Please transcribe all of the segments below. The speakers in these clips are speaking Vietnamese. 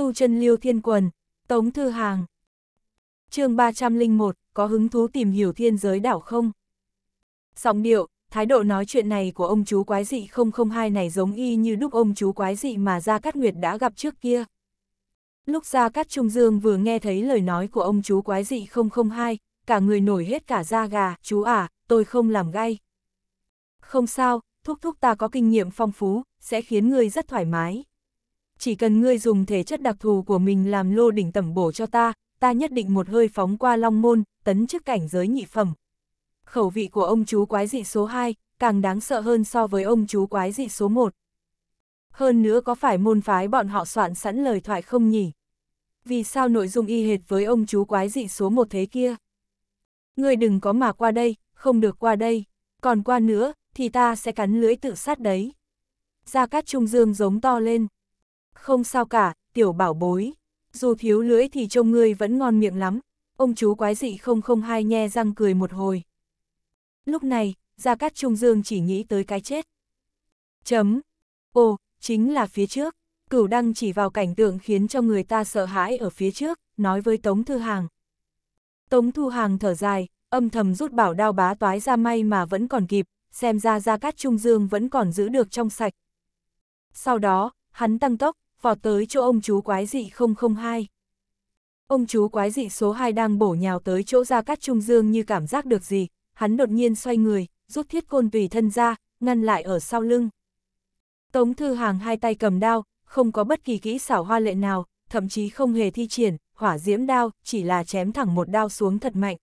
tu chân liêu thiên quần, tống thư hàng. chương 301, có hứng thú tìm hiểu thiên giới đảo không? Sóng điệu, thái độ nói chuyện này của ông chú quái dị 002 này giống y như đúc ông chú quái dị mà Gia Cát Nguyệt đã gặp trước kia. Lúc Gia Cát Trung Dương vừa nghe thấy lời nói của ông chú quái dị 002, cả người nổi hết cả da gà, chú à, tôi không làm gai. Không sao, thúc thúc ta có kinh nghiệm phong phú, sẽ khiến người rất thoải mái chỉ cần ngươi dùng thể chất đặc thù của mình làm lô đỉnh tẩm bổ cho ta, ta nhất định một hơi phóng qua long môn, tấn chức cảnh giới nhị phẩm. Khẩu vị của ông chú quái dị số 2, càng đáng sợ hơn so với ông chú quái dị số 1. Hơn nữa có phải môn phái bọn họ soạn sẵn lời thoại không nhỉ? Vì sao nội dung y hệt với ông chú quái dị số 1 thế kia? Ngươi đừng có mà qua đây, không được qua đây, còn qua nữa, thì ta sẽ cắn lưới tự sát đấy. Gia Cát Trung Dương giống to lên. Không sao cả, tiểu bảo bối. Dù thiếu lưỡi thì trông ngươi vẫn ngon miệng lắm. Ông chú quái dị không không hai nhe răng cười một hồi. Lúc này, Gia Cát Trung Dương chỉ nghĩ tới cái chết. Chấm. Ồ, chính là phía trước. Cửu Đăng chỉ vào cảnh tượng khiến cho người ta sợ hãi ở phía trước, nói với Tống Thư Hàng. Tống Thu Hàng thở dài, âm thầm rút bảo đao bá toái ra may mà vẫn còn kịp, xem ra Gia Cát Trung Dương vẫn còn giữ được trong sạch. Sau đó, hắn tăng tốc, vọt tới chỗ ông chú quái dị 002. Ông chú quái dị số 2 đang bổ nhào tới chỗ ra cắt Trung Dương như cảm giác được gì, hắn đột nhiên xoay người, rút thiết côn tùy thân ra, ngăn lại ở sau lưng. Tống Thư Hàng hai tay cầm đao, không có bất kỳ kỹ xảo hoa lệ nào, thậm chí không hề thi triển, hỏa diễm đao, chỉ là chém thẳng một đao xuống thật mạnh.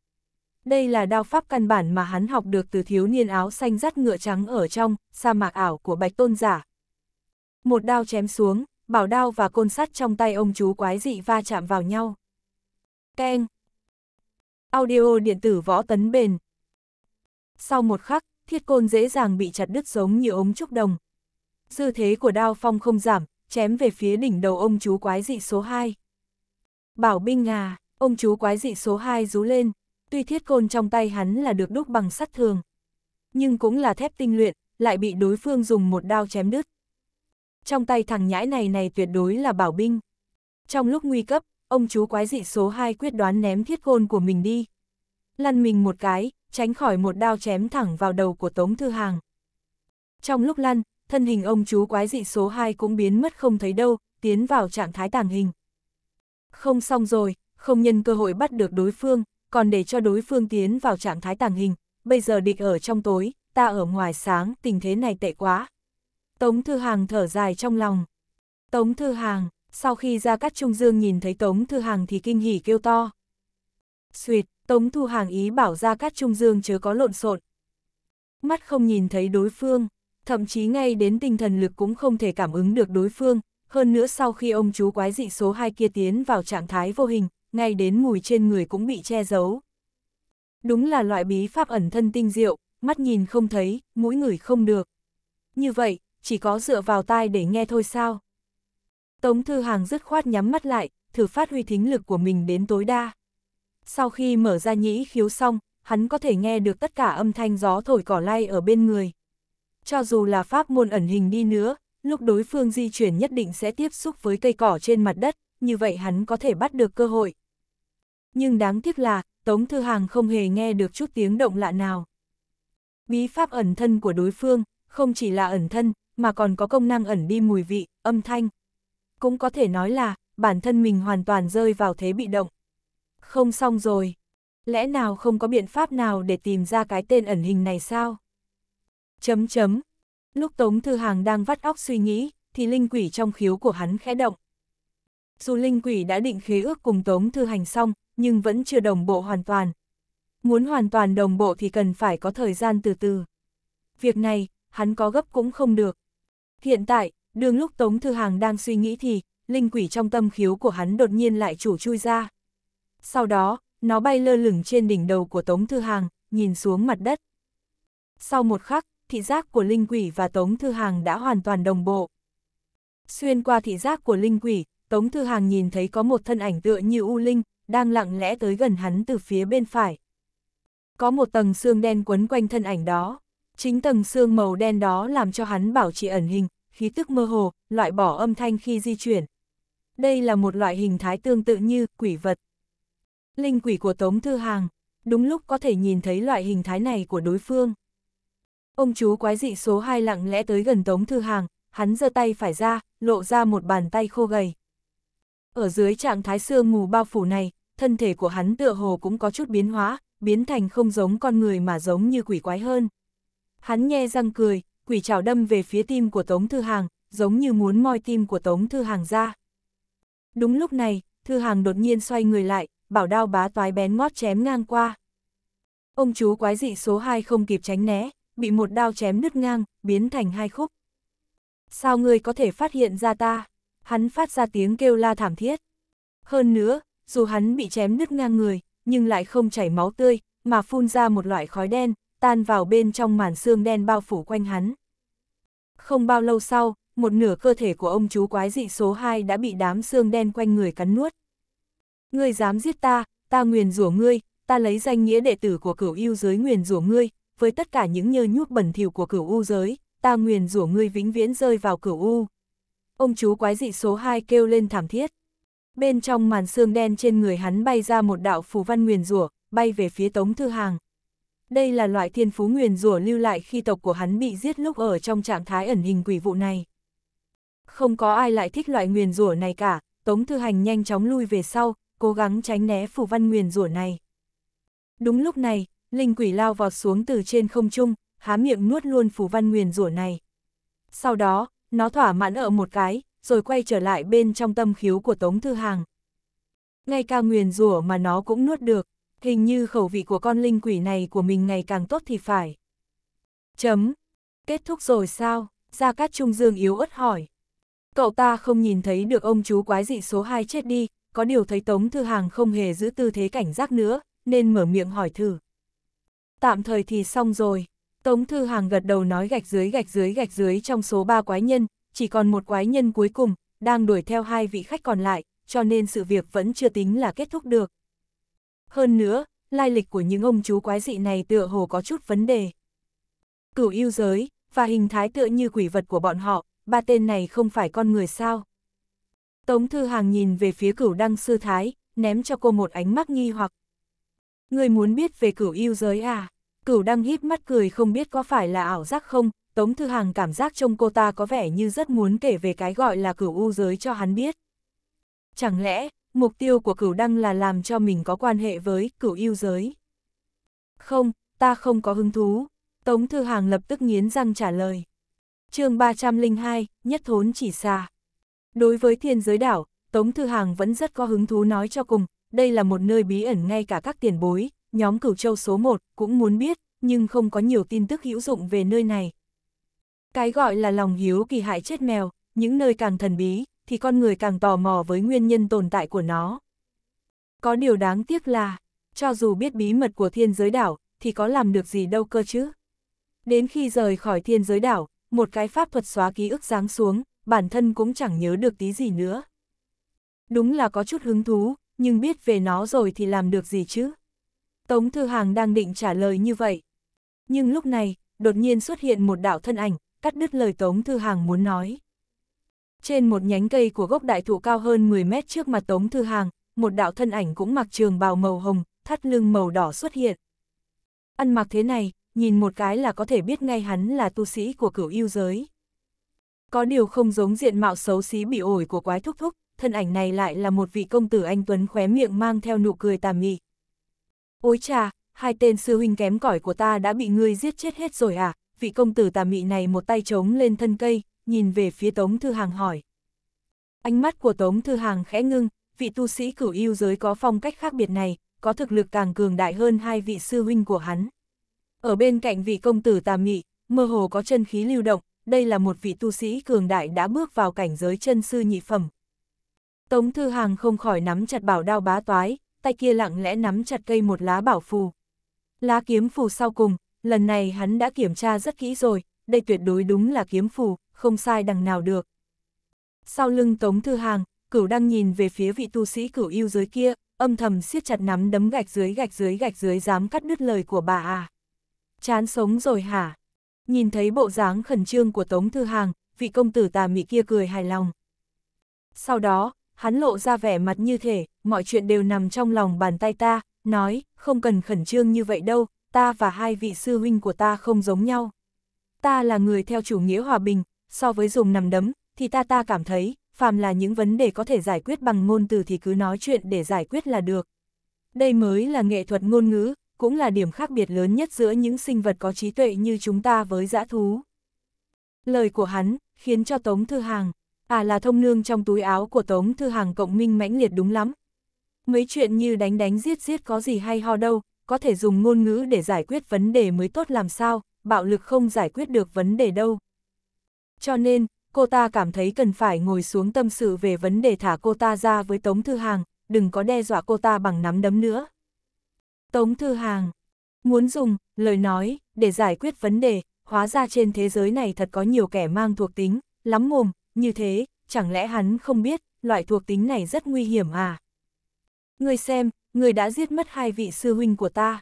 Đây là đao pháp căn bản mà hắn học được từ thiếu niên áo xanh dắt ngựa trắng ở trong, sa mạc ảo của bạch tôn giả. Một đao chém xuống, bảo đao và côn sắt trong tay ông chú quái dị va chạm vào nhau. Keng! Audio điện tử võ tấn bền. Sau một khắc, thiết côn dễ dàng bị chặt đứt giống như ống trúc đồng. Dư thế của đao phong không giảm, chém về phía đỉnh đầu ông chú quái dị số 2. Bảo binh à, ông chú quái dị số 2 rú lên, tuy thiết côn trong tay hắn là được đúc bằng sắt thường. Nhưng cũng là thép tinh luyện, lại bị đối phương dùng một đao chém đứt trong tay thằng nhãi này này tuyệt đối là bảo binh. Trong lúc nguy cấp, ông chú quái dị số 2 quyết đoán ném thiết côn của mình đi. Lăn mình một cái, tránh khỏi một đao chém thẳng vào đầu của Tống Thư Hàng. Trong lúc lăn, thân hình ông chú quái dị số 2 cũng biến mất không thấy đâu, tiến vào trạng thái tàng hình. Không xong rồi, không nhân cơ hội bắt được đối phương, còn để cho đối phương tiến vào trạng thái tàng hình, bây giờ địch ở trong tối, ta ở ngoài sáng, tình thế này tệ quá. Tống Thư Hàng thở dài trong lòng. Tống Thư Hàng, sau khi ra cắt Trung Dương nhìn thấy Tống Thư Hàng thì kinh hỉ kêu to. Xuyệt, Tống Thư Hàng ý bảo ra cắt Trung Dương chớ có lộn xộn. Mắt không nhìn thấy đối phương, thậm chí ngay đến tinh thần lực cũng không thể cảm ứng được đối phương. Hơn nữa sau khi ông chú quái dị số 2 kia tiến vào trạng thái vô hình, ngay đến mùi trên người cũng bị che giấu. Đúng là loại bí pháp ẩn thân tinh diệu, mắt nhìn không thấy, mũi ngửi không được. Như vậy, chỉ có dựa vào tai để nghe thôi sao. Tống Thư Hàng dứt khoát nhắm mắt lại, thử phát huy thính lực của mình đến tối đa. Sau khi mở ra nhĩ khiếu xong, hắn có thể nghe được tất cả âm thanh gió thổi cỏ lay ở bên người. Cho dù là pháp môn ẩn hình đi nữa, lúc đối phương di chuyển nhất định sẽ tiếp xúc với cây cỏ trên mặt đất, như vậy hắn có thể bắt được cơ hội. Nhưng đáng tiếc là, Tống Thư Hàng không hề nghe được chút tiếng động lạ nào. Bí pháp ẩn thân của đối phương, không chỉ là ẩn thân, mà còn có công năng ẩn đi mùi vị, âm thanh. Cũng có thể nói là, bản thân mình hoàn toàn rơi vào thế bị động. Không xong rồi. Lẽ nào không có biện pháp nào để tìm ra cái tên ẩn hình này sao? Chấm chấm. Lúc Tống Thư Hàng đang vắt óc suy nghĩ, thì linh quỷ trong khiếu của hắn khẽ động. Dù linh quỷ đã định khế ước cùng Tống Thư Hành xong, nhưng vẫn chưa đồng bộ hoàn toàn. Muốn hoàn toàn đồng bộ thì cần phải có thời gian từ từ. Việc này, hắn có gấp cũng không được. Hiện tại, đường lúc Tống Thư Hàng đang suy nghĩ thì, linh quỷ trong tâm khiếu của hắn đột nhiên lại chủ chui ra. Sau đó, nó bay lơ lửng trên đỉnh đầu của Tống Thư Hàng, nhìn xuống mặt đất. Sau một khắc, thị giác của linh quỷ và Tống Thư Hàng đã hoàn toàn đồng bộ. Xuyên qua thị giác của linh quỷ, Tống Thư Hàng nhìn thấy có một thân ảnh tựa như U Linh, đang lặng lẽ tới gần hắn từ phía bên phải. Có một tầng xương đen quấn quanh thân ảnh đó. Chính tầng xương màu đen đó làm cho hắn bảo trì ẩn hình, khí tức mơ hồ, loại bỏ âm thanh khi di chuyển. Đây là một loại hình thái tương tự như quỷ vật. Linh quỷ của Tống Thư Hàng, đúng lúc có thể nhìn thấy loại hình thái này của đối phương. Ông chú quái dị số 2 lặng lẽ tới gần Tống Thư Hàng, hắn giơ tay phải ra, lộ ra một bàn tay khô gầy. Ở dưới trạng thái xương mù bao phủ này, thân thể của hắn tựa hồ cũng có chút biến hóa, biến thành không giống con người mà giống như quỷ quái hơn. Hắn nghe răng cười, quỷ chảo đâm về phía tim của Tống Thư Hàng, giống như muốn moi tim của Tống Thư Hàng ra. Đúng lúc này, Thư Hàng đột nhiên xoay người lại, bảo đao bá toái bén ngót chém ngang qua. Ông chú quái dị số 2 không kịp tránh né, bị một đao chém nứt ngang, biến thành hai khúc. Sao ngươi có thể phát hiện ra ta? Hắn phát ra tiếng kêu la thảm thiết. Hơn nữa, dù hắn bị chém nứt ngang người, nhưng lại không chảy máu tươi, mà phun ra một loại khói đen, tan vào bên trong màn xương đen bao phủ quanh hắn. Không bao lâu sau, một nửa cơ thể của ông chú quái dị số 2 đã bị đám xương đen quanh người cắn nuốt. Ngươi dám giết ta, ta nguyền rủa ngươi, ta lấy danh nghĩa đệ tử của cửu yêu giới nguyền rủa ngươi, với tất cả những nhơ nhút bẩn thỉu của cửu u giới, ta nguyền rủa ngươi vĩnh viễn rơi vào cửu u. Ông chú quái dị số 2 kêu lên thảm thiết. Bên trong màn xương đen trên người hắn bay ra một đạo phù văn nguyền rủa, bay về phía Tống Thư Hàng đây là loại thiên phú nguyền rủa lưu lại khi tộc của hắn bị giết lúc ở trong trạng thái ẩn hình quỷ vụ này. Không có ai lại thích loại nguyền rủa này cả, Tống Thư Hành nhanh chóng lui về sau, cố gắng tránh né phù văn nguyền rủa này. Đúng lúc này, linh quỷ lao vọt xuống từ trên không trung, há miệng nuốt luôn phù văn nguyền rủa này. Sau đó, nó thỏa mãn ở một cái, rồi quay trở lại bên trong tâm khiếu của Tống Thư Hàng. Ngay cả nguyền rủa mà nó cũng nuốt được. Hình như khẩu vị của con linh quỷ này của mình ngày càng tốt thì phải. Chấm. Kết thúc rồi sao? Gia Cát Trung Dương yếu ớt hỏi. Cậu ta không nhìn thấy được ông chú quái dị số 2 chết đi, có điều thấy Tống Thư Hàng không hề giữ tư thế cảnh giác nữa, nên mở miệng hỏi thử. Tạm thời thì xong rồi. Tống Thư Hàng gật đầu nói gạch dưới gạch dưới gạch dưới trong số 3 quái nhân, chỉ còn một quái nhân cuối cùng, đang đuổi theo hai vị khách còn lại, cho nên sự việc vẫn chưa tính là kết thúc được. Hơn nữa, lai lịch của những ông chú quái dị này tựa hồ có chút vấn đề. Cửu yêu giới, và hình thái tựa như quỷ vật của bọn họ, ba tên này không phải con người sao. Tống Thư Hàng nhìn về phía cửu đăng sư thái, ném cho cô một ánh mắt nghi hoặc. Người muốn biết về cửu yêu giới à? Cửu đăng híp mắt cười không biết có phải là ảo giác không, Tống Thư Hàng cảm giác trong cô ta có vẻ như rất muốn kể về cái gọi là cửu u giới cho hắn biết. Chẳng lẽ, mục tiêu của cửu đăng là làm cho mình có quan hệ với cửu yêu giới. Không, ta không có hứng thú, Tống Thư Hàng lập tức nghiến răng trả lời. chương 302, nhất thốn chỉ xa. Đối với thiên giới đảo, Tống Thư Hàng vẫn rất có hứng thú nói cho cùng, đây là một nơi bí ẩn ngay cả các tiền bối, nhóm cửu châu số 1 cũng muốn biết, nhưng không có nhiều tin tức hữu dụng về nơi này. Cái gọi là lòng hiếu kỳ hại chết mèo, những nơi càng thần bí, thì con người càng tò mò với nguyên nhân tồn tại của nó. Có điều đáng tiếc là, cho dù biết bí mật của thiên giới đảo, thì có làm được gì đâu cơ chứ. Đến khi rời khỏi thiên giới đảo, một cái pháp thuật xóa ký ức giáng xuống, bản thân cũng chẳng nhớ được tí gì nữa. Đúng là có chút hứng thú, nhưng biết về nó rồi thì làm được gì chứ? Tống Thư Hàng đang định trả lời như vậy. Nhưng lúc này, đột nhiên xuất hiện một đạo thân ảnh, cắt đứt lời Tống Thư Hàng muốn nói. Trên một nhánh cây của gốc đại thụ cao hơn 10 mét trước mặt Tống Thư Hàng, một đạo thân ảnh cũng mặc trường bào màu hồng, thắt lưng màu đỏ xuất hiện. Ăn mặc thế này, nhìn một cái là có thể biết ngay hắn là tu sĩ của cửu yêu giới. Có điều không giống diện mạo xấu xí bị ổi của quái thúc thúc, thân ảnh này lại là một vị công tử anh Tuấn khóe miệng mang theo nụ cười tà mị. Ôi cha, hai tên sư huynh kém cỏi của ta đã bị ngươi giết chết hết rồi à, vị công tử tà mị này một tay trống lên thân cây, nhìn về phía Tống Thư Hàng hỏi. Ánh mắt của Tống Thư Hàng khẽ ngưng, vị tu sĩ cửu yêu giới có phong cách khác biệt này, có thực lực càng cường đại hơn hai vị sư huynh của hắn. Ở bên cạnh vị công tử tà mị, mơ hồ có chân khí lưu động, đây là một vị tu sĩ cường đại đã bước vào cảnh giới chân sư nhị phẩm. Tống Thư Hàng không khỏi nắm chặt bảo đao bá toái, tay kia lặng lẽ nắm chặt cây một lá bảo phù. Lá kiếm phù sau cùng, lần này hắn đã kiểm tra rất kỹ rồi, đây tuyệt đối đúng là kiếm phù, không sai đằng nào được. Sau lưng Tống Thư Hàng, cửu đang nhìn về phía vị tu sĩ cửu yêu dưới kia, âm thầm siết chặt nắm đấm gạch dưới gạch dưới gạch dưới dám cắt đứt lời của bà à. Chán sống rồi hả? Nhìn thấy bộ dáng khẩn trương của Tống Thư Hàng, vị công tử tà mị kia cười hài lòng. Sau đó, hắn lộ ra vẻ mặt như thể, mọi chuyện đều nằm trong lòng bàn tay ta, nói, không cần khẩn trương như vậy đâu, ta và hai vị sư huynh của ta không giống nhau. Ta là người theo chủ nghĩa hòa bình, so với dùng nằm đấm, thì ta ta cảm thấy, phàm là những vấn đề có thể giải quyết bằng ngôn từ thì cứ nói chuyện để giải quyết là được. Đây mới là nghệ thuật ngôn ngữ, cũng là điểm khác biệt lớn nhất giữa những sinh vật có trí tuệ như chúng ta với dã thú. Lời của hắn, khiến cho Tống Thư Hàng, à là thông nương trong túi áo của Tống Thư Hàng cộng minh mãnh liệt đúng lắm. Mấy chuyện như đánh đánh giết giết có gì hay ho đâu, có thể dùng ngôn ngữ để giải quyết vấn đề mới tốt làm sao, bạo lực không giải quyết được vấn đề đâu. Cho nên, cô ta cảm thấy cần phải ngồi xuống tâm sự về vấn đề thả cô ta ra với Tống Thư Hàng, đừng có đe dọa cô ta bằng nắm đấm nữa. Tống Thư Hàng Muốn dùng, lời nói, để giải quyết vấn đề, hóa ra trên thế giới này thật có nhiều kẻ mang thuộc tính, lắm mồm, như thế, chẳng lẽ hắn không biết, loại thuộc tính này rất nguy hiểm à? Người xem, người đã giết mất hai vị sư huynh của ta.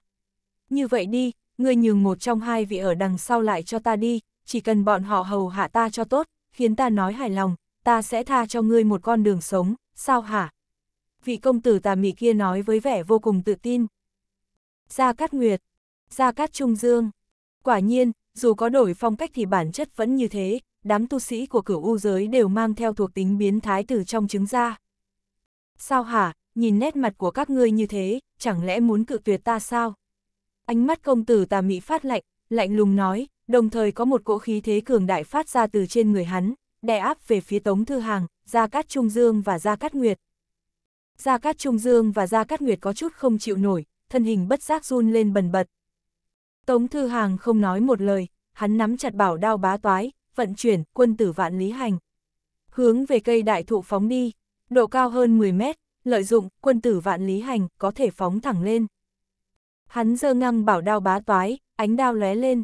Như vậy đi, người nhường một trong hai vị ở đằng sau lại cho ta đi, chỉ cần bọn họ hầu hạ ta cho tốt, khiến ta nói hài lòng, ta sẽ tha cho ngươi một con đường sống, sao hả? Vị công tử tà mị kia nói với vẻ vô cùng tự tin. Gia Cát Nguyệt, Gia Cát Trung Dương. Quả nhiên, dù có đổi phong cách thì bản chất vẫn như thế, đám tu sĩ của cửu u giới đều mang theo thuộc tính biến thái từ trong trứng ra. Sao hả, nhìn nét mặt của các ngươi như thế, chẳng lẽ muốn cự tuyệt ta sao? Ánh mắt công tử tà mị phát lạnh, lạnh lùng nói, đồng thời có một cỗ khí thế cường đại phát ra từ trên người hắn, đè áp về phía Tống Thư Hàng, Gia Cát Trung Dương và Gia Cát Nguyệt. Gia Cát Trung Dương và Gia Cát Nguyệt có chút không chịu nổi, thân hình bất giác run lên bần bật. Tống Thư Hàng không nói một lời, hắn nắm chặt bảo đao bá toái, vận chuyển quân tử vạn lý hành. Hướng về cây đại thụ phóng đi, độ cao hơn 10 mét, lợi dụng quân tử vạn lý hành có thể phóng thẳng lên. Hắn giơ ngang bảo đao bá toái, ánh đao lóe lên.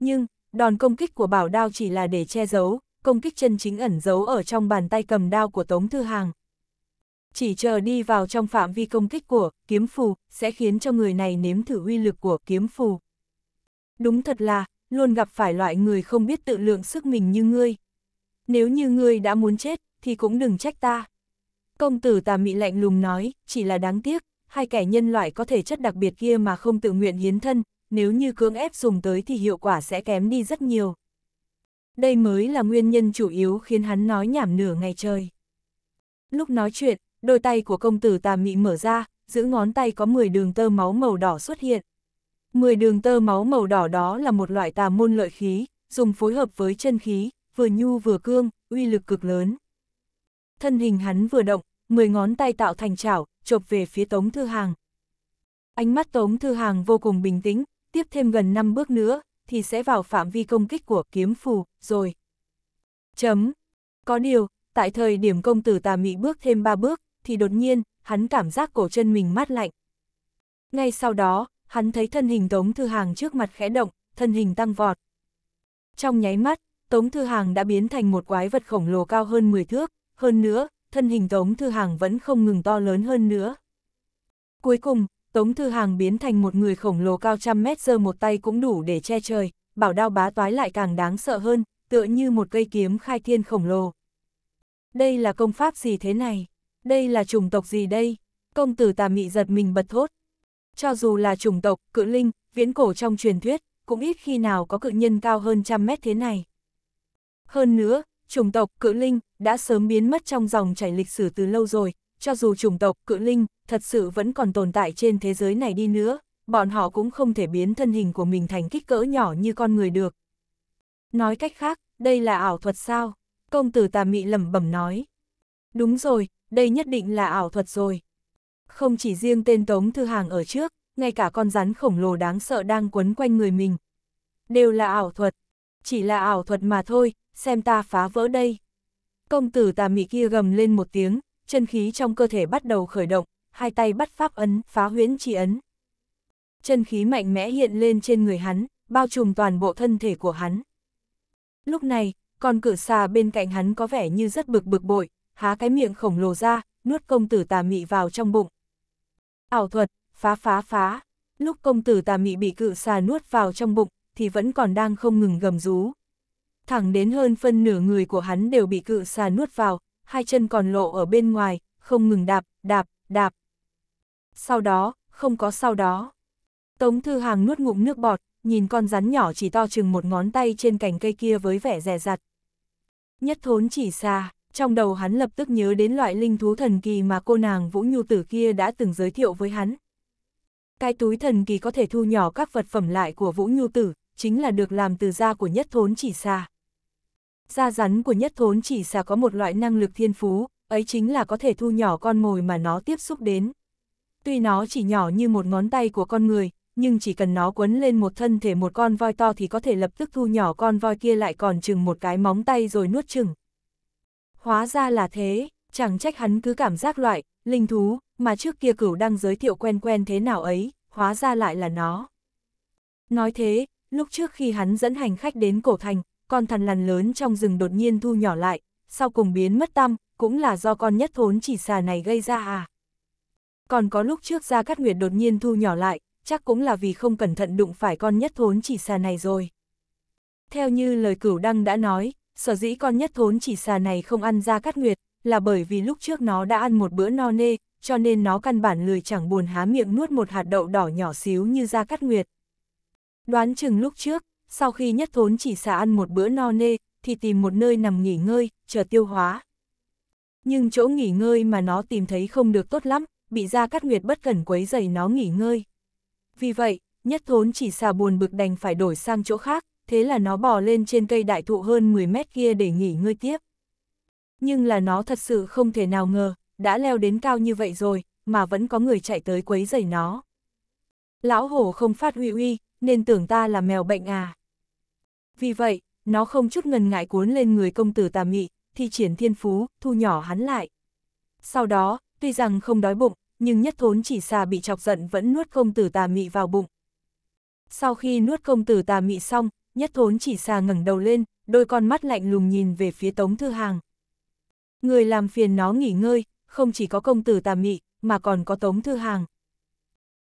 Nhưng, đòn công kích của bảo đao chỉ là để che giấu, công kích chân chính ẩn giấu ở trong bàn tay cầm đao của Tống Thư Hàng. Chỉ chờ đi vào trong phạm vi công kích của kiếm phù, sẽ khiến cho người này nếm thử uy lực của kiếm phù. Đúng thật là, luôn gặp phải loại người không biết tự lượng sức mình như ngươi. Nếu như ngươi đã muốn chết, thì cũng đừng trách ta. Công tử tà mị lạnh lùng nói, chỉ là đáng tiếc, hai kẻ nhân loại có thể chất đặc biệt kia mà không tự nguyện hiến thân, nếu như cưỡng ép dùng tới thì hiệu quả sẽ kém đi rất nhiều. Đây mới là nguyên nhân chủ yếu khiến hắn nói nhảm nửa ngày trời. Lúc nói chuyện, đôi tay của công tử tà mị mở ra, giữ ngón tay có 10 đường tơ máu màu đỏ xuất hiện. 10 đường tơ máu màu đỏ đó là một loại tà môn lợi khí, dùng phối hợp với chân khí, vừa nhu vừa cương, uy lực cực lớn. Thân hình hắn vừa động, 10 ngón tay tạo thành chảo, chộp về phía Tống Thư Hàng. Ánh mắt Tống Thư Hàng vô cùng bình tĩnh, tiếp thêm gần 5 bước nữa, thì sẽ vào phạm vi công kích của kiếm phù, rồi. Chấm. Có điều, tại thời điểm công tử tà mị bước thêm 3 bước, thì đột nhiên, hắn cảm giác cổ chân mình mát lạnh. Ngay sau đó, hắn thấy thân hình Tống Thư Hàng trước mặt khẽ động, thân hình tăng vọt. Trong nháy mắt, Tống Thư Hàng đã biến thành một quái vật khổng lồ cao hơn 10 thước, hơn nữa, thân hình Tống Thư Hàng vẫn không ngừng to lớn hơn nữa. Cuối cùng, Tống Thư Hàng biến thành một người khổng lồ cao trăm mét giơ một tay cũng đủ để che trời, bảo đao bá toái lại càng đáng sợ hơn, tựa như một cây kiếm khai thiên khổng lồ. Đây là công pháp gì thế này? Đây là chủng tộc gì đây? Công tử tà mị giật mình bật thốt. Cho dù là chủng tộc, cự linh, viễn cổ trong truyền thuyết, cũng ít khi nào có cự nhân cao hơn trăm mét thế này. Hơn nữa, chủng tộc, cự linh, đã sớm biến mất trong dòng chảy lịch sử từ lâu rồi, cho dù chủng tộc, cự linh, thật sự vẫn còn tồn tại trên thế giới này đi nữa, bọn họ cũng không thể biến thân hình của mình thành kích cỡ nhỏ như con người được. Nói cách khác, đây là ảo thuật sao? Công tử tà mị lẩm bẩm nói. Đúng rồi, đây nhất định là ảo thuật rồi. Không chỉ riêng tên Tống Thư Hàng ở trước, ngay cả con rắn khổng lồ đáng sợ đang quấn quanh người mình. Đều là ảo thuật, chỉ là ảo thuật mà thôi, xem ta phá vỡ đây. Công tử tà mị kia gầm lên một tiếng, chân khí trong cơ thể bắt đầu khởi động, hai tay bắt pháp ấn, phá huyễn chi ấn. Chân khí mạnh mẽ hiện lên trên người hắn, bao trùm toàn bộ thân thể của hắn. Lúc này, con cử xà bên cạnh hắn có vẻ như rất bực bực bội, há cái miệng khổng lồ ra, nuốt công tử tà mị vào trong bụng. Ảo thuật, phá phá phá. Lúc công tử tà mị bị cự xà nuốt vào trong bụng, thì vẫn còn đang không ngừng gầm rú. Thẳng đến hơn phân nửa người của hắn đều bị cự xà nuốt vào, hai chân còn lộ ở bên ngoài, không ngừng đạp, đạp, đạp, sau đó, không có sau đó. Tống Thư Hàng nuốt ngụm nước bọt, nhìn con rắn nhỏ chỉ to chừng một ngón tay trên cành cây kia với vẻ rẻ rặt. Nhất thốn chỉ xa, trong đầu hắn lập tức nhớ đến loại linh thú thần kỳ mà cô nàng Vũ Nhu Tử kia đã từng giới thiệu với hắn. Cái túi thần kỳ có thể thu nhỏ các vật phẩm lại của Vũ Nhu Tử, chính là được làm từ da của nhất thốn chỉ xa. Da rắn của nhất thốn chỉ xa có một loại năng lực thiên phú, ấy chính là có thể thu nhỏ con mồi mà nó tiếp xúc đến. Tuy nó chỉ nhỏ như một ngón tay của con người, nhưng chỉ cần nó quấn lên một thân thể một con voi to thì có thể lập tức thu nhỏ con voi kia lại còn chừng một cái móng tay rồi nuốt chừng. Hóa ra là thế, chẳng trách hắn cứ cảm giác loại, linh thú, mà trước kia cửu đang giới thiệu quen quen thế nào ấy, hóa ra lại là nó. Nói thế, lúc trước khi hắn dẫn hành khách đến cổ thành, con thằn lằn lớn trong rừng đột nhiên thu nhỏ lại, sau cùng biến mất tâm, cũng là do con nhất thốn chỉ xà này gây ra à còn có lúc trước Gia Cát Nguyệt đột nhiên thu nhỏ lại, chắc cũng là vì không cẩn thận đụng phải con nhất thốn chỉ xà này rồi. Theo như lời cửu đăng đã nói, sở dĩ con nhất thốn chỉ xà này không ăn Gia Cát Nguyệt, là bởi vì lúc trước nó đã ăn một bữa no nê, cho nên nó căn bản lười chẳng buồn há miệng nuốt một hạt đậu đỏ nhỏ xíu như Gia Cát Nguyệt. Đoán chừng lúc trước, sau khi nhất thốn chỉ xà ăn một bữa no nê, thì tìm một nơi nằm nghỉ ngơi, chờ tiêu hóa. Nhưng chỗ nghỉ ngơi mà nó tìm thấy không được tốt lắm, bị Gia Cát Nguyệt bất cẩn quấy dày nó nghỉ ngơi. Vì vậy, nhất thốn chỉ xà buồn bực đành phải đổi sang chỗ khác, thế là nó bò lên trên cây đại thụ hơn 10 mét kia để nghỉ ngơi tiếp. Nhưng là nó thật sự không thể nào ngờ, đã leo đến cao như vậy rồi, mà vẫn có người chạy tới quấy dày nó. Lão hổ không phát huy uy, nên tưởng ta là mèo bệnh à. Vì vậy, nó không chút ngần ngại cuốn lên người công tử tà mị, thi triển thiên phú, thu nhỏ hắn lại. Sau đó, tuy rằng không đói bụng, nhưng nhất thốn chỉ xà bị chọc giận vẫn nuốt công tử tà mị vào bụng. Sau khi nuốt công tử tà mị xong, nhất thốn chỉ xà ngẩng đầu lên, đôi con mắt lạnh lùng nhìn về phía Tống Thư Hàng. Người làm phiền nó nghỉ ngơi, không chỉ có công tử tà mị, mà còn có Tống Thư Hàng.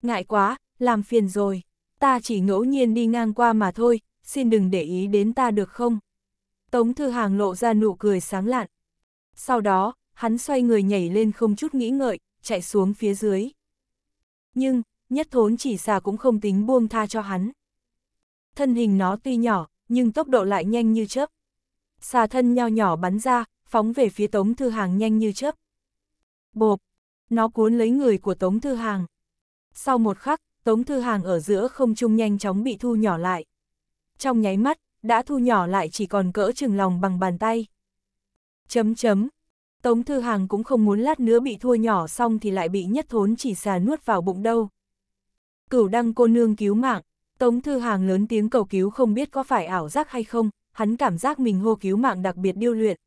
Ngại quá, làm phiền rồi, ta chỉ ngẫu nhiên đi ngang qua mà thôi, xin đừng để ý đến ta được không? Tống Thư Hàng lộ ra nụ cười sáng lạn. Sau đó, hắn xoay người nhảy lên không chút nghĩ ngợi, chạy xuống phía dưới. Nhưng, nhất thốn chỉ xà cũng không tính buông tha cho hắn. Thân hình nó tuy nhỏ, nhưng tốc độ lại nhanh như chớp. Xà thân nho nhỏ bắn ra, phóng về phía Tống Thư Hàng nhanh như chớp. Bộp! Nó cuốn lấy người của Tống Thư Hàng. Sau một khắc, Tống Thư Hàng ở giữa không trung nhanh chóng bị thu nhỏ lại. Trong nháy mắt, đã thu nhỏ lại chỉ còn cỡ chừng lòng bằng bàn tay. Chấm chấm, Tống Thư Hàng cũng không muốn lát nữa bị thua nhỏ xong thì lại bị nhất thốn chỉ xà nuốt vào bụng đâu. Cửu đăng cô nương cứu mạng, Tống Thư Hàng lớn tiếng cầu cứu không biết có phải ảo giác hay không, hắn cảm giác mình hô cứu mạng đặc biệt điêu luyện.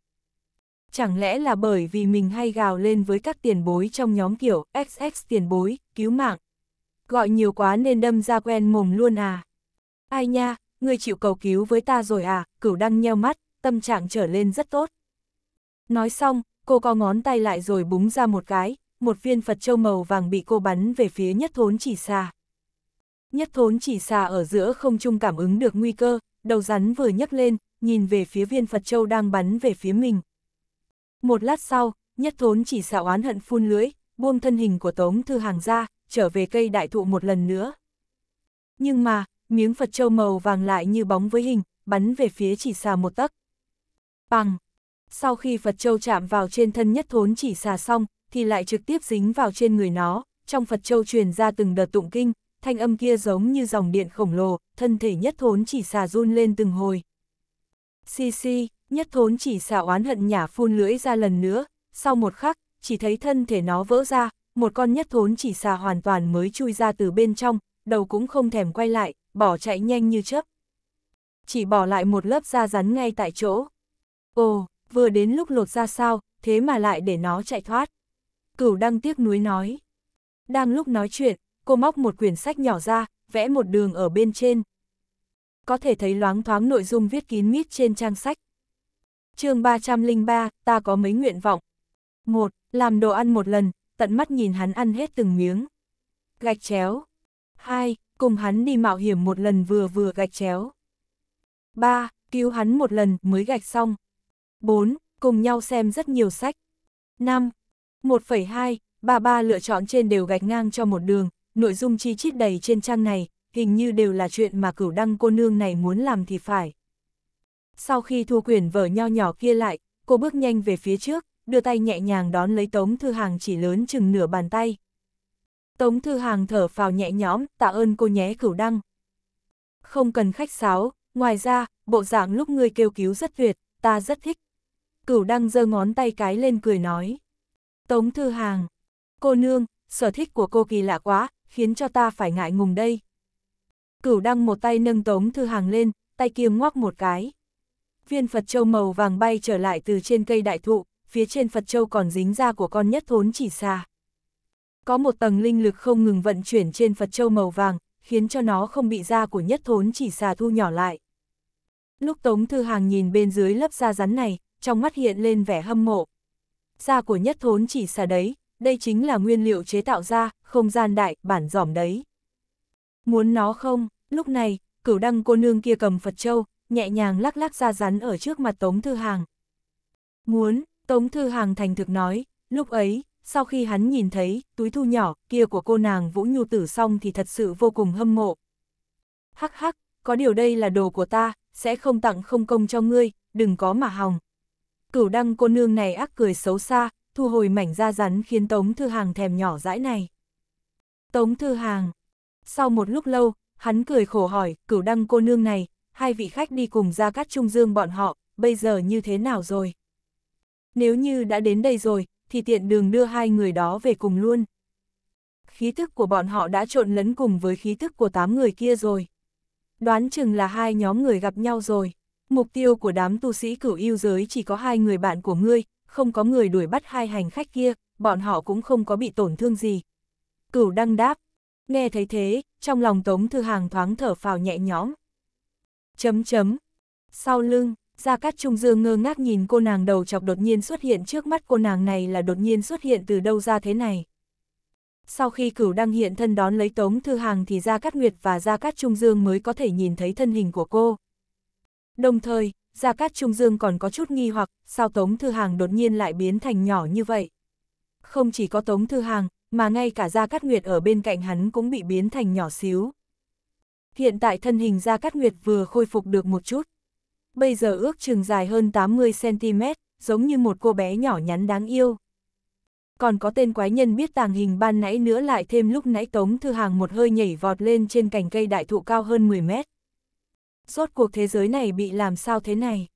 Chẳng lẽ là bởi vì mình hay gào lên với các tiền bối trong nhóm kiểu XX tiền bối, cứu mạng. Gọi nhiều quá nên đâm ra quen mồm luôn à. Ai nha, ngươi chịu cầu cứu với ta rồi à, cửu đăng nheo mắt, tâm trạng trở lên rất tốt. Nói xong, cô co ngón tay lại rồi búng ra một cái, một viên Phật châu màu vàng bị cô bắn về phía nhất thốn chỉ xa. Nhất thốn chỉ xa ở giữa không chung cảm ứng được nguy cơ, đầu rắn vừa nhấc lên, nhìn về phía viên Phật châu đang bắn về phía mình. Một lát sau, nhất thốn chỉ xạo oán hận phun lưới, buông thân hình của Tống Thư Hàng ra, trở về cây đại thụ một lần nữa. Nhưng mà, miếng Phật châu màu vàng lại như bóng với hình, bắn về phía chỉ xa một tấc. Bằng, sau khi Phật Châu chạm vào trên thân nhất thốn chỉ xà xong, thì lại trực tiếp dính vào trên người nó, trong Phật Châu truyền ra từng đợt tụng kinh, thanh âm kia giống như dòng điện khổng lồ, thân thể nhất thốn chỉ xà run lên từng hồi. Xì xì, nhất thốn chỉ xà oán hận nhả phun lưỡi ra lần nữa, sau một khắc, chỉ thấy thân thể nó vỡ ra, một con nhất thốn chỉ xà hoàn toàn mới chui ra từ bên trong, đầu cũng không thèm quay lại, bỏ chạy nhanh như chớp. Chỉ bỏ lại một lớp da rắn ngay tại chỗ. Ồ, vừa đến lúc lột ra sao, thế mà lại để nó chạy thoát. Cửu đăng tiếc núi nói. Đang lúc nói chuyện, cô móc một quyển sách nhỏ ra, vẽ một đường ở bên trên. Có thể thấy loáng thoáng nội dung viết kín mít trên trang sách. chương 303, ta có mấy nguyện vọng. một Làm đồ ăn một lần, tận mắt nhìn hắn ăn hết từng miếng. Gạch chéo. hai Cùng hắn đi mạo hiểm một lần vừa vừa gạch chéo. ba Cứu hắn một lần mới gạch xong. 4. Cùng nhau xem rất nhiều sách. 5. 1,2, 33 lựa chọn trên đều gạch ngang cho một đường, nội dung chi chít đầy trên trang này, hình như đều là chuyện mà cửu đăng cô nương này muốn làm thì phải. Sau khi thu quyển vở nho nhỏ kia lại, cô bước nhanh về phía trước, đưa tay nhẹ nhàng đón lấy tống thư hàng chỉ lớn chừng nửa bàn tay. Tống thư hàng thở phào nhẹ nhõm, tạ ơn cô nhé cửu đăng. Không cần khách sáo, ngoài ra, bộ dạng lúc ngươi kêu cứu rất tuyệt, ta rất thích cửu đăng giơ ngón tay cái lên cười nói. Tống Thư Hàng, cô nương, sở thích của cô kỳ lạ quá, khiến cho ta phải ngại ngùng đây. Cửu đăng một tay nâng Tống Thư Hàng lên, tay kia ngoắc một cái. Viên Phật Châu màu vàng bay trở lại từ trên cây đại thụ, phía trên Phật Châu còn dính da của con nhất thốn chỉ xa. Có một tầng linh lực không ngừng vận chuyển trên Phật Châu màu vàng, khiến cho nó không bị da của nhất thốn chỉ xà thu nhỏ lại. Lúc Tống Thư Hàng nhìn bên dưới lớp da rắn này, trong mắt hiện lên vẻ hâm mộ. Da của nhất thốn chỉ xà đấy, đây chính là nguyên liệu chế tạo ra, không gian đại, bản giỏm đấy. Muốn nó không, lúc này, cửu đăng cô nương kia cầm Phật Châu, nhẹ nhàng lắc lắc ra rắn ở trước mặt Tống Thư Hàng. Muốn, Tống Thư Hàng thành thực nói, lúc ấy, sau khi hắn nhìn thấy túi thu nhỏ kia của cô nàng Vũ Nhu Tử xong thì thật sự vô cùng hâm mộ. Hắc hắc, có điều đây là đồ của ta, sẽ không tặng không công cho ngươi, đừng có mà hòng, cửu đăng cô nương này ác cười xấu xa, thu hồi mảnh da rắn khiến Tống Thư Hàng thèm nhỏ dãi này. Tống Thư Hàng. Sau một lúc lâu, hắn cười khổ hỏi, cửu đăng cô nương này, hai vị khách đi cùng ra cát trung dương bọn họ, bây giờ như thế nào rồi? Nếu như đã đến đây rồi, thì tiện đường đưa hai người đó về cùng luôn. Khí thức của bọn họ đã trộn lẫn cùng với khí thức của tám người kia rồi. Đoán chừng là hai nhóm người gặp nhau rồi. Mục tiêu của đám tu sĩ cửu yêu giới chỉ có hai người bạn của ngươi, không có người đuổi bắt hai hành khách kia, bọn họ cũng không có bị tổn thương gì. Cửu đăng đáp, nghe thấy thế, trong lòng Tống Thư Hàng thoáng thở phào nhẹ nhõm. Chấm chấm, sau lưng, Gia Cát Trung Dương ngơ ngác nhìn cô nàng đầu chọc đột nhiên xuất hiện trước mắt cô nàng này là đột nhiên xuất hiện từ đâu ra thế này. Sau khi cửu đăng hiện thân đón lấy Tống Thư Hàng thì Gia Cát Nguyệt và Gia Cát Trung Dương mới có thể nhìn thấy thân hình của cô. Đồng thời, Gia Cát Trung Dương còn có chút nghi hoặc, sao Tống Thư Hàng đột nhiên lại biến thành nhỏ như vậy? Không chỉ có Tống Thư Hàng, mà ngay cả Gia Cát Nguyệt ở bên cạnh hắn cũng bị biến thành nhỏ xíu. Hiện tại thân hình Gia Cát Nguyệt vừa khôi phục được một chút. Bây giờ ước chừng dài hơn 80cm, giống như một cô bé nhỏ nhắn đáng yêu. Còn có tên quái nhân biết tàng hình ban nãy nữa lại thêm lúc nãy Tống Thư Hàng một hơi nhảy vọt lên trên cành cây đại thụ cao hơn 10 mét rốt cuộc thế giới này bị làm sao thế này.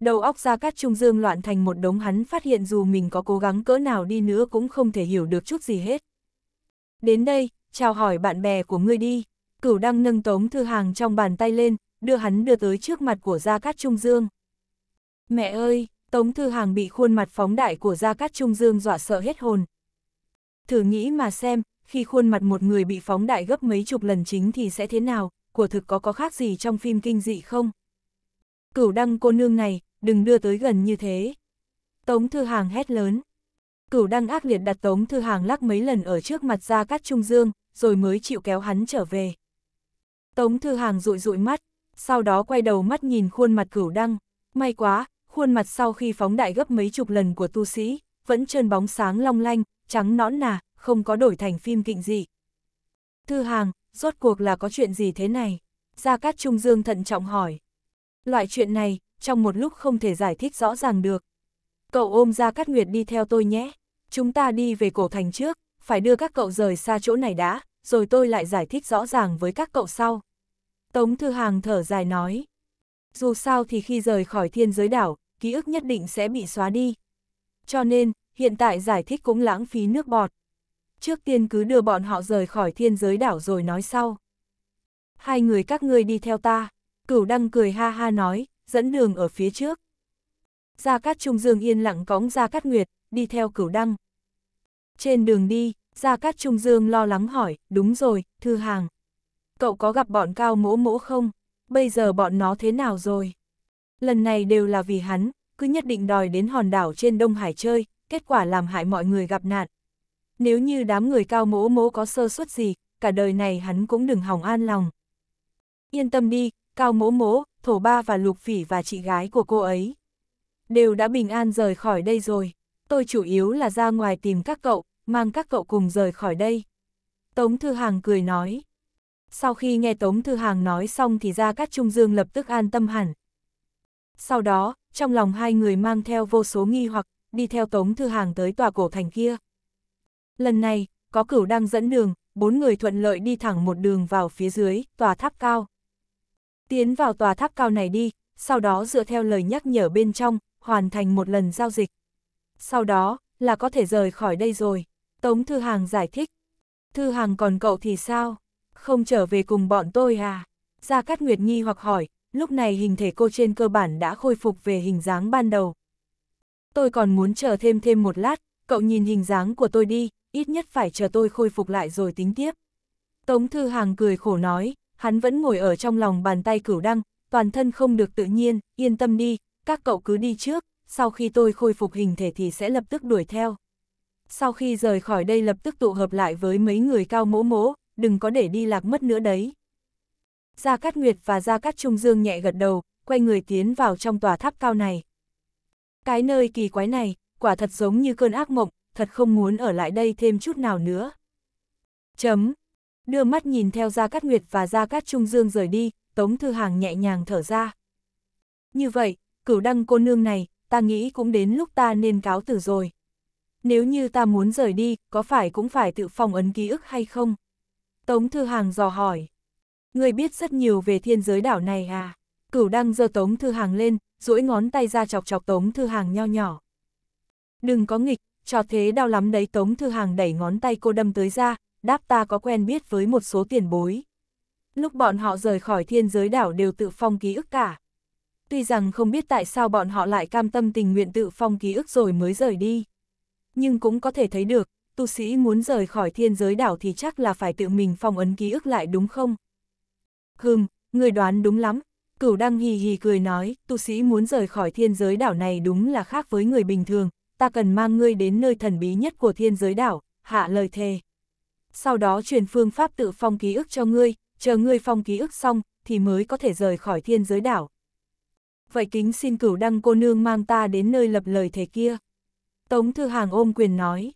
Đầu óc ra cát trung dương loạn thành một đống hắn phát hiện dù mình có cố gắng cỡ nào đi nữa cũng không thể hiểu được chút gì hết. Đến đây, chào hỏi bạn bè của ngươi đi. Cửu đăng nâng tống thư hàng trong bàn tay lên, đưa hắn đưa tới trước mặt của Gia Cát Trung Dương. Mẹ ơi, Tống Thư Hàng bị khuôn mặt phóng đại của Gia Cát Trung Dương dọa sợ hết hồn. Thử nghĩ mà xem, khi khuôn mặt một người bị phóng đại gấp mấy chục lần chính thì sẽ thế nào, của thực có có khác gì trong phim kinh dị không? Cửu đăng cô nương này, đừng đưa tới gần như thế. Tống Thư Hàng hét lớn. Cửu đăng ác liệt đặt Tống Thư Hàng lắc mấy lần ở trước mặt ra cắt trung dương, rồi mới chịu kéo hắn trở về. Tống Thư Hàng rụi rụi mắt, sau đó quay đầu mắt nhìn khuôn mặt cửu đăng. May quá, khuôn mặt sau khi phóng đại gấp mấy chục lần của tu sĩ, vẫn trơn bóng sáng long lanh, trắng nõn nà, không có đổi thành phim kịnh dị. Thư Hàng, rốt cuộc là có chuyện gì thế này? Gia Cát Trung Dương thận trọng hỏi. Loại chuyện này, trong một lúc không thể giải thích rõ ràng được. Cậu ôm Gia Cát Nguyệt đi theo tôi nhé, chúng ta đi về cổ thành trước, phải đưa các cậu rời xa chỗ này đã, rồi tôi lại giải thích rõ ràng với các cậu sau. Tống Thư Hàng thở dài nói. Dù sao thì khi rời khỏi thiên giới đảo, ký ức nhất định sẽ bị xóa đi. Cho nên, hiện tại giải thích cũng lãng phí nước bọt trước tiên cứ đưa bọn họ rời khỏi thiên giới đảo rồi nói sau. Hai người các ngươi đi theo ta, cửu đăng cười ha ha nói, dẫn đường ở phía trước. Gia Cát Trung Dương yên lặng cõng Gia Cát Nguyệt, đi theo cửu đăng. Trên đường đi, Gia Cát Trung Dương lo lắng hỏi, đúng rồi, thư hàng. Cậu có gặp bọn cao mỗ mỗ không? Bây giờ bọn nó thế nào rồi? Lần này đều là vì hắn, cứ nhất định đòi đến hòn đảo trên Đông Hải chơi, kết quả làm hại mọi người gặp nạn, nếu như đám người cao mỗ mỗ có sơ suất gì, cả đời này hắn cũng đừng hỏng an lòng. Yên tâm đi, cao mỗ mỗ, thổ ba và lục phỉ và chị gái của cô ấy. Đều đã bình an rời khỏi đây rồi, tôi chủ yếu là ra ngoài tìm các cậu, mang các cậu cùng rời khỏi đây. Tống Thư Hàng cười nói. Sau khi nghe Tống Thư Hàng nói xong thì ra các Trung Dương lập tức an tâm hẳn. Sau đó, trong lòng hai người mang theo vô số nghi hoặc, đi theo Tống Thư Hàng tới tòa cổ thành kia. Lần này, có cửu đang dẫn đường, bốn người thuận lợi đi thẳng một đường vào phía dưới, tòa tháp cao. Tiến vào tòa tháp cao này đi, sau đó dựa theo lời nhắc nhở bên trong, hoàn thành một lần giao dịch. Sau đó, là có thể rời khỏi đây rồi. Tống Thư Hàng giải thích. Thư Hàng còn cậu thì sao? Không trở về cùng bọn tôi à? Gia Cát Nguyệt nhi hoặc hỏi, lúc này hình thể cô trên cơ bản đã khôi phục về hình dáng ban đầu. Tôi còn muốn chờ thêm thêm một lát, cậu nhìn hình dáng của tôi đi, ít nhất phải chờ tôi khôi phục lại rồi tính tiếp. Tống Thư Hàng cười khổ nói, hắn vẫn ngồi ở trong lòng bàn tay cửu đăng, toàn thân không được tự nhiên, yên tâm đi, các cậu cứ đi trước, sau khi tôi khôi phục hình thể thì sẽ lập tức đuổi theo. Sau khi rời khỏi đây lập tức tụ hợp lại với mấy người cao mỗ mỗ, đừng có để đi lạc mất nữa đấy. Gia Cát Nguyệt và Gia Cát Trung Dương nhẹ gật đầu, quay người tiến vào trong tòa tháp cao này. Cái nơi kỳ quái này, quả thật giống như cơn ác mộng, thật không muốn ở lại đây thêm chút nào nữa. Chấm. Đưa mắt nhìn theo Gia Cát Nguyệt và Gia Cát Trung Dương rời đi, Tống Thư Hàng nhẹ nhàng thở ra. Như vậy, cửu đăng cô nương này, ta nghĩ cũng đến lúc ta nên cáo tử rồi. Nếu như ta muốn rời đi, có phải cũng phải tự phòng ấn ký ức hay không? Tống Thư Hàng dò hỏi. Người biết rất nhiều về thiên giới đảo này à? Cửu đăng giơ Tống Thư Hàng lên, duỗi ngón tay ra chọc chọc Tống Thư Hàng nho nhỏ. Đừng có nghịch, cho thế đau lắm đấy Tống Thư Hàng đẩy ngón tay cô đâm tới ra, đáp ta có quen biết với một số tiền bối. Lúc bọn họ rời khỏi thiên giới đảo đều tự phong ký ức cả. Tuy rằng không biết tại sao bọn họ lại cam tâm tình nguyện tự phong ký ức rồi mới rời đi. Nhưng cũng có thể thấy được, tu sĩ muốn rời khỏi thiên giới đảo thì chắc là phải tự mình phong ấn ký ức lại đúng không? Hừm, người đoán đúng lắm. Cửu Đăng hì hì cười nói, tu sĩ muốn rời khỏi thiên giới đảo này đúng là khác với người bình thường, ta cần mang ngươi đến nơi thần bí nhất của thiên giới đảo, hạ lời thề. Sau đó truyền phương pháp tự phong ký ức cho ngươi, chờ ngươi phong ký ức xong, thì mới có thể rời khỏi thiên giới đảo. Vậy kính xin cửu đăng cô nương mang ta đến nơi lập lời thề kia. Tống Thư Hàng ôm quyền nói.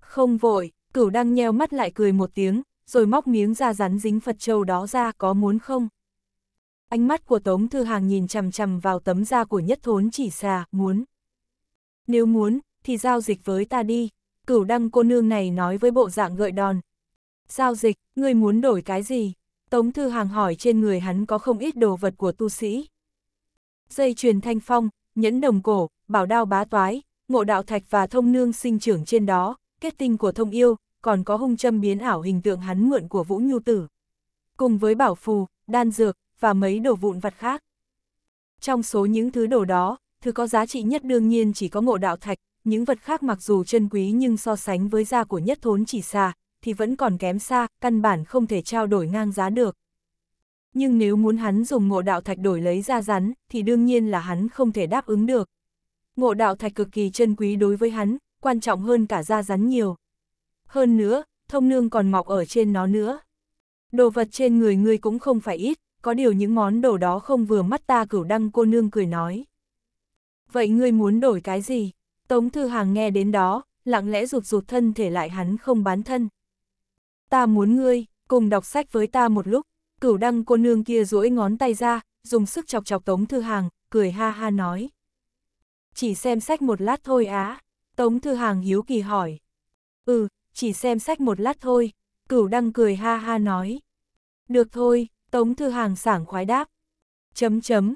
Không vội, cửu đăng nheo mắt lại cười một tiếng, rồi móc miếng da rắn dính Phật Châu đó ra có muốn không? Ánh mắt của Tống Thư Hàng nhìn chằm chằm vào tấm da của nhất thốn chỉ xà, muốn. Nếu muốn, thì giao dịch với ta đi, cửu đăng cô nương này nói với bộ dạng gợi đòn. Giao dịch, ngươi muốn đổi cái gì? Tống Thư Hàng hỏi trên người hắn có không ít đồ vật của tu sĩ. Dây chuyền thanh phong, nhẫn đồng cổ, bảo đao bá toái, ngộ đạo thạch và thông nương sinh trưởng trên đó, kết tinh của thông yêu, còn có hung châm biến ảo hình tượng hắn mượn của Vũ Nhu Tử. Cùng với bảo phù, đan dược, và mấy đồ vụn vặt khác. Trong số những thứ đồ đó, thứ có giá trị nhất đương nhiên chỉ có ngộ đạo thạch, những vật khác mặc dù chân quý nhưng so sánh với da của nhất thốn chỉ xa thì vẫn còn kém xa, căn bản không thể trao đổi ngang giá được. Nhưng nếu muốn hắn dùng ngộ đạo thạch đổi lấy da rắn, thì đương nhiên là hắn không thể đáp ứng được. Ngộ đạo thạch cực kỳ chân quý đối với hắn, quan trọng hơn cả da rắn nhiều. Hơn nữa, thông nương còn mọc ở trên nó nữa. Đồ vật trên người người cũng không phải ít, có điều những món đồ đó không vừa mắt ta cửu đăng cô nương cười nói vậy ngươi muốn đổi cái gì? Tống Thư Hàng nghe đến đó, lặng lẽ rụt rụt thân thể lại hắn không bán thân. Ta muốn ngươi, cùng đọc sách với ta một lúc, cửu đăng cô nương kia duỗi ngón tay ra, dùng sức chọc chọc Tống Thư Hàng, cười ha ha nói. Chỉ xem sách một lát thôi á, Tống Thư Hàng hiếu kỳ hỏi. Ừ, chỉ xem sách một lát thôi, cửu đăng cười ha ha nói. Được thôi, Tống Thư Hàng sảng khoái đáp. Chấm chấm,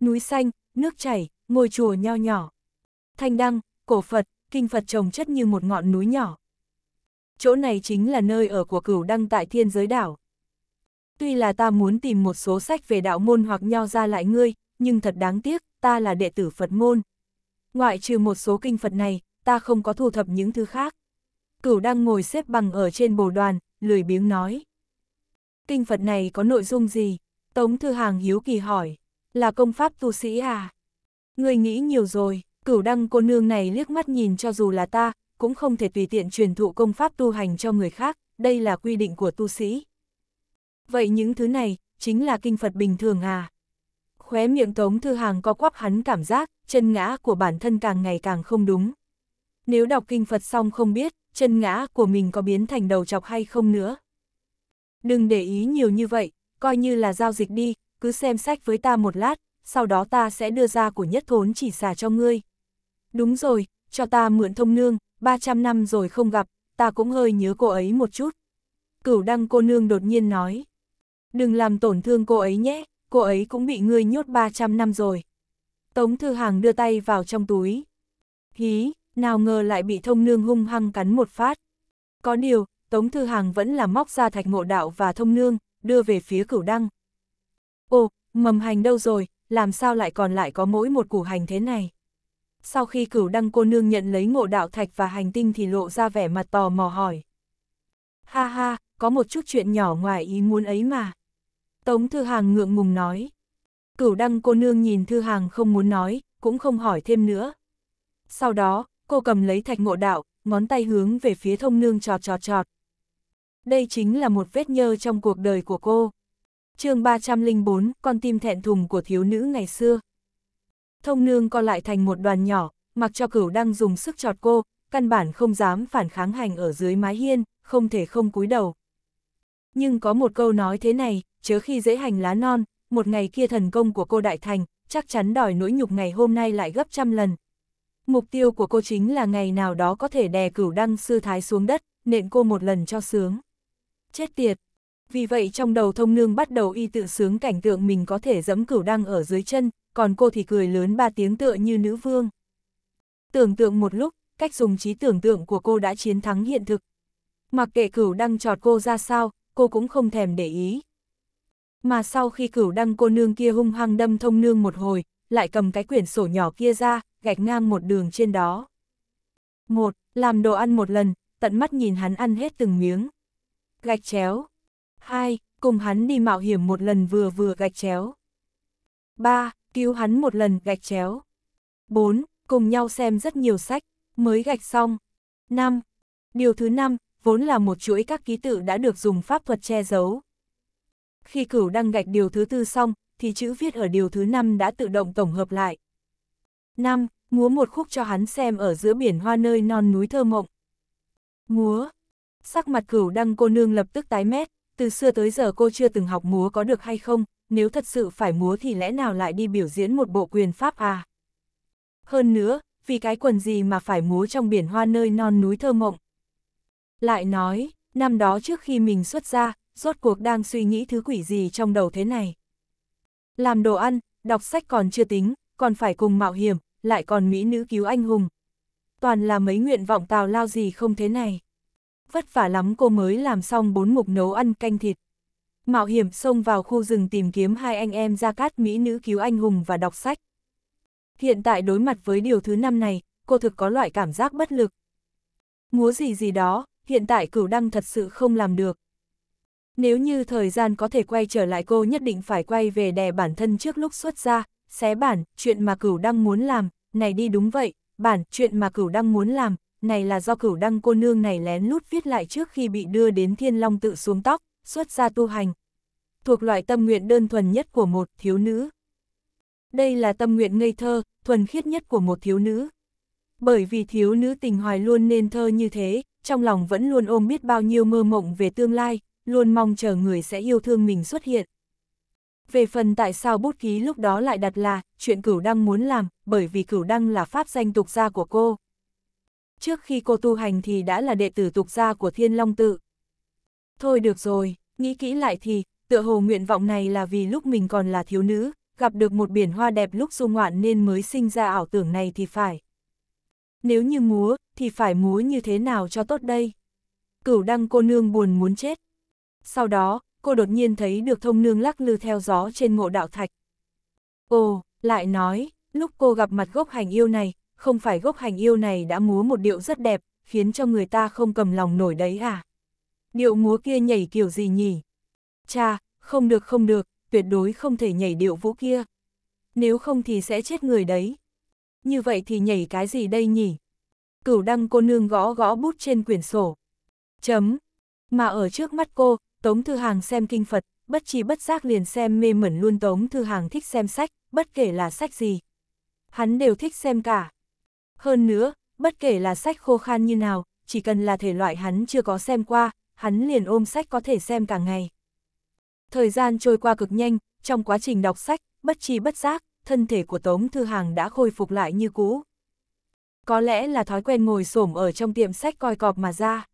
núi xanh, nước chảy, ngôi chùa nho nhỏ. Thanh đăng, cổ Phật, kinh Phật trồng chất như một ngọn núi nhỏ. Chỗ này chính là nơi ở của cửu đăng tại thiên giới đảo. Tuy là ta muốn tìm một số sách về đạo môn hoặc nho ra lại ngươi, nhưng thật đáng tiếc, ta là đệ tử Phật môn. Ngoại trừ một số kinh Phật này, ta không có thu thập những thứ khác. Cửu đăng ngồi xếp bằng ở trên bồ đoàn, lười biếng nói. Kinh Phật này có nội dung gì? Tống Thư Hàng hiếu kỳ hỏi. Là công pháp tu sĩ à? Người nghĩ nhiều rồi, cửu đăng cô nương này liếc mắt nhìn cho dù là ta, cũng không thể tùy tiện truyền thụ công pháp tu hành cho người khác, đây là quy định của tu sĩ. Vậy những thứ này, chính là kinh Phật bình thường à? Khóe miệng Tống Thư Hàng có quắp hắn cảm giác, chân ngã của bản thân càng ngày càng không đúng. Nếu đọc kinh Phật xong không biết, chân ngã của mình có biến thành đầu chọc hay không nữa. Đừng để ý nhiều như vậy, coi như là giao dịch đi, cứ xem sách với ta một lát, sau đó ta sẽ đưa ra của nhất thốn chỉ xả cho ngươi. Đúng rồi, cho ta mượn thông nương, 300 năm rồi không gặp, ta cũng hơi nhớ cô ấy một chút. Cửu đăng cô nương đột nhiên nói. Đừng làm tổn thương cô ấy nhé, cô ấy cũng bị ngươi nhốt 300 năm rồi. Tống Thư Hàng đưa tay vào trong túi. Hí, nào ngờ lại bị thông nương hung hăng cắn một phát. Có điều, Tống Thư Hàng vẫn là móc ra thạch ngộ đạo và thông nương, đưa về phía cửu đăng. Ồ, mầm hành đâu rồi, làm sao lại còn lại có mỗi một củ hành thế này. Sau khi cửu đăng cô nương nhận lấy ngộ đạo thạch và hành tinh thì lộ ra vẻ mặt tò mò hỏi. Ha ha, có một chút chuyện nhỏ ngoài ý muốn ấy mà. Tống Thư Hàng ngượng ngùng nói. Cửu đăng cô nương nhìn Thư Hàng không muốn nói, cũng không hỏi thêm nữa. Sau đó, cô cầm lấy thạch ngộ đạo, ngón tay hướng về phía thông nương trọt trọt trọt. Đây chính là một vết nhơ trong cuộc đời của cô chương 304, con tim thẹn thùng của thiếu nữ ngày xưa. Thông nương co lại thành một đoàn nhỏ, mặc cho cửu đang dùng sức trọt cô, căn bản không dám phản kháng hành ở dưới mái hiên, không thể không cúi đầu. Nhưng có một câu nói thế này, chớ khi dễ hành lá non, một ngày kia thần công của cô đại thành, chắc chắn đòi nỗi nhục ngày hôm nay lại gấp trăm lần. Mục tiêu của cô chính là ngày nào đó có thể đè cửu đăng sư thái xuống đất, nện cô một lần cho sướng. Chết tiệt, vì vậy trong đầu thông nương bắt đầu y tự sướng cảnh tượng mình có thể dẫm cửu đăng ở dưới chân, còn cô thì cười lớn ba tiếng tựa như nữ vương. Tưởng tượng một lúc, cách dùng trí tưởng tượng của cô đã chiến thắng hiện thực. Mặc kệ cửu đăng trọt cô ra sao, cô cũng không thèm để ý. Mà sau khi cửu đăng cô nương kia hung hăng đâm thông nương một hồi, lại cầm cái quyển sổ nhỏ kia ra, gạch ngang một đường trên đó. Một, làm đồ ăn một lần, tận mắt nhìn hắn ăn hết từng miếng. Gạch chéo, 2. Cùng hắn đi mạo hiểm một lần vừa vừa gạch chéo. 3. Cứu hắn một lần gạch chéo. 4. Cùng nhau xem rất nhiều sách, mới gạch xong. 5. Điều thứ 5, vốn là một chuỗi các ký tự đã được dùng pháp thuật che giấu. Khi cửu đăng gạch điều thứ tư xong, thì chữ viết ở điều thứ 5 đã tự động tổng hợp lại. 5. Múa một khúc cho hắn xem ở giữa biển hoa nơi non núi thơ mộng. Múa. Sắc mặt cửu đăng cô nương lập tức tái mét, từ xưa tới giờ cô chưa từng học múa có được hay không, nếu thật sự phải múa thì lẽ nào lại đi biểu diễn một bộ quyền pháp à? Hơn nữa, vì cái quần gì mà phải múa trong biển hoa nơi non núi thơ mộng? Lại nói, năm đó trước khi mình xuất ra, rốt cuộc đang suy nghĩ thứ quỷ gì trong đầu thế này? Làm đồ ăn, đọc sách còn chưa tính, còn phải cùng mạo hiểm, lại còn mỹ nữ cứu anh hùng. Toàn là mấy nguyện vọng tào lao gì không thế này vất vả lắm cô mới làm xong bốn mục nấu ăn canh thịt. Mạo hiểm xông vào khu rừng tìm kiếm hai anh em ra cát mỹ nữ cứu anh hùng và đọc sách. Hiện tại đối mặt với điều thứ năm này, cô thực có loại cảm giác bất lực. Múa gì gì đó, hiện tại cửu đăng thật sự không làm được. Nếu như thời gian có thể quay trở lại cô nhất định phải quay về đè bản thân trước lúc xuất ra, xé bản, chuyện mà cửu đăng muốn làm, này đi đúng vậy, bản, chuyện mà cửu đăng muốn làm, này là do cửu đăng cô nương này lén lút viết lại trước khi bị đưa đến thiên long tự xuống tóc, xuất ra tu hành. Thuộc loại tâm nguyện đơn thuần nhất của một thiếu nữ. Đây là tâm nguyện ngây thơ, thuần khiết nhất của một thiếu nữ. Bởi vì thiếu nữ tình hoài luôn nên thơ như thế, trong lòng vẫn luôn ôm biết bao nhiêu mơ mộng về tương lai, luôn mong chờ người sẽ yêu thương mình xuất hiện. Về phần tại sao bút ký lúc đó lại đặt là, chuyện cửu đăng muốn làm, bởi vì cửu đăng là pháp danh tục gia của cô trước khi cô tu hành thì đã là đệ tử tục gia của Thiên Long Tự. Thôi được rồi, nghĩ kỹ lại thì, tựa hồ nguyện vọng này là vì lúc mình còn là thiếu nữ, gặp được một biển hoa đẹp lúc du ngoạn nên mới sinh ra ảo tưởng này thì phải. Nếu như múa, thì phải múa như thế nào cho tốt đây? Cửu đăng cô nương buồn muốn chết. Sau đó, cô đột nhiên thấy được thông nương lắc lư theo gió trên ngộ đạo thạch. Ồ, lại nói, lúc cô gặp mặt gốc hành yêu này, không phải gốc hành yêu này đã múa một điệu rất đẹp, khiến cho người ta không cầm lòng nổi đấy à? Điệu múa kia nhảy kiểu gì nhỉ? Cha, không được không được, tuyệt đối không thể nhảy điệu vũ kia. Nếu không thì sẽ chết người đấy. Như vậy thì nhảy cái gì đây nhỉ? Cửu đăng cô nương gõ gõ bút trên quyển sổ. Chấm. Mà ở trước mắt cô, Tống Thư Hàng xem kinh Phật, bất chi bất giác liền xem mê mẩn luôn Tống Thư Hàng thích xem sách, bất kể là sách gì. Hắn đều thích xem cả. Hơn nữa, bất kể là sách khô khan như nào, chỉ cần là thể loại hắn chưa có xem qua, hắn liền ôm sách có thể xem cả ngày. Thời gian trôi qua cực nhanh, trong quá trình đọc sách, bất chi bất giác, thân thể của Tống Thư Hàng đã khôi phục lại như cũ. Có lẽ là thói quen ngồi xổm ở trong tiệm sách coi cọp mà ra.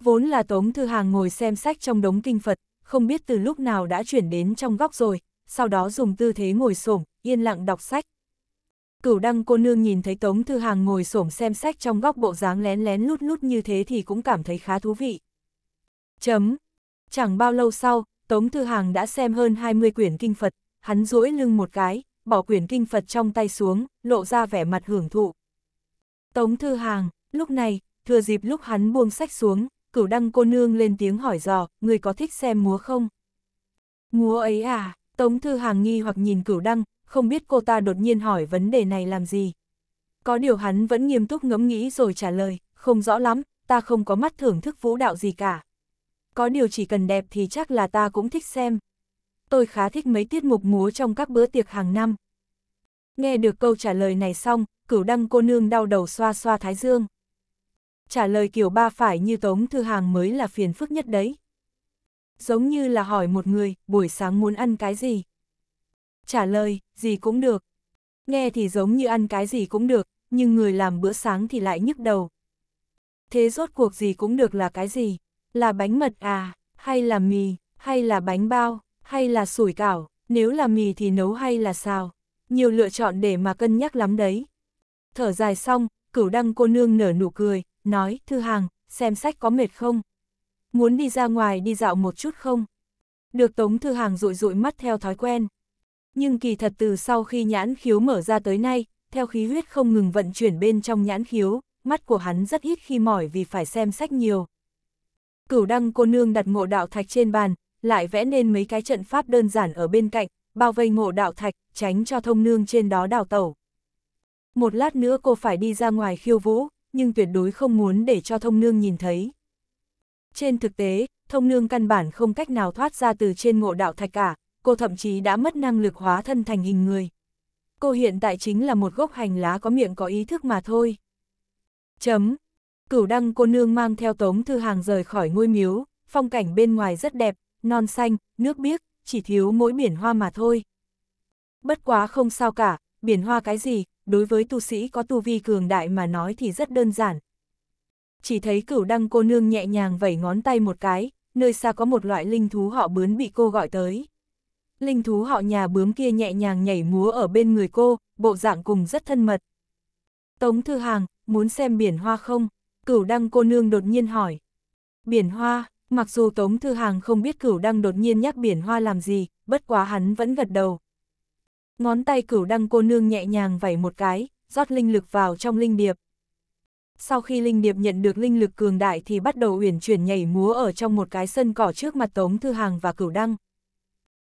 Vốn là Tống Thư Hàng ngồi xem sách trong đống kinh Phật, không biết từ lúc nào đã chuyển đến trong góc rồi, sau đó dùng tư thế ngồi xổm yên lặng đọc sách cửu đăng cô nương nhìn thấy Tống Thư Hàng ngồi xổm xem sách trong góc bộ dáng lén lén lút lút như thế thì cũng cảm thấy khá thú vị. Chấm. Chẳng bao lâu sau, Tống Thư Hàng đã xem hơn 20 quyển kinh Phật, hắn duỗi lưng một cái, bỏ quyển kinh Phật trong tay xuống, lộ ra vẻ mặt hưởng thụ. Tống Thư Hàng, lúc này, thừa dịp lúc hắn buông sách xuống, cửu đăng cô nương lên tiếng hỏi dò, người có thích xem múa không? Múa ấy à, Tống Thư Hàng nghi hoặc nhìn cửu đăng, không biết cô ta đột nhiên hỏi vấn đề này làm gì. Có điều hắn vẫn nghiêm túc ngẫm nghĩ rồi trả lời, không rõ lắm, ta không có mắt thưởng thức vũ đạo gì cả. Có điều chỉ cần đẹp thì chắc là ta cũng thích xem. Tôi khá thích mấy tiết mục múa trong các bữa tiệc hàng năm. Nghe được câu trả lời này xong, cửu đăng cô nương đau đầu xoa xoa thái dương. Trả lời kiểu ba phải như tống thư hàng mới là phiền phức nhất đấy. Giống như là hỏi một người, buổi sáng muốn ăn cái gì? trả lời, gì cũng được. Nghe thì giống như ăn cái gì cũng được, nhưng người làm bữa sáng thì lại nhức đầu. Thế rốt cuộc gì cũng được là cái gì? Là bánh mật à, hay là mì, hay là bánh bao, hay là sủi cảo, nếu là mì thì nấu hay là xào? Nhiều lựa chọn để mà cân nhắc lắm đấy. Thở dài xong, cửu đăng cô nương nở nụ cười, nói, thư hàng, xem sách có mệt không? Muốn đi ra ngoài đi dạo một chút không? Được Tống Thư Hàng rụi rụi mắt theo thói quen nhưng kỳ thật từ sau khi nhãn khiếu mở ra tới nay, theo khí huyết không ngừng vận chuyển bên trong nhãn khiếu, mắt của hắn rất ít khi mỏi vì phải xem sách nhiều. Cửu đăng cô nương đặt ngộ đạo thạch trên bàn, lại vẽ nên mấy cái trận pháp đơn giản ở bên cạnh, bao vây ngộ đạo thạch, tránh cho thông nương trên đó đào tẩu. Một lát nữa cô phải đi ra ngoài khiêu vũ, nhưng tuyệt đối không muốn để cho thông nương nhìn thấy. Trên thực tế, thông nương căn bản không cách nào thoát ra từ trên ngộ đạo thạch cả, cô thậm chí đã mất năng lực hóa thân thành hình người. Cô hiện tại chính là một gốc hành lá có miệng có ý thức mà thôi. Chấm. Cửu đăng cô nương mang theo tống thư hàng rời khỏi ngôi miếu, phong cảnh bên ngoài rất đẹp, non xanh, nước biếc, chỉ thiếu mỗi biển hoa mà thôi. Bất quá không sao cả, biển hoa cái gì, đối với tu sĩ có tu vi cường đại mà nói thì rất đơn giản. Chỉ thấy cửu đăng cô nương nhẹ nhàng vẩy ngón tay một cái, nơi xa có một loại linh thú họ bướn bị cô gọi tới. Linh thú họ nhà bướm kia nhẹ nhàng nhảy múa ở bên người cô, bộ dạng cùng rất thân mật. Tống Thư Hàng, muốn xem biển hoa không? Cửu Đăng cô nương đột nhiên hỏi. Biển hoa, mặc dù Tống Thư Hàng không biết Cửu Đăng đột nhiên nhắc biển hoa làm gì, bất quá hắn vẫn gật đầu. Ngón tay Cửu Đăng cô nương nhẹ nhàng vẩy một cái, rót linh lực vào trong linh điệp. Sau khi linh điệp nhận được linh lực cường đại thì bắt đầu uyển chuyển nhảy múa ở trong một cái sân cỏ trước mặt Tống Thư Hàng và Cửu Đăng.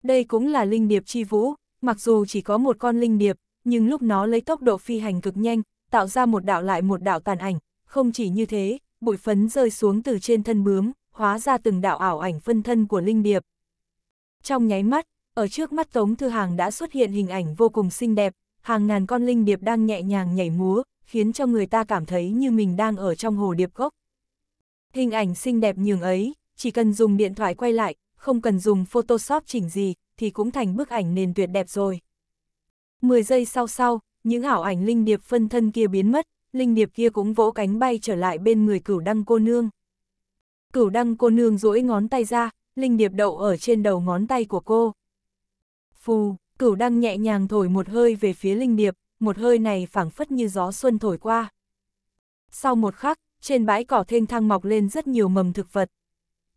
Đây cũng là linh điệp chi vũ, mặc dù chỉ có một con linh điệp, nhưng lúc nó lấy tốc độ phi hành cực nhanh, tạo ra một đạo lại một đạo tàn ảnh, không chỉ như thế, bụi phấn rơi xuống từ trên thân bướm, hóa ra từng đạo ảo ảnh phân thân của linh điệp. Trong nháy mắt, ở trước mắt Tống Thư Hàng đã xuất hiện hình ảnh vô cùng xinh đẹp, hàng ngàn con linh điệp đang nhẹ nhàng nhảy múa, khiến cho người ta cảm thấy như mình đang ở trong hồ điệp gốc. Hình ảnh xinh đẹp nhường ấy, chỉ cần dùng điện thoại quay lại, không cần dùng Photoshop chỉnh gì, thì cũng thành bức ảnh nền tuyệt đẹp rồi. 10 giây sau sau, những ảo ảnh linh điệp phân thân kia biến mất, linh điệp kia cũng vỗ cánh bay trở lại bên người cửu đăng cô nương. Cửu đăng cô nương duỗi ngón tay ra, linh điệp đậu ở trên đầu ngón tay của cô. Phù, cửu đăng nhẹ nhàng thổi một hơi về phía linh điệp, một hơi này phảng phất như gió xuân thổi qua. Sau một khắc, trên bãi cỏ thênh thang mọc lên rất nhiều mầm thực vật.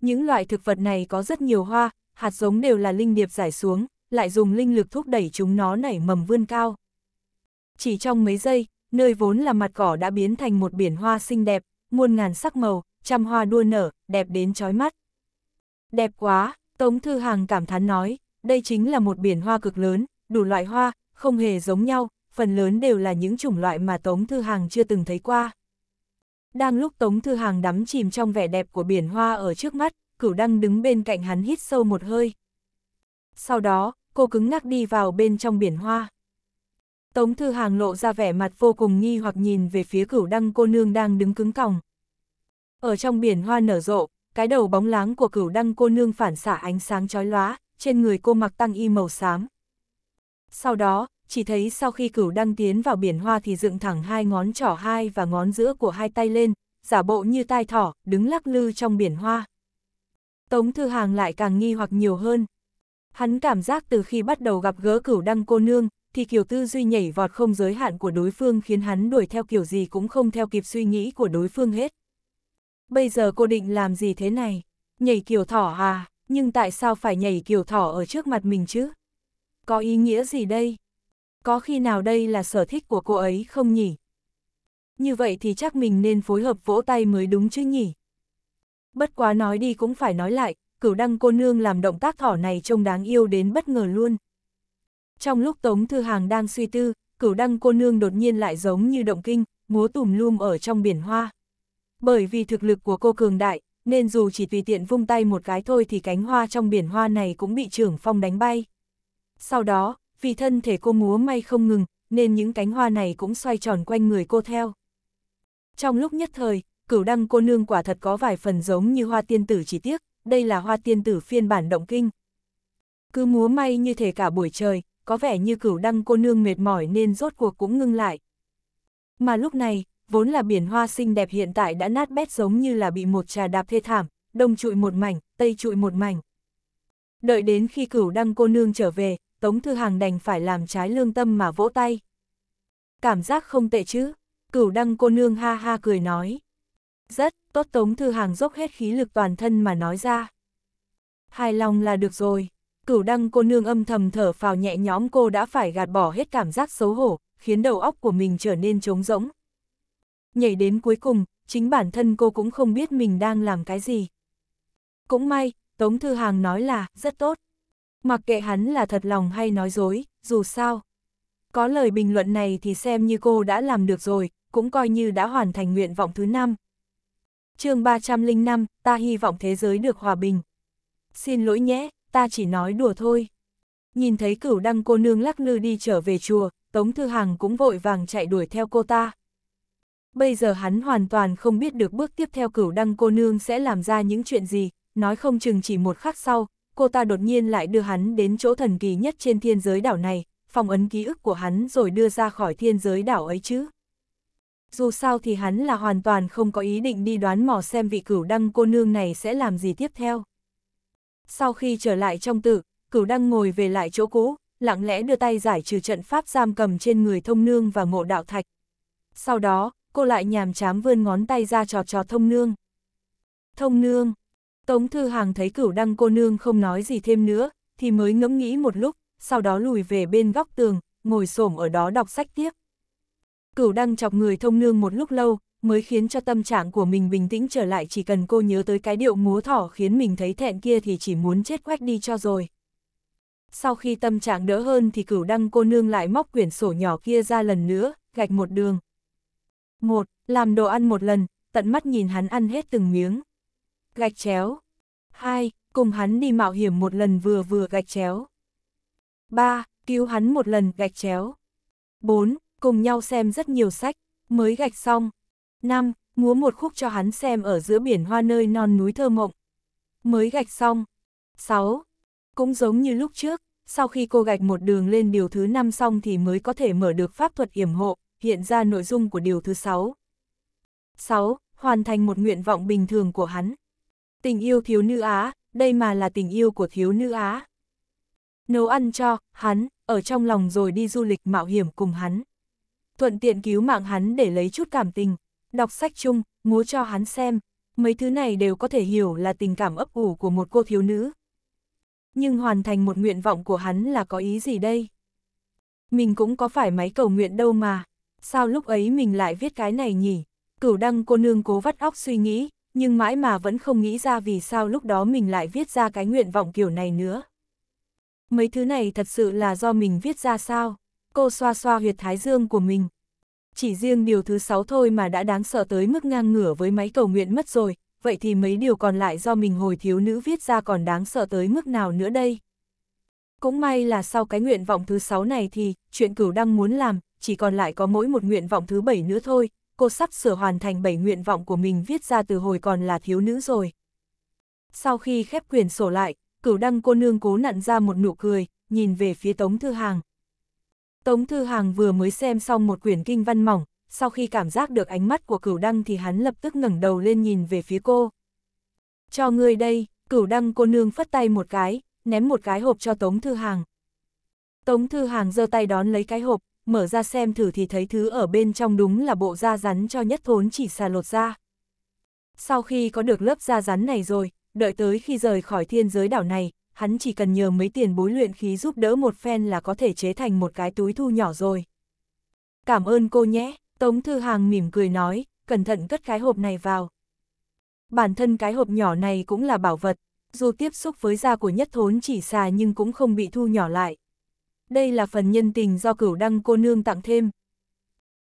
Những loại thực vật này có rất nhiều hoa, hạt giống đều là linh điệp giải xuống, lại dùng linh lực thúc đẩy chúng nó nảy mầm vươn cao. Chỉ trong mấy giây, nơi vốn là mặt cỏ đã biến thành một biển hoa xinh đẹp, muôn ngàn sắc màu, trăm hoa đua nở, đẹp đến chói mắt. Đẹp quá, Tống Thư Hàng cảm thán nói, đây chính là một biển hoa cực lớn, đủ loại hoa, không hề giống nhau, phần lớn đều là những chủng loại mà Tống Thư Hàng chưa từng thấy qua. Đang lúc Tống Thư Hàng đắm chìm trong vẻ đẹp của biển hoa ở trước mắt, cửu đăng đứng bên cạnh hắn hít sâu một hơi. Sau đó, cô cứng ngắc đi vào bên trong biển hoa. Tống Thư Hàng lộ ra vẻ mặt vô cùng nghi hoặc nhìn về phía cửu đăng cô nương đang đứng cứng còng. Ở trong biển hoa nở rộ, cái đầu bóng láng của cửu đăng cô nương phản xạ ánh sáng chói lóa, trên người cô mặc tăng y màu xám. Sau đó, chỉ thấy sau khi cửu đăng tiến vào biển hoa thì dựng thẳng hai ngón trỏ hai và ngón giữa của hai tay lên, giả bộ như tai thỏ, đứng lắc lư trong biển hoa. Tống Thư Hàng lại càng nghi hoặc nhiều hơn. Hắn cảm giác từ khi bắt đầu gặp gỡ cửu đăng cô nương, thì kiểu tư duy nhảy vọt không giới hạn của đối phương khiến hắn đuổi theo kiểu gì cũng không theo kịp suy nghĩ của đối phương hết. Bây giờ cô định làm gì thế này? Nhảy kiểu thỏ à? Nhưng tại sao phải nhảy kiểu thỏ ở trước mặt mình chứ? Có ý nghĩa gì đây? có khi nào đây là sở thích của cô ấy không nhỉ? Như vậy thì chắc mình nên phối hợp vỗ tay mới đúng chứ nhỉ? Bất quá nói đi cũng phải nói lại, cửu đăng cô nương làm động tác thỏ này trông đáng yêu đến bất ngờ luôn. Trong lúc Tống Thư Hàng đang suy tư, cửu đăng cô nương đột nhiên lại giống như động kinh, múa tùm lum ở trong biển hoa. Bởi vì thực lực của cô cường đại, nên dù chỉ tùy tiện vung tay một cái thôi thì cánh hoa trong biển hoa này cũng bị trưởng phong đánh bay. Sau đó, vì thân thể cô múa may không ngừng, nên những cánh hoa này cũng xoay tròn quanh người cô theo. Trong lúc nhất thời, cửu đăng cô nương quả thật có vài phần giống như hoa tiên tử chỉ tiếc, đây là hoa tiên tử phiên bản động kinh. Cứ múa may như thể cả buổi trời, có vẻ như cửu đăng cô nương mệt mỏi nên rốt cuộc cũng ngưng lại. Mà lúc này, vốn là biển hoa xinh đẹp hiện tại đã nát bét giống như là bị một trà đạp thê thảm, đông trụi một mảnh, tây trụi một mảnh. Đợi đến khi cửu đăng cô nương trở về, Tống Thư Hàng đành phải làm trái lương tâm mà vỗ tay. Cảm giác không tệ chứ, cửu đăng cô nương ha ha cười nói. Rất, tốt Tống Thư Hàng dốc hết khí lực toàn thân mà nói ra. Hài lòng là được rồi, cửu đăng cô nương âm thầm thở phào nhẹ nhõm cô đã phải gạt bỏ hết cảm giác xấu hổ, khiến đầu óc của mình trở nên trống rỗng. Nhảy đến cuối cùng, chính bản thân cô cũng không biết mình đang làm cái gì. Cũng may, Tống Thư Hàng nói là, rất tốt, mặc kệ hắn là thật lòng hay nói dối, dù sao. Có lời bình luận này thì xem như cô đã làm được rồi, cũng coi như đã hoàn thành nguyện vọng thứ năm. chương 305, ta hy vọng thế giới được hòa bình. Xin lỗi nhé, ta chỉ nói đùa thôi. Nhìn thấy cửu đăng cô nương lắc lư đi trở về chùa, Tống Thư Hằng cũng vội vàng chạy đuổi theo cô ta. Bây giờ hắn hoàn toàn không biết được bước tiếp theo cửu đăng cô nương sẽ làm ra những chuyện gì, nói không chừng chỉ một khắc sau, cô ta đột nhiên lại đưa hắn đến chỗ thần kỳ nhất trên thiên giới đảo này, phong ấn ký ức của hắn rồi đưa ra khỏi thiên giới đảo ấy chứ. Dù sao thì hắn là hoàn toàn không có ý định đi đoán mò xem vị cửu đăng cô nương này sẽ làm gì tiếp theo. Sau khi trở lại trong tự, cửu đăng ngồi về lại chỗ cũ, lặng lẽ đưa tay giải trừ trận pháp giam cầm trên người thông nương và ngộ đạo thạch. Sau đó, cô lại nhàm chám vươn ngón tay ra trò trò thông nương. Thông nương, Tống Thư Hàng thấy cửu đăng cô nương không nói gì thêm nữa, thì mới ngẫm nghĩ một lúc, sau đó lùi về bên góc tường, ngồi xổm ở đó đọc sách tiếp. Cửu đăng chọc người thông nương một lúc lâu, mới khiến cho tâm trạng của mình bình tĩnh trở lại chỉ cần cô nhớ tới cái điệu múa thỏ khiến mình thấy thẹn kia thì chỉ muốn chết quách đi cho rồi. Sau khi tâm trạng đỡ hơn thì cửu đăng cô nương lại móc quyển sổ nhỏ kia ra lần nữa, gạch một đường. một Làm đồ ăn một lần, tận mắt nhìn hắn ăn hết từng miếng. Gạch chéo. 2. Cùng hắn đi mạo hiểm một lần vừa vừa gạch chéo. 3. Cứu hắn một lần gạch chéo. 4. Cùng nhau xem rất nhiều sách, mới gạch xong. 5. Múa một khúc cho hắn xem ở giữa biển hoa nơi non núi thơ mộng. Mới gạch xong. 6. Cũng giống như lúc trước, sau khi cô gạch một đường lên điều thứ 5 xong thì mới có thể mở được pháp thuật yểm hộ, hiện ra nội dung của điều thứ 6. 6. Hoàn thành một nguyện vọng bình thường của hắn. Tình yêu thiếu nữ Á, đây mà là tình yêu của thiếu nữ Á. Nấu ăn cho, hắn, ở trong lòng rồi đi du lịch mạo hiểm cùng hắn. Thuận tiện cứu mạng hắn để lấy chút cảm tình, đọc sách chung, múa cho hắn xem. Mấy thứ này đều có thể hiểu là tình cảm ấp ủ của một cô thiếu nữ. Nhưng hoàn thành một nguyện vọng của hắn là có ý gì đây? Mình cũng có phải máy cầu nguyện đâu mà. Sao lúc ấy mình lại viết cái này nhỉ? Cửu đăng cô nương cố vắt óc suy nghĩ, nhưng mãi mà vẫn không nghĩ ra vì sao lúc đó mình lại viết ra cái nguyện vọng kiểu này nữa. Mấy thứ này thật sự là do mình viết ra sao? Cô xoa xoa huyệt thái dương của mình. Chỉ riêng điều thứ sáu thôi mà đã đáng sợ tới mức ngang ngửa với máy cầu nguyện mất rồi, vậy thì mấy điều còn lại do mình hồi thiếu nữ viết ra còn đáng sợ tới mức nào nữa đây? Cũng may là sau cái nguyện vọng thứ sáu này thì, chuyện cửu đăng muốn làm, chỉ còn lại có mỗi một nguyện vọng thứ bảy nữa thôi, cô sắp sửa hoàn thành bảy nguyện vọng của mình viết ra từ hồi còn là thiếu nữ rồi. Sau khi khép quyển sổ lại, cửu đăng cô nương cố nặn ra một nụ cười, nhìn về phía Tống Thư Hàng. Tống Thư Hàng vừa mới xem xong một quyển kinh văn mỏng, sau khi cảm giác được ánh mắt của cửu đăng thì hắn lập tức ngẩng đầu lên nhìn về phía cô. Cho người đây, cửu đăng cô nương phất tay một cái, ném một cái hộp cho Tống Thư Hàng. Tống Thư Hàng giơ tay đón lấy cái hộp, mở ra xem thử thì thấy thứ ở bên trong đúng là bộ da rắn cho nhất thốn chỉ xà lột ra. Sau khi có được lớp da rắn này rồi, đợi tới khi rời khỏi thiên giới đảo này, hắn chỉ cần nhờ mấy tiền bối luyện khí giúp đỡ một phen là có thể chế thành một cái túi thu nhỏ rồi. Cảm ơn cô nhé, Tống Thư Hàng mỉm cười nói, cẩn thận cất cái hộp này vào. Bản thân cái hộp nhỏ này cũng là bảo vật, dù tiếp xúc với da của nhất thốn chỉ xà nhưng cũng không bị thu nhỏ lại đây là phần nhân tình do cửu đăng cô nương tặng thêm.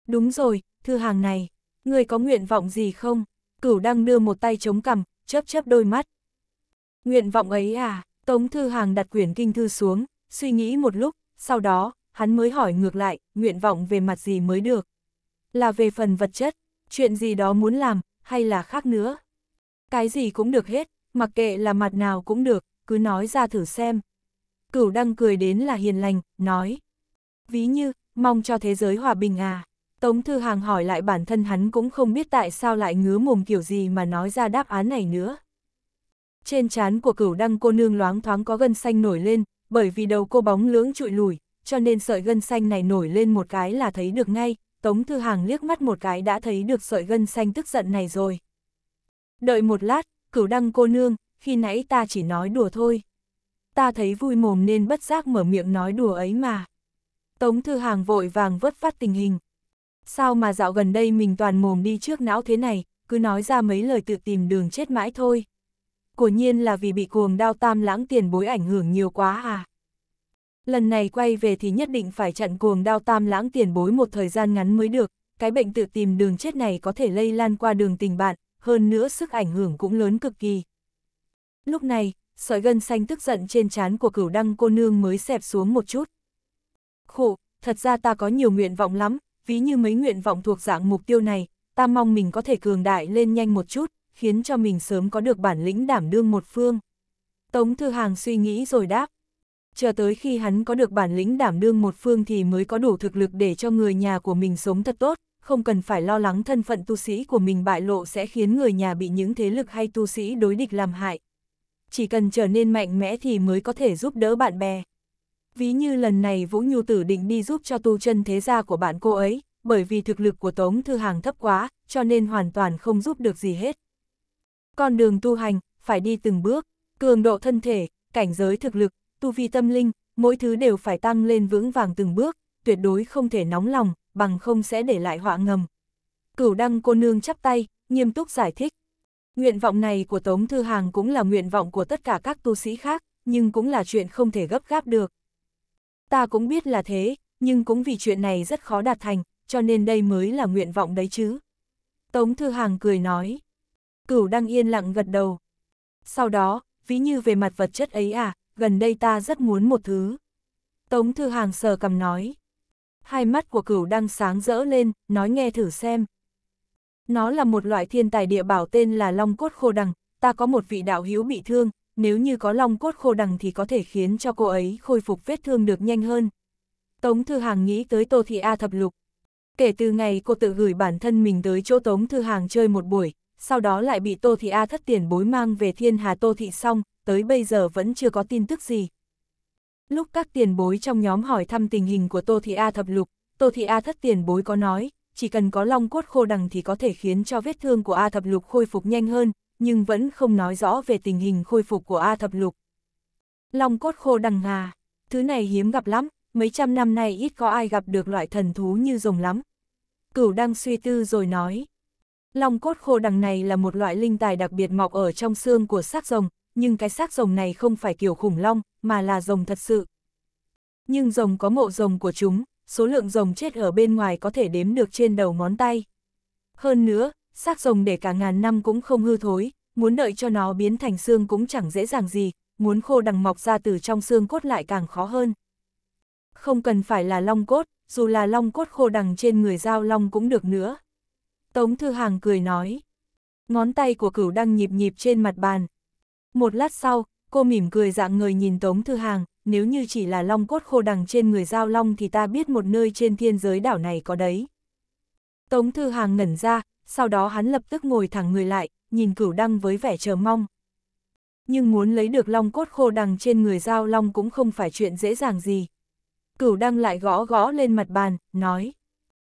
Đúng rồi, thư hàng này, người có nguyện vọng gì không? Cửu đăng đưa một tay chống cằm, chớp chớp đôi mắt. Nguyện vọng ấy à, Tống Thư Hàng đặt quyển kinh thư xuống, suy nghĩ một lúc, sau đó, hắn mới hỏi ngược lại, nguyện vọng về mặt gì mới được. Là về phần vật chất, chuyện gì đó muốn làm, hay là khác nữa. Cái gì cũng được hết, mặc kệ là mặt nào cũng được, cứ nói ra thử xem cửu đăng cười đến là hiền lành, nói. Ví như, mong cho thế giới hòa bình à. Tống Thư Hàng hỏi lại bản thân hắn cũng không biết tại sao lại ngứa mồm kiểu gì mà nói ra đáp án này nữa. Trên trán của cửu đăng cô nương loáng thoáng có gân xanh nổi lên, bởi vì đầu cô bóng lưỡng trụi lùi, cho nên sợi gân xanh này nổi lên một cái là thấy được ngay, Tống Thư Hàng liếc mắt một cái đã thấy được sợi gân xanh tức giận này rồi. Đợi một lát, cửu đăng cô nương, khi nãy ta chỉ nói đùa thôi ta thấy vui mồm nên bất giác mở miệng nói đùa ấy mà. Tống Thư Hàng vội vàng vớt phát tình hình. Sao mà dạo gần đây mình toàn mồm đi trước não thế này, cứ nói ra mấy lời tự tìm đường chết mãi thôi. Của nhiên là vì bị cuồng đao tam lãng tiền bối ảnh hưởng nhiều quá à. Lần này quay về thì nhất định phải chặn cuồng đao tam lãng tiền bối một thời gian ngắn mới được, cái bệnh tự tìm đường chết này có thể lây lan qua đường tình bạn, hơn nữa sức ảnh hưởng cũng lớn cực kỳ. Lúc này, sợi gân xanh tức giận trên trán của cửu đăng cô nương mới xẹp xuống một chút. Khổ, thật ra ta có nhiều nguyện vọng lắm, ví như mấy nguyện vọng thuộc dạng mục tiêu này, ta mong mình có thể cường đại lên nhanh một chút, khiến cho mình sớm có được bản lĩnh đảm đương một phương. Tống Thư Hàng suy nghĩ rồi đáp. Chờ tới khi hắn có được bản lĩnh đảm đương một phương thì mới có đủ thực lực để cho người nhà của mình sống thật tốt, không cần phải lo lắng thân phận tu sĩ của mình bại lộ sẽ khiến người nhà bị những thế lực hay tu sĩ đối địch làm hại, chỉ cần trở nên mạnh mẽ thì mới có thể giúp đỡ bạn bè. Ví như lần này Vũ Nhu Tử định đi giúp cho tu chân thế gia của bạn cô ấy, bởi vì thực lực của Tống Thư Hàng thấp quá, cho nên hoàn toàn không giúp được gì hết. Con đường tu hành, phải đi từng bước, cường độ thân thể, cảnh giới thực lực, tu vi tâm linh, mỗi thứ đều phải tăng lên vững vàng từng bước, tuyệt đối không thể nóng lòng, bằng không sẽ để lại họa ngầm. Cửu đăng cô nương chắp tay, nghiêm túc giải thích. Nguyện vọng này của Tống Thư Hàng cũng là nguyện vọng của tất cả các tu sĩ khác, nhưng cũng là chuyện không thể gấp gáp được. Ta cũng biết là thế, nhưng cũng vì chuyện này rất khó đạt thành, cho nên đây mới là nguyện vọng đấy chứ. Tống Thư Hàng cười nói. Cửu đang yên lặng gật đầu. Sau đó, ví như về mặt vật chất ấy à, gần đây ta rất muốn một thứ. Tống Thư Hàng sờ cầm nói. Hai mắt của cửu đang sáng rỡ lên, nói nghe thử xem, nó là một loại thiên tài địa bảo tên là long cốt khô đằng, ta có một vị đạo hữu bị thương, nếu như có long cốt khô đằng thì có thể khiến cho cô ấy khôi phục vết thương được nhanh hơn. Tống Thư Hàng nghĩ tới Tô Thị A thập lục. Kể từ ngày cô tự gửi bản thân mình tới chỗ Tống Thư Hàng chơi một buổi, sau đó lại bị Tô Thị A thất tiền bối mang về thiên hà Tô Thị xong, tới bây giờ vẫn chưa có tin tức gì. Lúc các tiền bối trong nhóm hỏi thăm tình hình của Tô Thị A thập lục, Tô Thị A thất tiền bối có nói, chỉ cần có long cốt khô đằng thì có thể khiến cho vết thương của A thập lục khôi phục nhanh hơn, nhưng vẫn không nói rõ về tình hình khôi phục của A thập lục. Long cốt khô đằng hà, thứ này hiếm gặp lắm, mấy trăm năm nay ít có ai gặp được loại thần thú như rồng lắm. Cửu đang suy tư rồi nói. Long cốt khô đằng này là một loại linh tài đặc biệt mọc ở trong xương của xác rồng, nhưng cái xác rồng này không phải kiểu khủng long, mà là rồng thật sự. Nhưng rồng có mộ rồng của chúng, số lượng rồng chết ở bên ngoài có thể đếm được trên đầu ngón tay. Hơn nữa, xác rồng để cả ngàn năm cũng không hư thối, muốn đợi cho nó biến thành xương cũng chẳng dễ dàng gì, muốn khô đằng mọc ra từ trong xương cốt lại càng khó hơn. Không cần phải là long cốt, dù là long cốt khô đằng trên người dao long cũng được nữa. Tống Thư Hàng cười nói. Ngón tay của cửu đăng nhịp nhịp trên mặt bàn. Một lát sau, cô mỉm cười dạng người nhìn Tống Thư Hàng, nếu như chỉ là long cốt khô đằng trên người giao long thì ta biết một nơi trên thiên giới đảo này có đấy. Tống Thư Hàng ngẩn ra, sau đó hắn lập tức ngồi thẳng người lại, nhìn cửu đăng với vẻ chờ mong. Nhưng muốn lấy được long cốt khô đằng trên người giao long cũng không phải chuyện dễ dàng gì. Cửu đăng lại gõ gõ lên mặt bàn, nói.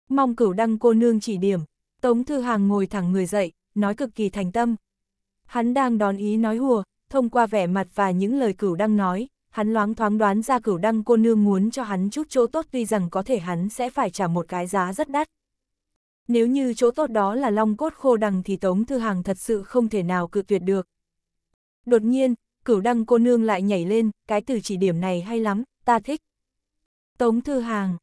Mong cửu đăng cô nương chỉ điểm, Tống Thư Hàng ngồi thẳng người dậy, nói cực kỳ thành tâm. Hắn đang đón ý nói hùa, thông qua vẻ mặt và những lời cửu đăng nói, hắn loáng thoáng đoán ra cửu đăng cô nương muốn cho hắn chút chỗ tốt tuy rằng có thể hắn sẽ phải trả một cái giá rất đắt. Nếu như chỗ tốt đó là long cốt khô đằng thì Tống Thư Hàng thật sự không thể nào cự tuyệt được. Đột nhiên, cửu đăng cô nương lại nhảy lên, cái từ chỉ điểm này hay lắm, ta thích. Tống Thư Hàng,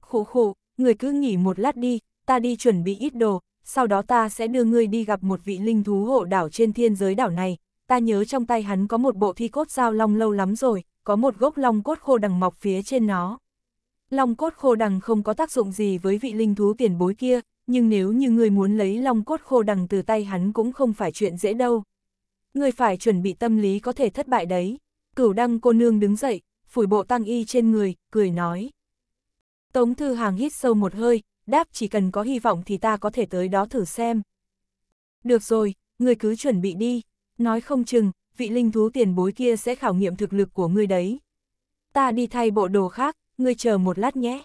khổ khổ, người cứ nghỉ một lát đi, ta đi chuẩn bị ít đồ, sau đó ta sẽ đưa ngươi đi gặp một vị linh thú hộ đảo trên thiên giới đảo này, ta nhớ trong tay hắn có một bộ thi cốt dao long lâu lắm rồi, có một gốc long cốt khô đằng mọc phía trên nó. Long cốt khô đằng không có tác dụng gì với vị linh thú tiền bối kia, nhưng nếu như người muốn lấy long cốt khô đằng từ tay hắn cũng không phải chuyện dễ đâu. Người phải chuẩn bị tâm lý có thể thất bại đấy. Cửu đăng cô nương đứng dậy, phủi bộ tăng y trên người, cười nói. Tống Thư Hàng hít sâu một hơi, đáp chỉ cần có hy vọng thì ta có thể tới đó thử xem. Được rồi, người cứ chuẩn bị đi, nói không chừng, vị linh thú tiền bối kia sẽ khảo nghiệm thực lực của ngươi đấy. Ta đi thay bộ đồ khác, ngươi chờ một lát nhé.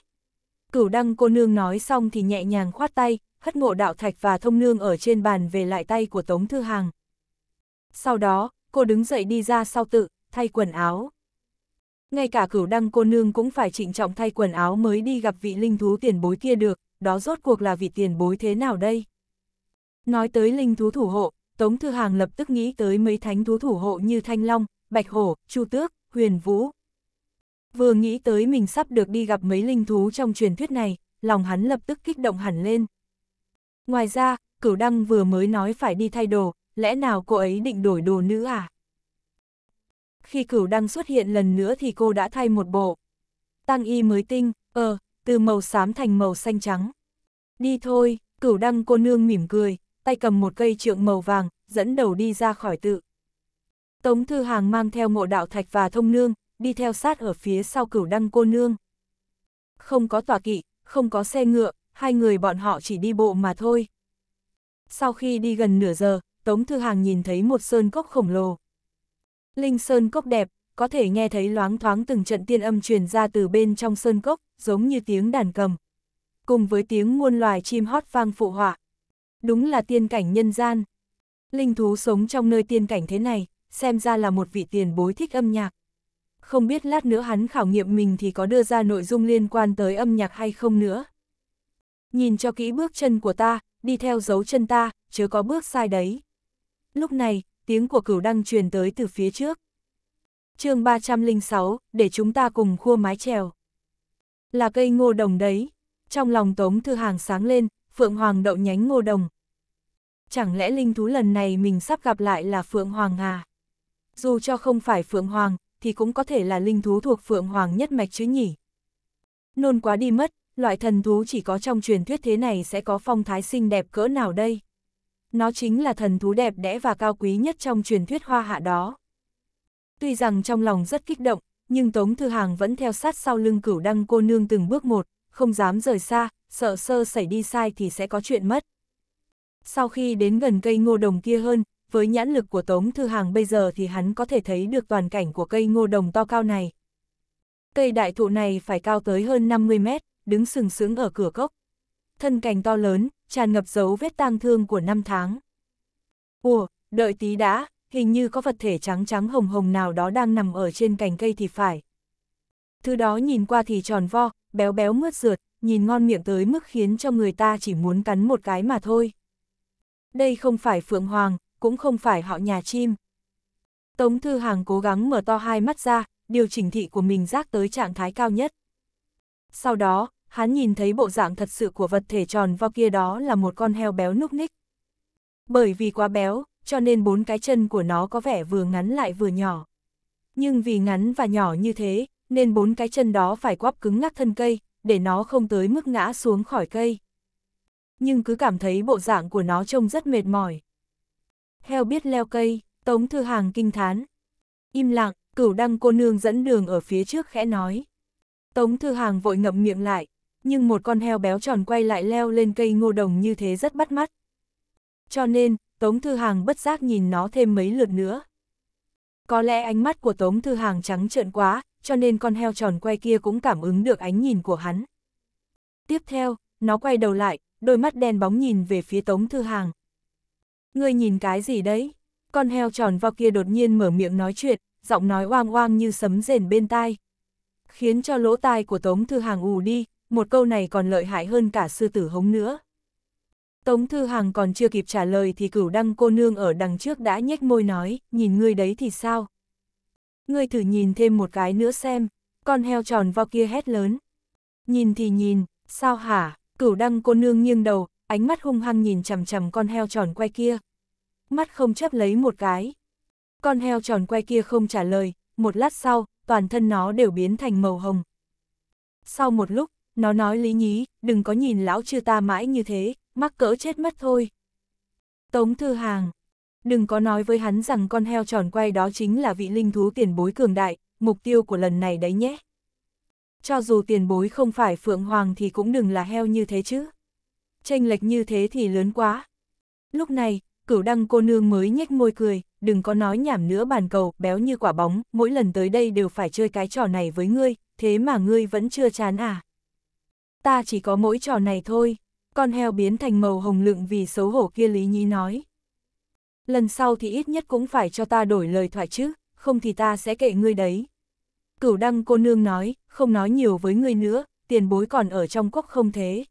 Cửu đăng cô nương nói xong thì nhẹ nhàng khoát tay, hất ngộ đạo thạch và thông nương ở trên bàn về lại tay của Tống Thư Hàng. Sau đó, cô đứng dậy đi ra sau tự, thay quần áo. Ngay cả cửu đăng cô nương cũng phải trịnh trọng thay quần áo mới đi gặp vị linh thú tiền bối kia được, đó rốt cuộc là vị tiền bối thế nào đây? Nói tới linh thú thủ hộ, Tống Thư Hàng lập tức nghĩ tới mấy thánh thú thủ hộ như Thanh Long, Bạch Hổ, Chu Tước, Huyền Vũ. Vừa nghĩ tới mình sắp được đi gặp mấy linh thú trong truyền thuyết này, lòng hắn lập tức kích động hẳn lên. Ngoài ra, Cửu Đăng vừa mới nói phải đi thay đồ, lẽ nào cô ấy định đổi đồ nữ à? Khi Cửu Đăng xuất hiện lần nữa thì cô đã thay một bộ. Tăng y mới tinh, ờ, từ màu xám thành màu xanh trắng. Đi thôi, Cửu Đăng cô nương mỉm cười, tay cầm một cây trượng màu vàng, dẫn đầu đi ra khỏi tự. Tống Thư Hàng mang theo mộ đạo thạch và thông nương, đi theo sát ở phía sau cửu đăng cô nương. Không có tòa kỵ, không có xe ngựa, hai người bọn họ chỉ đi bộ mà thôi. Sau khi đi gần nửa giờ, Tống Thư Hàng nhìn thấy một sơn cốc khổng lồ. Linh sơn cốc đẹp, có thể nghe thấy loáng thoáng từng trận tiên âm truyền ra từ bên trong sơn cốc, giống như tiếng đàn cầm. Cùng với tiếng muôn loài chim hót vang phụ họa, đúng là tiên cảnh nhân gian. Linh thú sống trong nơi tiên cảnh thế này, xem ra là một vị tiền bối thích âm nhạc. Không biết lát nữa hắn khảo nghiệm mình thì có đưa ra nội dung liên quan tới âm nhạc hay không nữa. Nhìn cho kỹ bước chân của ta, đi theo dấu chân ta, chớ có bước sai đấy. Lúc này, tiếng của cửu đăng truyền tới từ phía trước. chương 306, để chúng ta cùng khua mái trèo. Là cây ngô đồng đấy. Trong lòng Tống Thư Hàng sáng lên, Phượng Hoàng đậu nhánh ngô đồng. Chẳng lẽ linh thú lần này mình sắp gặp lại là Phượng Hoàng à? Dù cho không phải Phượng Hoàng, thì cũng có thể là linh thú thuộc Phượng Hoàng nhất mạch chứ nhỉ? Nôn quá đi mất, loại thần thú chỉ có trong truyền thuyết thế này sẽ có phong thái xinh đẹp cỡ nào đây? Nó chính là thần thú đẹp đẽ và cao quý nhất trong truyền thuyết hoa hạ đó. Tuy rằng trong lòng rất kích động, nhưng Tống Thư Hàng vẫn theo sát sau lưng cửu đăng cô nương từng bước một, không dám rời xa, sợ sơ xảy đi sai thì sẽ có chuyện mất. Sau khi đến gần cây ngô đồng kia hơn, với nhãn lực của Tống Thư Hàng bây giờ thì hắn có thể thấy được toàn cảnh của cây ngô đồng to cao này. Cây đại thụ này phải cao tới hơn 50 mét, đứng sừng sững ở cửa gốc, Thân cành to lớn, tràn ngập dấu vết tang thương của năm tháng. Ủa, đợi tí đã, hình như có vật thể trắng trắng hồng hồng nào đó đang nằm ở trên cành cây thì phải. Thứ đó nhìn qua thì tròn vo, béo béo mướt rượt, nhìn ngon miệng tới mức khiến cho người ta chỉ muốn cắn một cái mà thôi. Đây không phải Phượng Hoàng, cũng không phải họ nhà chim. Tống Thư Hàng cố gắng mở to hai mắt ra, điều chỉnh thị của mình rác tới trạng thái cao nhất. Sau đó, hắn nhìn thấy bộ dạng thật sự của vật thể tròn vo kia đó là một con heo béo núc ních. Bởi vì quá béo, cho nên bốn cái chân của nó có vẻ vừa ngắn lại vừa nhỏ. Nhưng vì ngắn và nhỏ như thế, nên bốn cái chân đó phải quắp cứng ngắc thân cây, để nó không tới mức ngã xuống khỏi cây. Nhưng cứ cảm thấy bộ dạng của nó trông rất mệt mỏi. Heo biết leo cây, Tống Thư Hàng kinh thán. Im lặng, cửu đăng cô nương dẫn đường ở phía trước khẽ nói. Tống Thư Hàng vội ngậm miệng lại, nhưng một con heo béo tròn quay lại leo lên cây ngô đồng như thế rất bắt mắt. Cho nên, Tống Thư Hàng bất giác nhìn nó thêm mấy lượt nữa. Có lẽ ánh mắt của Tống Thư Hàng trắng trợn quá, cho nên con heo tròn quay kia cũng cảm ứng được ánh nhìn của hắn. Tiếp theo, nó quay đầu lại, đôi mắt đen bóng nhìn về phía Tống Thư Hàng. Ngươi nhìn cái gì đấy? Con heo tròn vào kia đột nhiên mở miệng nói chuyện, giọng nói oang oang như sấm rền bên tai. Khiến cho lỗ tai của Tống Thư Hàng ù đi, một câu này còn lợi hại hơn cả sư tử hống nữa. Tống Thư Hàng còn chưa kịp trả lời thì cửu đăng cô nương ở đằng trước đã nhếch môi nói, nhìn ngươi đấy thì sao? Ngươi thử nhìn thêm một cái nữa xem, con heo tròn vo kia hét lớn. Nhìn thì nhìn, sao hả, cửu đăng cô nương nghiêng đầu, ánh mắt hung hăng nhìn chằm chằm con heo tròn quay kia. Mắt không chấp lấy một cái. Con heo tròn quay kia không trả lời, một lát sau, toàn thân nó đều biến thành màu hồng. Sau một lúc, nó nói lý nhí, đừng có nhìn lão chưa ta mãi như thế, mắc cỡ chết mất thôi. Tống Thư Hàng đừng có nói với hắn rằng con heo tròn quay đó chính là vị linh thú tiền bối cường đại, mục tiêu của lần này đấy nhé. Cho dù tiền bối không phải Phượng Hoàng thì cũng đừng là heo như thế chứ. Tranh lệch như thế thì lớn quá. Lúc này, cửu đăng cô nương mới nhếch môi cười, đừng có nói nhảm nữa bàn cầu, béo như quả bóng, mỗi lần tới đây đều phải chơi cái trò này với ngươi, thế mà ngươi vẫn chưa chán à. Ta chỉ có mỗi trò này thôi, con heo biến thành màu hồng lượng vì xấu hổ kia Lý Nhí nói. Lần sau thì ít nhất cũng phải cho ta đổi lời thoại chứ, không thì ta sẽ kệ ngươi đấy. Cửu đăng cô nương nói, không nói nhiều với ngươi nữa, tiền bối còn ở trong cốc không thế.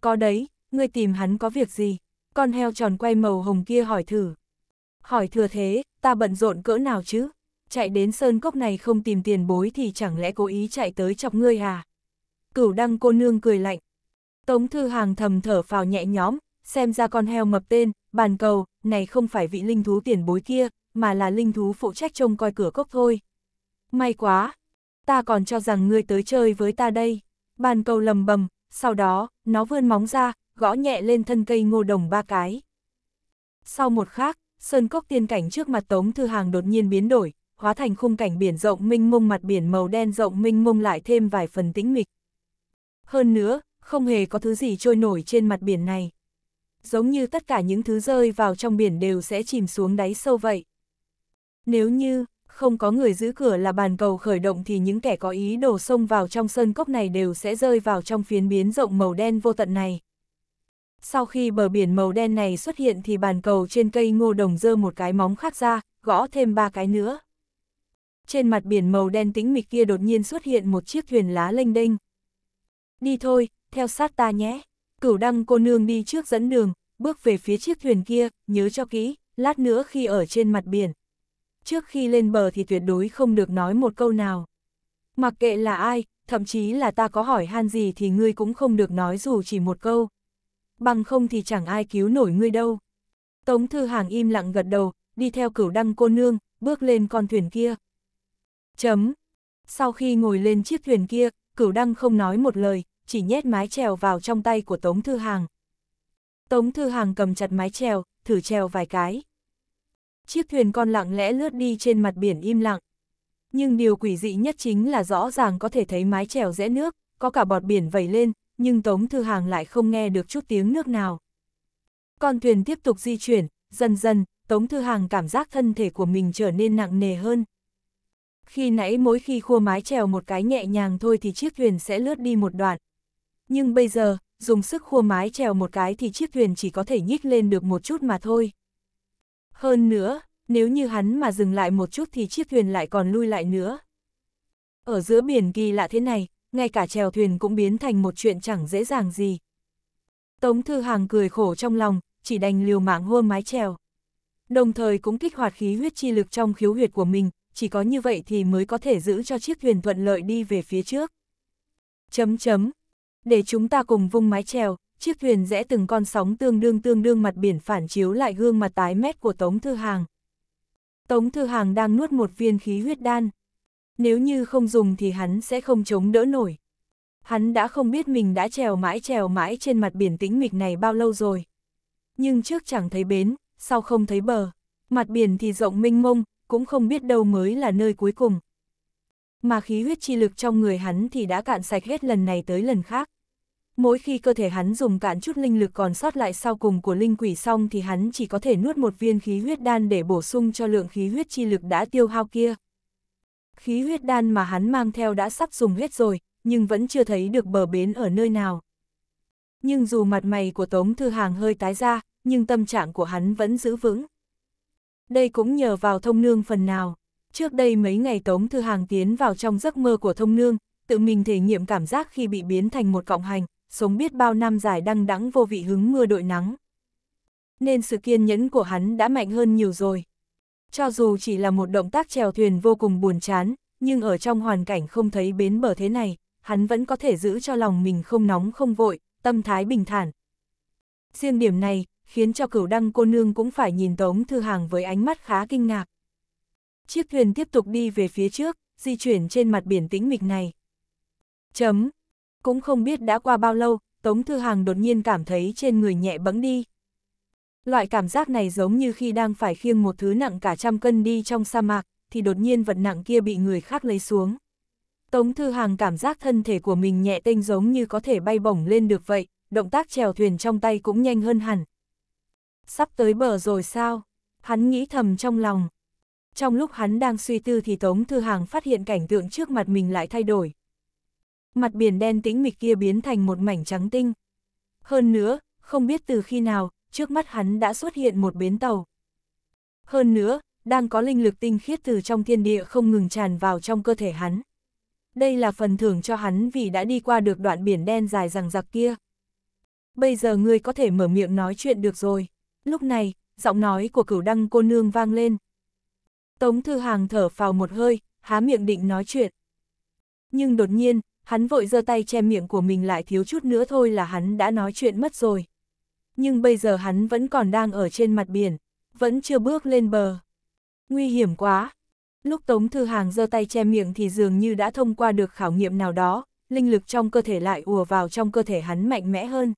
Có đấy, ngươi tìm hắn có việc gì? Con heo tròn quay màu hồng kia hỏi thử. Hỏi thừa thế, ta bận rộn cỡ nào chứ? Chạy đến sơn cốc này không tìm tiền bối thì chẳng lẽ cố ý chạy tới chọc ngươi à? Cửu đăng cô nương cười lạnh. Tống thư hàng thầm thở phào nhẹ nhõm, xem ra con heo mập tên, bàn cầu, này không phải vị linh thú tiền bối kia, mà là linh thú phụ trách trông coi cửa cốc thôi. May quá! Ta còn cho rằng ngươi tới chơi với ta đây. Bàn cầu lầm bầm, sau đó, nó vươn móng ra, gõ nhẹ lên thân cây ngô đồng ba cái. Sau một khắc, sơn cốc tiên cảnh trước mặt Tống Thư Hàng đột nhiên biến đổi, hóa thành khung cảnh biển rộng minh mông mặt biển màu đen rộng minh mông lại thêm vài phần tĩnh mịch. Hơn nữa, không hề có thứ gì trôi nổi trên mặt biển này giống như tất cả những thứ rơi vào trong biển đều sẽ chìm xuống đáy sâu vậy. Nếu như không có người giữ cửa là bàn cầu khởi động thì những kẻ có ý đổ sông vào trong sơn cốc này đều sẽ rơi vào trong phiến biến rộng màu đen vô tận này. Sau khi bờ biển màu đen này xuất hiện thì bàn cầu trên cây ngô đồng dơ một cái móng khác ra, gõ thêm ba cái nữa. Trên mặt biển màu đen tĩnh mịch kia đột nhiên xuất hiện một chiếc thuyền lá lênh đênh. Đi thôi, theo sát ta nhé. Cửu đăng cô nương đi trước dẫn đường, bước về phía chiếc thuyền kia, nhớ cho kỹ, lát nữa khi ở trên mặt biển. Trước khi lên bờ thì tuyệt đối không được nói một câu nào. Mặc kệ là ai, thậm chí là ta có hỏi han gì thì ngươi cũng không được nói dù chỉ một câu. Bằng không thì chẳng ai cứu nổi ngươi đâu. Tống Thư Hàng im lặng gật đầu, đi theo cửu đăng cô nương, bước lên con thuyền kia. Chấm. Sau khi ngồi lên chiếc thuyền kia, cửu đăng không nói một lời, chỉ nhét mái trèo vào trong tay của Tống Thư Hàng. Tống Thư Hàng cầm chặt mái trèo, thử trèo vài cái. Chiếc thuyền con lặng lẽ lướt đi trên mặt biển im lặng. Nhưng điều quỷ dị nhất chính là rõ ràng có thể thấy mái trèo rẽ nước, có cả bọt biển vẩy lên, nhưng Tống Thư Hàng lại không nghe được chút tiếng nước nào. Con thuyền tiếp tục di chuyển, dần dần, Tống Thư Hàng cảm giác thân thể của mình trở nên nặng nề hơn. Khi nãy mỗi khi khua mái trèo một cái nhẹ nhàng thôi thì chiếc thuyền sẽ lướt đi một đoạn, nhưng bây giờ, dùng sức khua mái trèo một cái thì chiếc thuyền chỉ có thể nhích lên được một chút mà thôi. Hơn nữa, nếu như hắn mà dừng lại một chút thì chiếc thuyền lại còn lui lại nữa. Ở giữa biển kỳ lạ thế này, ngay cả trèo thuyền cũng biến thành một chuyện chẳng dễ dàng gì. Tống Thư Hàng cười khổ trong lòng, chỉ đành liều mạng hô mái trèo. Đồng thời cũng kích hoạt khí huyết chi lực trong khiếu huyệt của mình, chỉ có như vậy thì mới có thể giữ cho chiếc thuyền thuận lợi đi về phía trước. Chấm chấm, để chúng ta cùng vung mái chèo, chiếc thuyền rẽ từng con sóng tương đương tương đương mặt biển phản chiếu lại gương mặt tái mét của Tống Thư Hàng. Tống Thư Hàng đang nuốt một viên khí huyết đan. Nếu như không dùng thì hắn sẽ không chống đỡ nổi. Hắn đã không biết mình đã trèo mãi trèo mãi trên mặt biển tĩnh mịch này bao lâu rồi. Nhưng trước chẳng thấy bến, sau không thấy bờ. Mặt biển thì rộng mênh mông, cũng không biết đâu mới là nơi cuối cùng. Mà khí huyết chi lực trong người hắn thì đã cạn sạch hết lần này tới lần khác mỗi khi cơ thể hắn dùng cạn chút linh lực còn sót lại sau cùng của linh quỷ xong thì hắn chỉ có thể nuốt một viên khí huyết đan để bổ sung cho lượng khí huyết chi lực đã tiêu hao kia. Khí huyết đan mà hắn mang theo đã sắp dùng hết rồi, nhưng vẫn chưa thấy được bờ bến ở nơi nào. Nhưng dù mặt mày của Tống Thư Hàng hơi tái ra, nhưng tâm trạng của hắn vẫn giữ vững. Đây cũng nhờ vào thông nương phần nào. Trước đây mấy ngày Tống Thư Hàng tiến vào trong giấc mơ của thông nương, tự mình thể nghiệm cảm giác khi bị biến thành một cọng hành, sống biết bao năm dài đăng đắng vô vị hứng mưa đội nắng. Nên sự kiên nhẫn của hắn đã mạnh hơn nhiều rồi. Cho dù chỉ là một động tác chèo thuyền vô cùng buồn chán, nhưng ở trong hoàn cảnh không thấy bến bờ thế này, hắn vẫn có thể giữ cho lòng mình không nóng không vội, tâm thái bình thản. Riêng điểm này, khiến cho cửu đăng cô nương cũng phải nhìn Tống Thư Hàng với ánh mắt khá kinh ngạc. Chiếc thuyền tiếp tục đi về phía trước, di chuyển trên mặt biển tĩnh mịch này. Chấm, cũng không biết đã qua bao lâu, Tống Thư Hàng đột nhiên cảm thấy trên người nhẹ bẫng đi. Loại cảm giác này giống như khi đang phải khiêng một thứ nặng cả trăm cân đi trong sa mạc, thì đột nhiên vật nặng kia bị người khác lấy xuống. Tống Thư Hàng cảm giác thân thể của mình nhẹ tênh giống như có thể bay bổng lên được vậy, động tác chèo thuyền trong tay cũng nhanh hơn hẳn. Sắp tới bờ rồi sao? Hắn nghĩ thầm trong lòng. Trong lúc hắn đang suy tư thì Tống Thư Hàng phát hiện cảnh tượng trước mặt mình lại thay đổi, mặt biển đen tĩnh mịch kia biến thành một mảnh trắng tinh. Hơn nữa, không biết từ khi nào, trước mắt hắn đã xuất hiện một bến tàu. Hơn nữa, đang có linh lực tinh khiết từ trong thiên địa không ngừng tràn vào trong cơ thể hắn. Đây là phần thưởng cho hắn vì đã đi qua được đoạn biển đen dài rằng giặc kia. Bây giờ ngươi có thể mở miệng nói chuyện được rồi. Lúc này, giọng nói của cửu đăng cô nương vang lên. Tống Thư Hàng thở phào một hơi, há miệng định nói chuyện. Nhưng đột nhiên, hắn vội giơ tay che miệng của mình lại thiếu chút nữa thôi là hắn đã nói chuyện mất rồi. Nhưng bây giờ hắn vẫn còn đang ở trên mặt biển, vẫn chưa bước lên bờ. Nguy hiểm quá. Lúc Tống Thư Hàng giơ tay che miệng thì dường như đã thông qua được khảo nghiệm nào đó, linh lực trong cơ thể lại ùa vào trong cơ thể hắn mạnh mẽ hơn.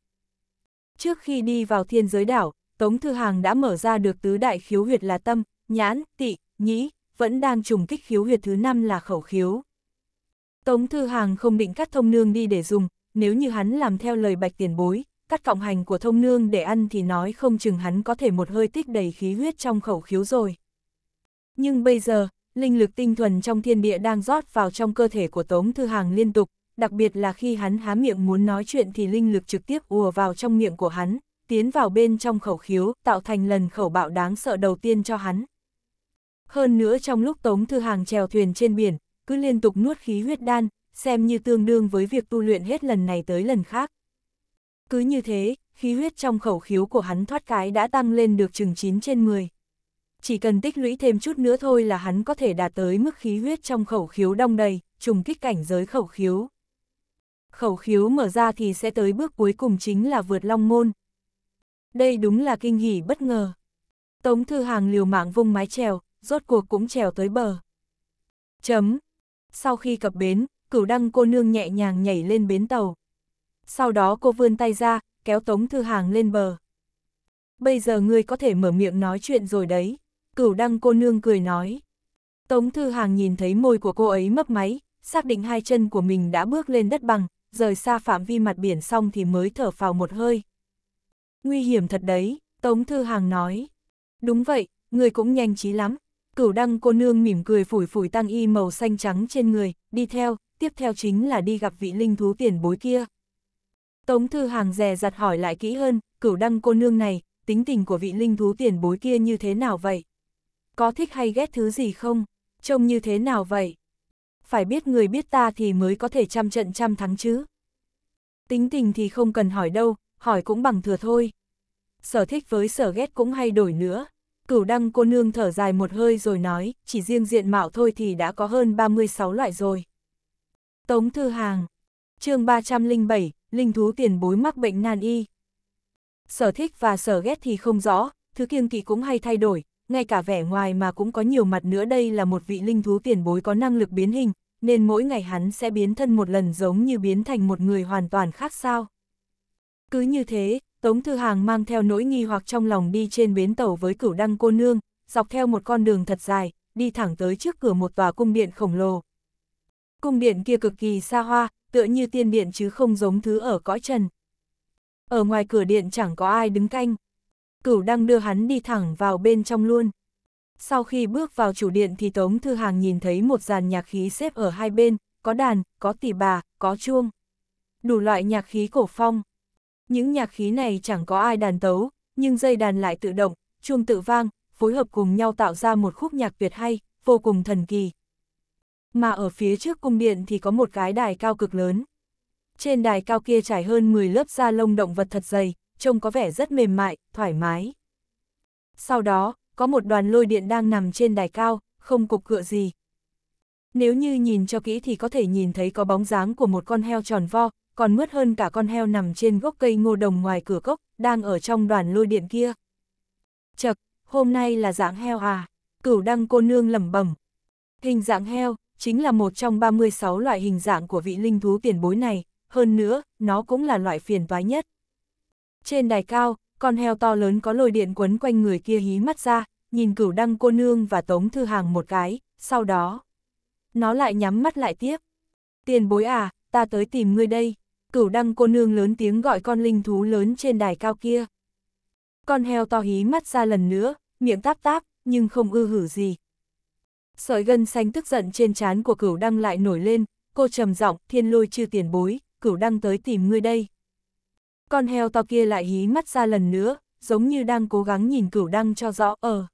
Trước khi đi vào thiên giới đảo, Tống Thư Hàng đã mở ra được tứ đại khiếu huyệt là tâm, nhãn, tị, nhĩ, vẫn đang trùng kích khiếu huyệt thứ năm là khẩu khiếu. Tống Thư Hàng không định cắt thông nương đi để dùng, nếu như hắn làm theo lời bạch tiền bối, cắt cọng hành của thông nương để ăn thì nói không chừng hắn có thể một hơi tích đầy khí huyết trong khẩu khiếu rồi. Nhưng bây giờ, linh lực tinh thuần trong thiên địa đang rót vào trong cơ thể của Tống Thư Hàng liên tục, đặc biệt là khi hắn há miệng muốn nói chuyện thì linh lực trực tiếp ùa vào trong miệng của hắn, tiến vào bên trong khẩu khiếu, tạo thành lần khẩu bạo đáng sợ đầu tiên cho hắn. Hơn nữa trong lúc Tống Thư Hàng trèo thuyền trên biển, cứ liên tục nuốt khí huyết đan, xem như tương đương với việc tu luyện hết lần này tới lần khác. Cứ như thế, khí huyết trong khẩu khiếu của hắn thoát cái đã tăng lên được chừng 9 trên 10. Chỉ cần tích lũy thêm chút nữa thôi là hắn có thể đạt tới mức khí huyết trong khẩu khiếu đong đầy, trùng kích cảnh giới khẩu khiếu. Khẩu khiếu mở ra thì sẽ tới bước cuối cùng chính là vượt long môn. Đây đúng là kinh hỉ bất ngờ. Tống Thư Hàng liều mạng vung mái trèo, rốt cuộc cũng trèo tới bờ. Chấm, sau khi cập bến, cửu đăng cô nương nhẹ nhàng nhảy lên bến tàu. Sau đó cô vươn tay ra, kéo Tống Thư Hàng lên bờ. Bây giờ ngươi có thể mở miệng nói chuyện rồi đấy, cửu đăng cô nương cười nói. Tống Thư Hàng nhìn thấy môi của cô ấy mấp máy, xác định hai chân của mình đã bước lên đất bằng, rời xa phạm vi mặt biển xong thì mới thở phào một hơi. Nguy hiểm thật đấy, Tống Thư Hàng nói. Đúng vậy, người cũng nhanh trí lắm, cửu đăng cô nương mỉm cười phủi phủi tăng y màu xanh trắng trên người, đi theo, tiếp theo chính là đi gặp vị linh thú tiền bối kia. Tống Thư Hàng dè dặt hỏi lại kỹ hơn, cửu đăng cô nương này, tính tình của vị linh thú tiền bối kia như thế nào vậy? Có thích hay ghét thứ gì không? Trông như thế nào vậy? Phải biết người biết ta thì mới có thể trăm trận trăm thắng chứ. Tính tình thì không cần hỏi đâu, hỏi cũng bằng thừa thôi. Sở thích với sở ghét cũng hay đổi nữa, cửu đăng cô nương thở dài một hơi rồi nói, chỉ riêng diện mạo thôi thì đã có hơn 36 loại rồi. Tống Thư Hàng chương 307, Linh thú tiền bối mắc bệnh nan y. Sở thích và sở ghét thì không rõ, thứ kiêng kỵ cũng hay thay đổi, ngay cả vẻ ngoài mà cũng có nhiều mặt nữa đây là một vị linh thú tiền bối có năng lực biến hình, nên mỗi ngày hắn sẽ biến thân một lần giống như biến thành một người hoàn toàn khác sao. Cứ như thế, Tống Thư Hàng mang theo nỗi nghi hoặc trong lòng đi trên bến tàu với cửu đăng cô nương, dọc theo một con đường thật dài, đi thẳng tới trước cửa một tòa cung điện khổng lồ. Cung điện kia cực kỳ xa hoa, tựa như tiên điện chứ không giống thứ ở cõi trần. Ở ngoài cửa điện chẳng có ai đứng canh. Cửu Đăng đưa hắn đi thẳng vào bên trong luôn. Sau khi bước vào chủ điện thì Tống Thư Hàng nhìn thấy một dàn nhạc khí xếp ở hai bên, có đàn, có tỉ bà, có chuông. Đủ loại nhạc khí cổ phong những nhạc khí này chẳng có ai đàn tấu, nhưng dây đàn lại tự động, chuông tự vang, phối hợp cùng nhau tạo ra một khúc nhạc tuyệt hay, vô cùng thần kỳ. Mà ở phía trước cung điện thì có một cái đài cao cực lớn. Trên đài cao kia trải hơn 10 lớp da lông động vật thật dày, trông có vẻ rất mềm mại, thoải mái. Sau đó, có một đoàn lôi điện đang nằm trên đài cao, không cục cựa gì. Nếu như nhìn cho kỹ thì có thể nhìn thấy có bóng dáng của một con heo tròn vo, còn mướt hơn cả con heo nằm trên gốc cây ngô đồng ngoài cửa cốc, đang ở trong đoàn lôi điện kia. Chật, hôm nay là dạng heo à, cửu đăng cô nương lẩm bẩm Hình dạng heo, chính là một trong 36 loại hình dạng của vị linh thú tiền bối này, hơn nữa, nó cũng là loại phiền toái nhất. Trên đài cao, con heo to lớn có lôi điện quấn quanh người kia hí mắt ra, nhìn cửu đăng cô nương và tống thư hàng một cái, sau đó. Nó lại nhắm mắt lại tiếp. Tiền bối à, ta tới tìm ngươi đây cửu đăng cô nương lớn tiếng gọi con linh thú lớn trên đài cao kia. Con heo to hí mắt ra lần nữa, miệng táp táp, nhưng không ư hử gì. Sợi gân xanh tức giận trên trán của cửu đăng lại nổi lên, cô trầm giọng thiên lôi chư tiền bối, cửu đăng tới tìm ngươi đây. Con heo to kia lại hí mắt ra lần nữa, giống như đang cố gắng nhìn cửu đăng cho rõ ờ.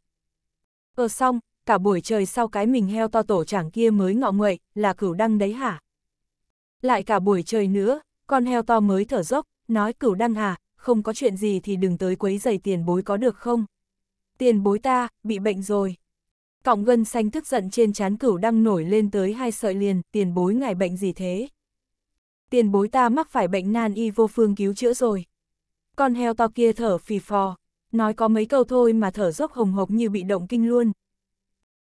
Ờ xong, cả buổi trời sau cái mình heo to tổ chẳng kia mới ngọ nguậy, là cửu đăng đấy hả? Lại cả buổi trời nữa, con heo to mới thở dốc, nói cửu đăng hà, không có chuyện gì thì đừng tới quấy giày tiền bối có được không? Tiền bối ta, bị bệnh rồi. Cọng gân xanh tức giận trên chán cửu đăng nổi lên tới hai sợi liền, tiền bối ngài bệnh gì thế? Tiền bối ta mắc phải bệnh nan y vô phương cứu chữa rồi. Con heo to kia thở phì phò, nói có mấy câu thôi mà thở dốc hồng hộc như bị động kinh luôn.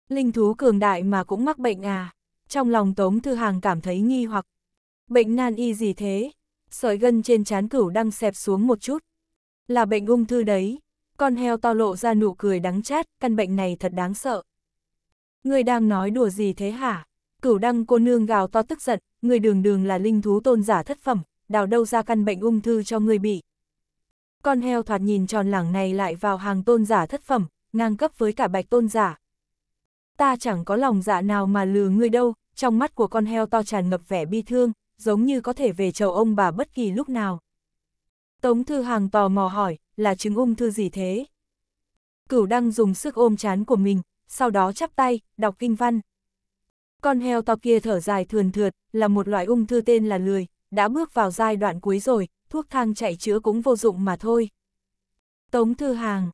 Linh thú cường đại mà cũng mắc bệnh à? Trong lòng Tống Thư Hàng cảm thấy nghi hoặc Bệnh nan y gì thế? Sợi gân trên trán cửu đang xẹp xuống một chút. Là bệnh ung thư đấy. Con heo to lộ ra nụ cười đắng chát, căn bệnh này thật đáng sợ. Người đang nói đùa gì thế hả? Cửu đăng cô nương gào to tức giận, người đường đường là linh thú tôn giả thất phẩm, đào đâu ra căn bệnh ung thư cho người bị. Con heo thoạt nhìn tròn lẳng này lại vào hàng tôn giả thất phẩm, ngang cấp với cả bạch tôn giả. Ta chẳng có lòng dạ nào mà lừa người đâu, trong mắt của con heo to tràn ngập vẻ bi thương, giống như có thể về chầu ông bà bất kỳ lúc nào. Tống Thư Hàng tò mò hỏi, là chứng ung thư gì thế? Cửu đang dùng sức ôm chán của mình, sau đó chắp tay, đọc kinh văn. Con heo to kia thở dài thườn thượt, là một loại ung thư tên là lười, đã bước vào giai đoạn cuối rồi, thuốc thang chạy chữa cũng vô dụng mà thôi. Tống Thư Hàng,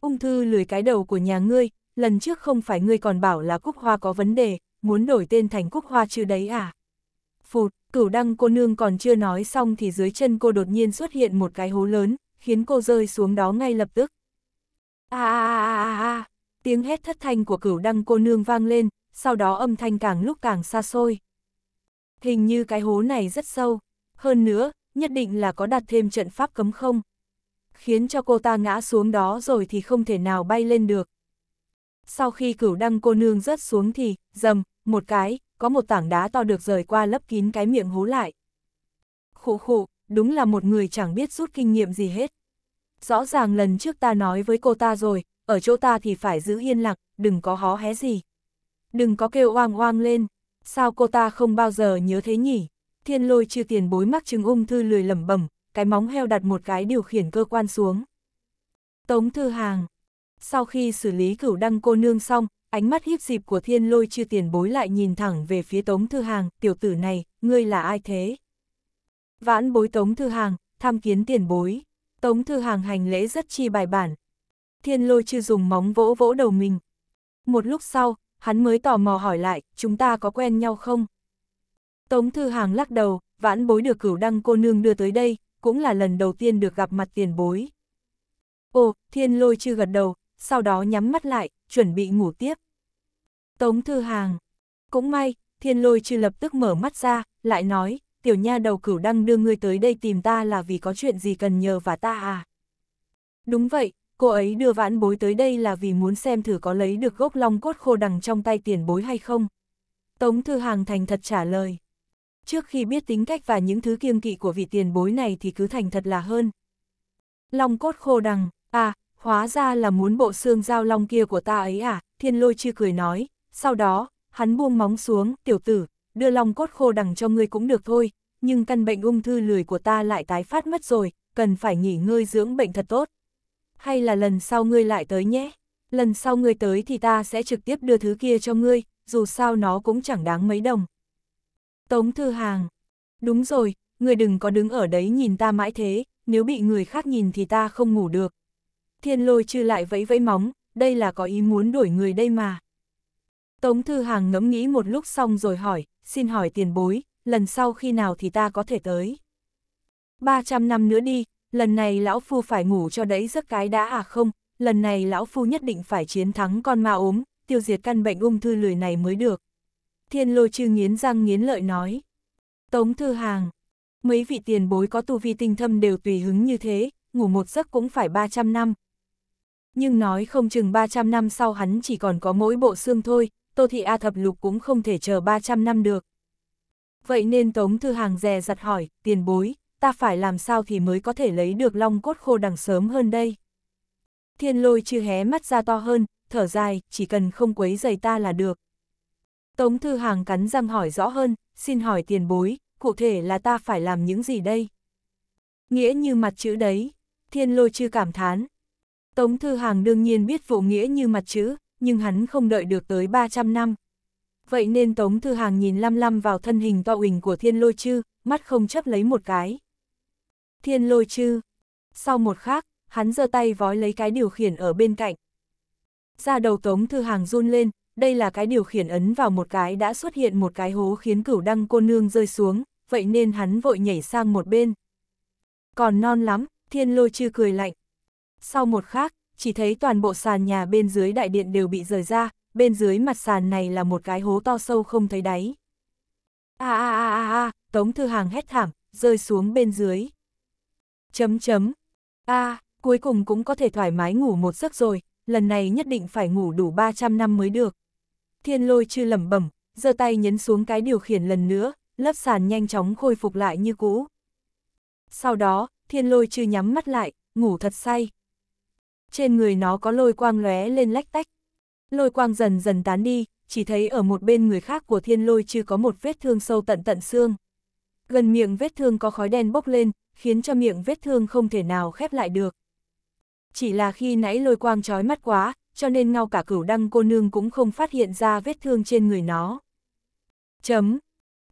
ung thư lười cái đầu của nhà ngươi, lần trước không phải ngươi còn bảo là cúc hoa có vấn đề, muốn đổi tên thành cúc hoa chứ đấy à? Phụt, Cửu đăng cô nương còn chưa nói xong thì dưới chân cô đột nhiên xuất hiện một cái hố lớn, khiến cô rơi xuống đó ngay lập tức. À à à à à tiếng hét thất thanh của cửu đăng cô nương vang lên, sau đó âm thanh càng lúc càng xa xôi. Hình như cái hố này rất sâu, hơn nữa, nhất định là có đặt thêm trận pháp cấm không. Khiến cho cô ta ngã xuống đó rồi thì không thể nào bay lên được. Sau khi cửu đăng cô nương rớt xuống thì, dầm, một cái, có một tảng đá to được rời qua lấp kín cái miệng hố lại. Khụ khụ, đúng là một người chẳng biết rút kinh nghiệm gì hết. Rõ ràng lần trước ta nói với cô ta rồi, ở chỗ ta thì phải giữ yên lặng, đừng có hó hé gì. Đừng có kêu oang oang lên, sao cô ta không bao giờ nhớ thế nhỉ? Thiên lôi chưa tiền bối mắc chứng ung thư lười lẩm bẩm, cái móng heo đặt một cái điều khiển cơ quan xuống. Tống thư hàng. Sau khi xử lý cửu đăng cô nương xong, ánh mắt hiếp dịp của thiên lôi chưa tiền bối lại nhìn thẳng về phía Tống Thư Hàng, tiểu tử này, ngươi là ai thế? Vãn bối Tống Thư Hàng, tham kiến tiền bối. Tống Thư Hàng hành lễ rất chi bài bản. Thiên lôi chưa dùng móng vỗ vỗ đầu mình. Một lúc sau, hắn mới tò mò hỏi lại, chúng ta có quen nhau không? Tống Thư Hàng lắc đầu, vãn bối được cửu đăng cô nương đưa tới đây, cũng là lần đầu tiên được gặp mặt tiền bối. Ồ, thiên lôi chưa gật đầu, sau đó nhắm mắt lại, chuẩn bị ngủ tiếp. Tống Thư Hàng. Cũng may, thiên lôi chư lập tức mở mắt ra, lại nói, tiểu nha đầu cửu đăng đưa ngươi tới đây tìm ta là vì có chuyện gì cần nhờ và ta à. Đúng vậy, cô ấy đưa vãn bối tới đây là vì muốn xem thử có lấy được gốc long cốt khô đằng trong tay tiền bối hay không. Tống Thư Hàng thành thật trả lời. Trước khi biết tính cách và những thứ kiêng kỵ của vị tiền bối này thì cứ thành thật là hơn. Long cốt khô đằng, à, Hóa ra là muốn bộ xương giao long kia của ta ấy à, thiên lôi chưa cười nói, sau đó, hắn buông móng xuống, tiểu tử, đưa long cốt khô đằng cho ngươi cũng được thôi, nhưng căn bệnh ung thư lười của ta lại tái phát mất rồi, cần phải nghỉ ngơi dưỡng bệnh thật tốt. Hay là lần sau ngươi lại tới nhé, lần sau ngươi tới thì ta sẽ trực tiếp đưa thứ kia cho ngươi, dù sao nó cũng chẳng đáng mấy đồng. Tống Thư Hàng Đúng rồi, ngươi đừng có đứng ở đấy nhìn ta mãi thế, nếu bị người khác nhìn thì ta không ngủ được, Thiên lôi chư lại vẫy vẫy móng, đây là có ý muốn đuổi người đây mà. Tống Thư Hàng ngẫm nghĩ một lúc xong rồi hỏi, xin hỏi tiền bối, lần sau khi nào thì ta có thể tới? 300 năm nữa đi, lần này lão phu phải ngủ cho đấy giấc cái đã à không, lần này lão phu nhất định phải chiến thắng con ma ốm, tiêu diệt căn bệnh ung thư lười này mới được. Thiên lôi chư nghiến răng nghiến lợi nói. Tống Thư Hàng, mấy vị tiền bối có tu vi tinh thâm đều tùy hứng như thế, ngủ một giấc cũng phải 300 năm, nhưng nói không chừng 300 năm sau hắn chỉ còn có mỗi bộ xương thôi, Tô Thị A Thập Lục cũng không thể chờ 300 năm được. Vậy nên Tống Thư Hàng dè giặt hỏi, tiền bối, ta phải làm sao thì mới có thể lấy được long cốt khô đằng sớm hơn đây? Thiên lôi chưa hé mắt ra to hơn, thở dài, chỉ cần không quấy giày ta là được. Tống Thư Hàng cắn răng hỏi rõ hơn, xin hỏi tiền bối, cụ thể là ta phải làm những gì đây? Nghĩa như mặt chữ đấy, thiên lôi chưa cảm thán, Tống Thư Hàng đương nhiên biết vô nghĩa như mặt chữ, nhưng hắn không đợi được tới 300 năm. Vậy nên Tống Thư Hàng nhìn lăm lăm vào thân hình to uỳnh của thiên lôi chư, mắt không chấp lấy một cái. Thiên lôi chư. Sau một khắc, hắn giơ tay vói lấy cái điều khiển ở bên cạnh. Ra đầu Tống Thư Hàng run lên, đây là cái điều khiển ấn vào một cái đã xuất hiện một cái hố khiến cửu đăng cô nương rơi xuống, vậy nên hắn vội nhảy sang một bên. Còn non lắm, thiên lôi chư cười lạnh, sau một khắc chỉ thấy toàn bộ sàn nhà bên dưới đại điện đều bị rời ra, bên dưới mặt sàn này là một cái hố to sâu không thấy đáy. A a a a a, Tống Thư Hàng hét thảm, rơi xuống bên dưới. Chấm chấm. A, cuối cùng cũng có thể thoải mái ngủ một giấc rồi, lần này nhất định phải ngủ đủ 300 năm mới được. Thiên lôi chư lẩm bẩm, giơ tay nhấn xuống cái điều khiển lần nữa, lớp sàn nhanh chóng khôi phục lại như cũ. Sau đó, thiên lôi chư nhắm mắt lại, ngủ thật say trên người nó có lôi quang lóe lên lách tách. Lôi quang dần dần tán đi, chỉ thấy ở một bên người khác của thiên lôi chưa có một vết thương sâu tận tận xương. Gần miệng vết thương có khói đen bốc lên, khiến cho miệng vết thương không thể nào khép lại được. Chỉ là khi nãy lôi quang trói mắt quá, cho nên ngao cả cửu đăng cô nương cũng không phát hiện ra vết thương trên người nó. Chấm.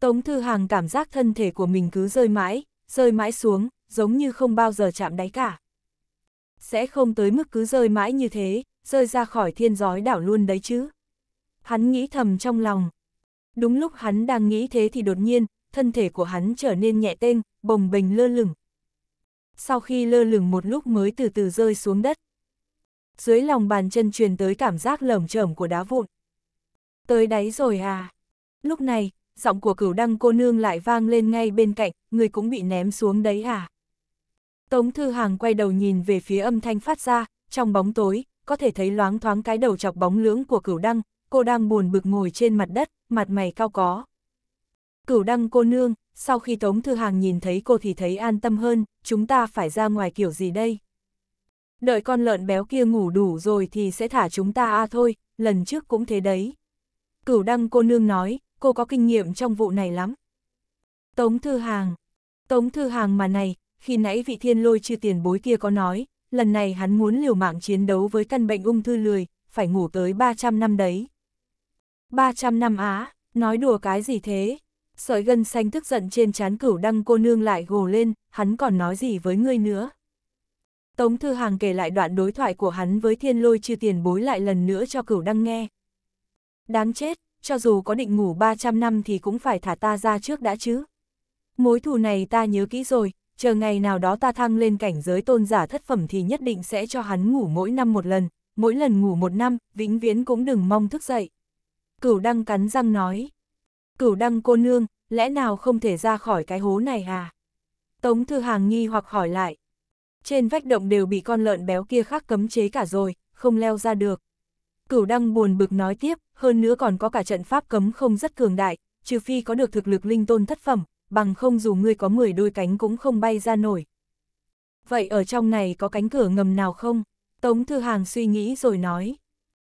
Tống Thư Hàng cảm giác thân thể của mình cứ rơi mãi, rơi mãi xuống, giống như không bao giờ chạm đáy cả sẽ không tới mức cứ rơi mãi như thế, rơi ra khỏi thiên giói đảo luôn đấy chứ. Hắn nghĩ thầm trong lòng. Đúng lúc hắn đang nghĩ thế thì đột nhiên, thân thể của hắn trở nên nhẹ tênh, bồng bềnh lơ lửng. Sau khi lơ lửng một lúc mới từ từ rơi xuống đất. Dưới lòng bàn chân truyền tới cảm giác lởm chởm của đá vụn. Tới đáy rồi à. Lúc này, giọng của cửu đăng cô nương lại vang lên ngay bên cạnh, người cũng bị ném xuống đấy à. Tống Thư Hàng quay đầu nhìn về phía âm thanh phát ra, trong bóng tối, có thể thấy loáng thoáng cái đầu chọc bóng lưỡng của cửu đăng, cô đang buồn bực ngồi trên mặt đất, mặt mày cao có. Cửu đăng cô nương, sau khi Tống Thư Hàng nhìn thấy cô thì thấy an tâm hơn, chúng ta phải ra ngoài kiểu gì đây? Đợi con lợn béo kia ngủ đủ rồi thì sẽ thả chúng ta a à thôi, lần trước cũng thế đấy. Cửu đăng cô nương nói, cô có kinh nghiệm trong vụ này lắm. Tống Thư Hàng Tống Thư Hàng mà này, khi nãy vị thiên lôi chưa tiền bối kia có nói, lần này hắn muốn liều mạng chiến đấu với căn bệnh ung thư lười, phải ngủ tới 300 năm đấy. 300 năm á, nói đùa cái gì thế? Sợi gân xanh tức giận trên chán cửu đăng cô nương lại gồ lên, hắn còn nói gì với ngươi nữa? Tống Thư Hàng kể lại đoạn đối thoại của hắn với thiên lôi chưa tiền bối lại lần nữa cho cửu đăng nghe. Đáng chết, cho dù có định ngủ 300 năm thì cũng phải thả ta ra trước đã chứ. Mối thù này ta nhớ kỹ rồi, chờ ngày nào đó ta thăng lên cảnh giới tôn giả thất phẩm thì nhất định sẽ cho hắn ngủ mỗi năm một lần, mỗi lần ngủ một năm, vĩnh viễn cũng đừng mong thức dậy. Cửu đăng cắn răng nói. Cửu đăng cô nương, lẽ nào không thể ra khỏi cái hố này à? Tống thư hàng nghi hoặc hỏi lại. Trên vách động đều bị con lợn béo kia khác cấm chế cả rồi, không leo ra được. Cửu đăng buồn bực nói tiếp, hơn nữa còn có cả trận pháp cấm không rất cường đại, trừ phi có được thực lực linh tôn thất phẩm, bằng không dù ngươi có 10 đôi cánh cũng không bay ra nổi. Vậy ở trong này có cánh cửa ngầm nào không? Tống Thư Hàng suy nghĩ rồi nói.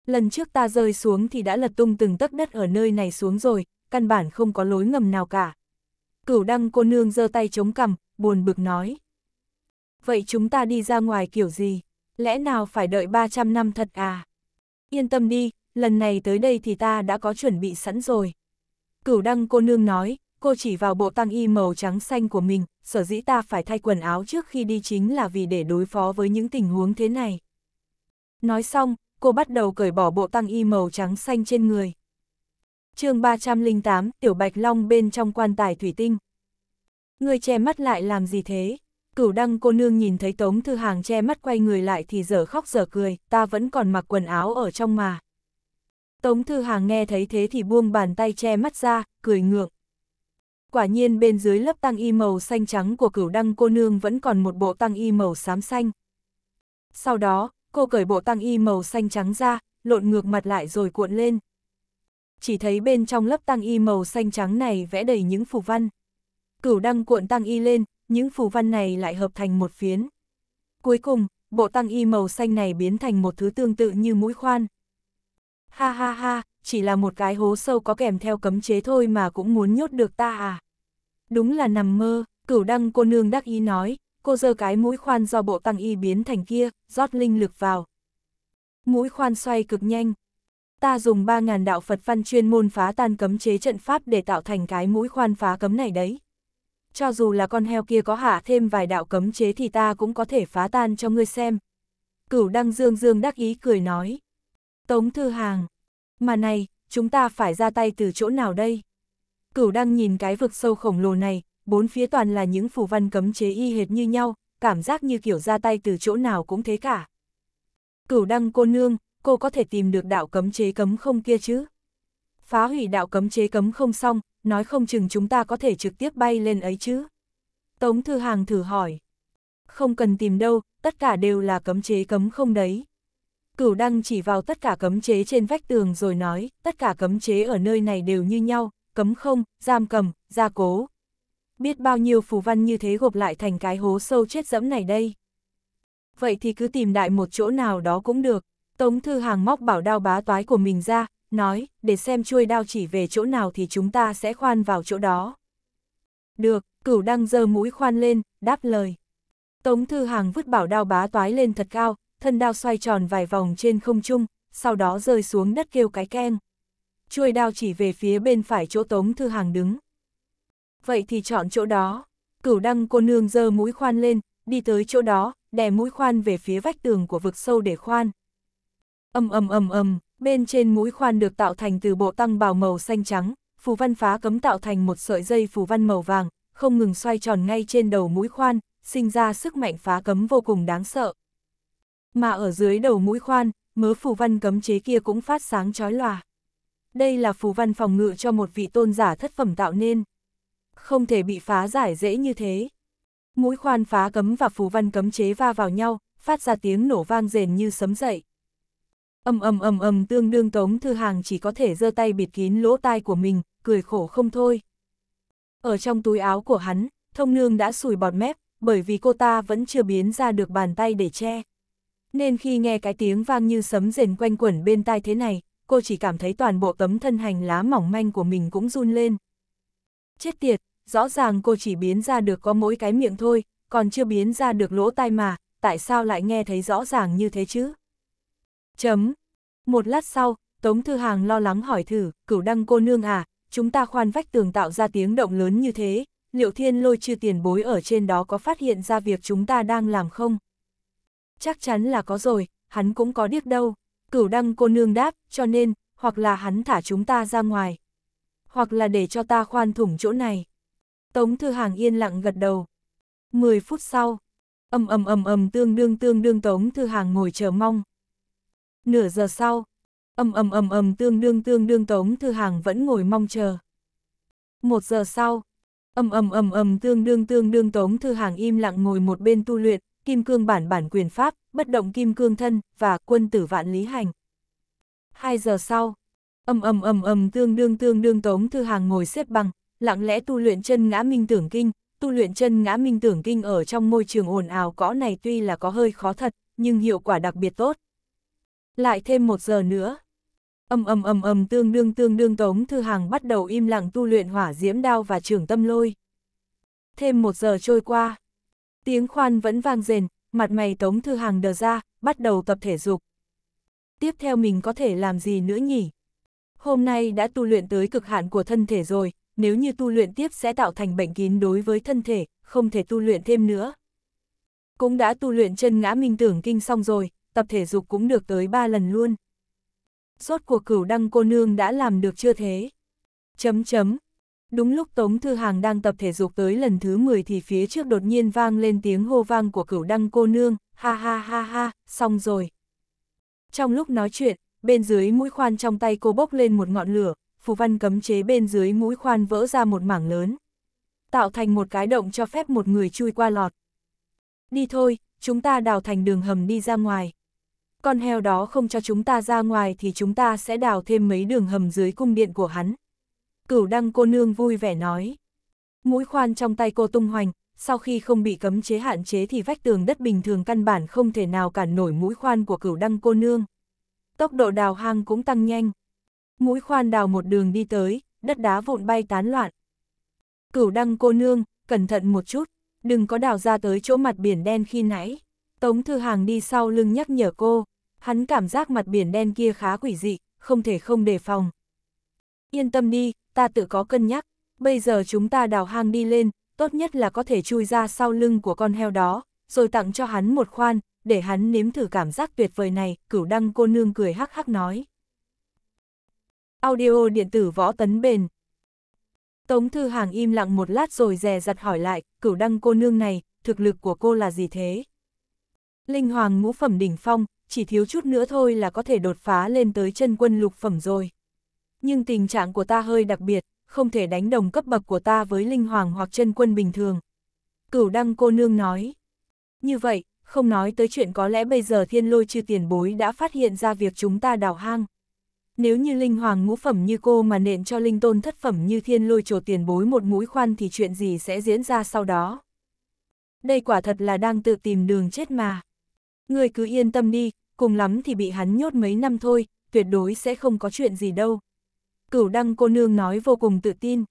Lần trước ta rơi xuống thì đã lật tung từng tấc đất ở nơi này xuống rồi, căn bản không có lối ngầm nào cả. Cửu đăng cô nương giơ tay chống cằm, buồn bực nói. Vậy chúng ta đi ra ngoài kiểu gì? Lẽ nào phải đợi 300 năm thật à? Yên tâm đi, lần này tới đây thì ta đã có chuẩn bị sẵn rồi. Cửu đăng cô nương nói, cô chỉ vào bộ tăng y màu trắng xanh của mình, sở dĩ ta phải thay quần áo trước khi đi chính là vì để đối phó với những tình huống thế này. Nói xong, cô bắt đầu cởi bỏ bộ tăng y màu trắng xanh trên người. chương 308, Tiểu Bạch Long bên trong quan tài thủy tinh. Người che mắt lại làm gì thế? Cửu đăng cô nương nhìn thấy Tống Thư Hàng che mắt quay người lại thì dở khóc dở cười, ta vẫn còn mặc quần áo ở trong mà. Tống Thư Hàng nghe thấy thế thì buông bàn tay che mắt ra, cười ngượng quả nhiên bên dưới lớp tăng y màu xanh trắng của cửu đăng cô nương vẫn còn một bộ tăng y màu xám xanh. Sau đó, cô cởi bộ tăng y màu xanh trắng ra, lộn ngược mặt lại rồi cuộn lên. Chỉ thấy bên trong lớp tăng y màu xanh trắng này vẽ đầy những phù văn. Cửu đăng cuộn tăng y lên, những phù văn này lại hợp thành một phiến. Cuối cùng, bộ tăng y màu xanh này biến thành một thứ tương tự như mũi khoan. Ha ha ha, chỉ là một cái hố sâu có kèm theo cấm chế thôi mà cũng muốn nhốt được ta à. Đúng là nằm mơ, cửu đăng cô nương đắc ý nói, cô giơ cái mũi khoan do bộ tăng y biến thành kia, rót linh lực vào. Mũi khoan xoay cực nhanh. Ta dùng 3.000 đạo Phật văn chuyên môn phá tan cấm chế trận pháp để tạo thành cái mũi khoan phá cấm này đấy. Cho dù là con heo kia có hạ thêm vài đạo cấm chế thì ta cũng có thể phá tan cho ngươi xem. Cửu đăng dương dương đắc ý cười nói. Tống thư hàng. Mà này, chúng ta phải ra tay từ chỗ nào đây? Cửu đang nhìn cái vực sâu khổng lồ này, bốn phía toàn là những phù văn cấm chế y hệt như nhau, cảm giác như kiểu ra tay từ chỗ nào cũng thế cả. Cửu đăng cô nương, cô có thể tìm được đạo cấm chế cấm không kia chứ? Phá hủy đạo cấm chế cấm không xong, nói không chừng chúng ta có thể trực tiếp bay lên ấy chứ? Tống Thư Hàng thử hỏi. Không cần tìm đâu, tất cả đều là cấm chế cấm không đấy. Cửu Đăng chỉ vào tất cả cấm chế trên vách tường rồi nói, tất cả cấm chế ở nơi này đều như nhau, cấm không, giam cầm, gia cố. Biết bao nhiêu phù văn như thế gộp lại thành cái hố sâu chết dẫm này đây. Vậy thì cứ tìm đại một chỗ nào đó cũng được. Tống Thư Hàng móc bảo đao bá toái của mình ra, nói, để xem chuôi đao chỉ về chỗ nào thì chúng ta sẽ khoan vào chỗ đó. Được, cửu đăng giơ mũi khoan lên, đáp lời. Tống Thư Hàng vứt bảo đao bá toái lên thật cao, thân đao xoay tròn vài vòng trên không trung, sau đó rơi xuống đất kêu cái keng chuôi đao chỉ về phía bên phải chỗ Tống Thư Hàng đứng. Vậy thì chọn chỗ đó, cửu đăng cô nương dơ mũi khoan lên, đi tới chỗ đó, đè mũi khoan về phía vách tường của vực sâu để khoan. Âm âm âm âm, bên trên mũi khoan được tạo thành từ bộ tăng bào màu xanh trắng, phù văn phá cấm tạo thành một sợi dây phù văn màu vàng, không ngừng xoay tròn ngay trên đầu mũi khoan, sinh ra sức mạnh phá cấm vô cùng đáng sợ. Mà ở dưới đầu mũi khoan, mớ phù văn cấm chế kia cũng phát sáng chói lòa đây là phù văn phòng ngự cho một vị tôn giả thất phẩm tạo nên. Không thể bị phá giải dễ như thế. Mũi khoan phá cấm và phù văn cấm chế va vào nhau, phát ra tiếng nổ vang rền như sấm dậy. Âm âm âm âm tương đương Tống Thư Hàng chỉ có thể giơ tay bịt kín lỗ tai của mình, cười khổ không thôi. Ở trong túi áo của hắn, thông nương đã sùi bọt mép, bởi vì cô ta vẫn chưa biến ra được bàn tay để che. Nên khi nghe cái tiếng vang như sấm rền quanh quẩn bên tai thế này, cô chỉ cảm thấy toàn bộ tấm thân hành lá mỏng manh của mình cũng run lên. Chết tiệt, rõ ràng cô chỉ biến ra được có mỗi cái miệng thôi, còn chưa biến ra được lỗ tai mà, tại sao lại nghe thấy rõ ràng như thế chứ? Chấm. Một lát sau, Tống Thư Hàng lo lắng hỏi thử, cửu đăng cô nương à, chúng ta khoan vách tường tạo ra tiếng động lớn như thế, liệu thiên lôi chưa tiền bối ở trên đó có phát hiện ra việc chúng ta đang làm không? Chắc chắn là có rồi, hắn cũng có điếc đâu cửu đăng cô nương đáp, cho nên, hoặc là hắn thả chúng ta ra ngoài, hoặc là để cho ta khoan thủng chỗ này. Tống Thư Hàng yên lặng gật đầu. mười phút sau, ầm ầm ầm ầm tương đương tương đương Tống Thư Hàng ngồi chờ mong. Nửa giờ sau, ầm ầm ầm ầm tương đương tương đương Tống Thư Hàng vẫn ngồi mong chờ. Một giờ sau, ầm ầm ầm ầm tương đương tương đương Tống Thư Hàng im lặng ngồi một bên tu luyện, kim cương bản bản quyền pháp, bất động kim cương thân, và quân tử vạn lý hành. Hai giờ sau, âm âm âm âm tương đương tương đương tống thư hàng ngồi xếp bằng, lặng lẽ tu luyện chân ngã minh tưởng kinh, tu luyện chân ngã minh tưởng kinh ở trong môi trường ồn ào cõ này tuy là có hơi khó thật, nhưng hiệu quả đặc biệt tốt. Lại thêm một giờ nữa. Âm âm âm âm tương đương tương đương tống thư hàng bắt đầu im lặng tu luyện hỏa diễm đao và trường tâm lôi. Thêm một giờ trôi qua. Tiếng khoan vẫn vang rền, mặt mày Tống Thư Hàng đờ ra, bắt đầu tập thể dục. Tiếp theo mình có thể làm gì nữa nhỉ? Hôm nay đã tu luyện tới cực hạn của thân thể rồi, nếu như tu luyện tiếp sẽ tạo thành bệnh kín đối với thân thể, không thể tu luyện thêm nữa. Cũng đã tu luyện chân ngã minh tưởng kinh xong rồi, tập thể dục cũng được tới 3 lần luôn. Rốt cuộc cửu đăng cô nương đã làm được chưa thế? Chấm chấm, Đúng lúc Tống Thư Hàng đang tập thể dục tới lần thứ 10 thì phía trước đột nhiên vang lên tiếng hô vang của cửu đăng cô nương, ha ha ha ha, xong rồi. Trong lúc nói chuyện, bên dưới mũi khoan trong tay cô bốc lên một ngọn lửa, phù văn cấm chế bên dưới mũi khoan vỡ ra một mảng lớn. Tạo thành một cái động cho phép một người chui qua lọt. Đi thôi, chúng ta đào thành đường hầm đi ra ngoài. Con heo đó không cho chúng ta ra ngoài thì chúng ta sẽ đào thêm mấy đường hầm dưới cung điện của hắn cửu đăng cô nương vui vẻ nói. Mũi khoan trong tay cô tung hoành, sau khi không bị cấm chế hạn chế thì vách tường đất bình thường căn bản không thể nào cản nổi mũi khoan của cửu đăng cô nương. Tốc độ đào hang cũng tăng nhanh. Mũi khoan đào một đường đi tới, đất đá vụn bay tán loạn. Cửu đăng cô nương, cẩn thận một chút, đừng có đào ra tới chỗ mặt biển đen khi nãy. Tống Thư Hàng đi sau lưng nhắc nhở cô, hắn cảm giác mặt biển đen kia khá quỷ dị, không thể không đề phòng. Yên tâm đi, ta tự có cân nhắc, bây giờ chúng ta đào hang đi lên, tốt nhất là có thể chui ra sau lưng của con heo đó, rồi tặng cho hắn một khoan, để hắn nếm thử cảm giác tuyệt vời này, cửu đăng cô nương cười hắc hắc nói. Audio điện tử võ tấn bền Tống Thư Hàng im lặng một lát rồi dè dặt hỏi lại, cửu đăng cô nương này, thực lực của cô là gì thế? Linh Hoàng ngũ phẩm đỉnh phong, chỉ thiếu chút nữa thôi là có thể đột phá lên tới chân quân lục phẩm rồi nhưng tình trạng của ta hơi đặc biệt, không thể đánh đồng cấp bậc của ta với linh hoàng hoặc chân quân bình thường. Cửu đăng cô nương nói. Như vậy, không nói tới chuyện có lẽ bây giờ thiên lôi chư tiền bối đã phát hiện ra việc chúng ta đào hang. Nếu như linh hoàng ngũ phẩm như cô mà nện cho linh tôn thất phẩm như thiên lôi trổ tiền bối một mũi khoan thì chuyện gì sẽ diễn ra sau đó. Đây quả thật là đang tự tìm đường chết mà. Người cứ yên tâm đi, cùng lắm thì bị hắn nhốt mấy năm thôi, tuyệt đối sẽ không có chuyện gì đâu cửu đăng cô nương nói vô cùng tự tin.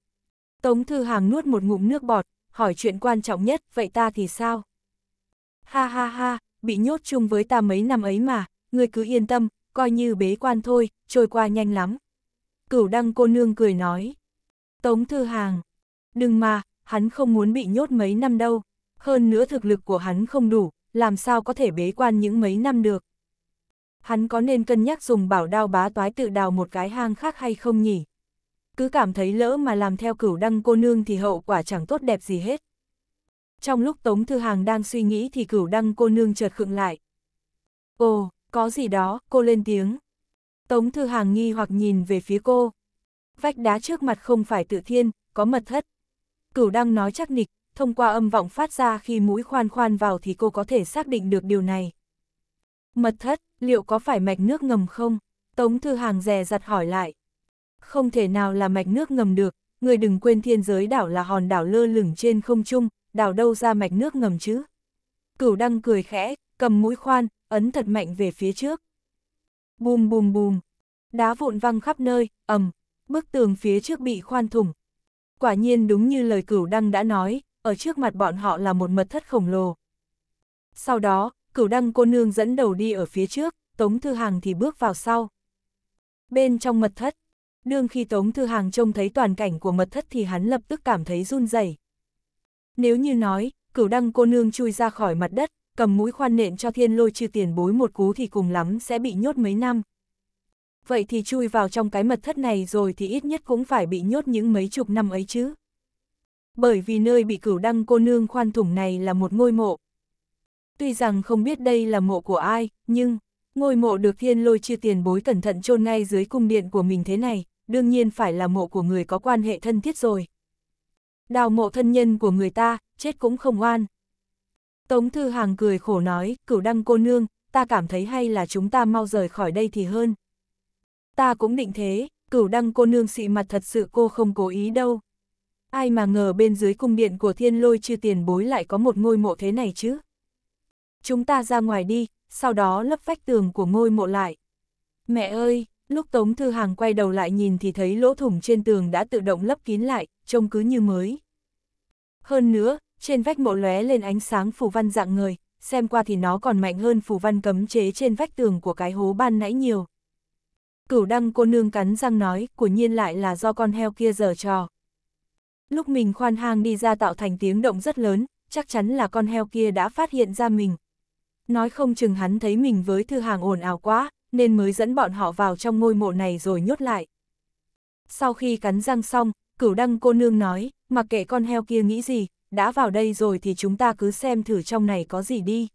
Tống Thư Hàng nuốt một ngụm nước bọt, hỏi chuyện quan trọng nhất, vậy ta thì sao? Ha ha ha, bị nhốt chung với ta mấy năm ấy mà, ngươi cứ yên tâm, coi như bế quan thôi, trôi qua nhanh lắm. Cửu đăng cô nương cười nói. Tống Thư Hàng, đừng mà, hắn không muốn bị nhốt mấy năm đâu, hơn nữa thực lực của hắn không đủ, làm sao có thể bế quan những mấy năm được hắn có nên cân nhắc dùng bảo đao bá toái tự đào một cái hang khác hay không nhỉ? Cứ cảm thấy lỡ mà làm theo cửu đăng cô nương thì hậu quả chẳng tốt đẹp gì hết. Trong lúc Tống Thư Hàng đang suy nghĩ thì cửu đăng cô nương chợt khựng lại. Ồ, có gì đó, cô lên tiếng. Tống Thư Hàng nghi hoặc nhìn về phía cô. Vách đá trước mặt không phải tự thiên, có mật thất. Cửu đăng nói chắc nịch, thông qua âm vọng phát ra khi mũi khoan khoan vào thì cô có thể xác định được điều này. Mật thất, liệu có phải mạch nước ngầm không? Tống Thư Hàng rè giặt hỏi lại. Không thể nào là mạch nước ngầm được, người đừng quên thiên giới đảo là hòn đảo lơ lửng trên không trung, đảo đâu ra mạch nước ngầm chứ? Cửu Đăng cười khẽ, cầm mũi khoan, ấn thật mạnh về phía trước. Bùm bùm bùm, đá vụn văng khắp nơi, ầm, bức tường phía trước bị khoan thủng. Quả nhiên đúng như lời Cửu Đăng đã nói, ở trước mặt bọn họ là một mật thất khổng lồ. Sau đó, cửu đăng cô nương dẫn đầu đi ở phía trước, Tống Thư Hàng thì bước vào sau. Bên trong mật thất, đương khi Tống Thư Hàng trông thấy toàn cảnh của mật thất thì hắn lập tức cảm thấy run rẩy. Nếu như nói, cửu đăng cô nương chui ra khỏi mặt đất, cầm mũi khoan nện cho thiên lôi chư tiền bối một cú thì cùng lắm sẽ bị nhốt mấy năm. Vậy thì chui vào trong cái mật thất này rồi thì ít nhất cũng phải bị nhốt những mấy chục năm ấy chứ. Bởi vì nơi bị cửu đăng cô nương khoan thủng này là một ngôi mộ, Tuy rằng không biết đây là mộ của ai, nhưng, ngôi mộ được thiên lôi chia tiền bối cẩn thận chôn ngay dưới cung điện của mình thế này, đương nhiên phải là mộ của người có quan hệ thân thiết rồi. Đào mộ thân nhân của người ta, chết cũng không oan. Tống Thư Hàng cười khổ nói, cửu đăng cô nương, ta cảm thấy hay là chúng ta mau rời khỏi đây thì hơn. Ta cũng định thế, cửu đăng cô nương xị mặt thật sự cô không cố ý đâu. Ai mà ngờ bên dưới cung điện của thiên lôi chưa tiền bối lại có một ngôi mộ thế này chứ chúng ta ra ngoài đi, sau đó lấp vách tường của ngôi mộ lại. Mẹ ơi, lúc Tống Thư Hàng quay đầu lại nhìn thì thấy lỗ thủng trên tường đã tự động lấp kín lại, trông cứ như mới. Hơn nữa, trên vách mộ lóe lên ánh sáng phù văn dạng người, xem qua thì nó còn mạnh hơn phù văn cấm chế trên vách tường của cái hố ban nãy nhiều. Cửu đăng cô nương cắn răng nói, của nhiên lại là do con heo kia giở trò. Lúc mình khoan hang đi ra tạo thành tiếng động rất lớn, chắc chắn là con heo kia đã phát hiện ra mình, nói không chừng hắn thấy mình với thư hàng ồn ào quá, nên mới dẫn bọn họ vào trong ngôi mộ này rồi nhốt lại. Sau khi cắn răng xong, cửu đăng cô nương nói, mặc kệ con heo kia nghĩ gì, đã vào đây rồi thì chúng ta cứ xem thử trong này có gì đi.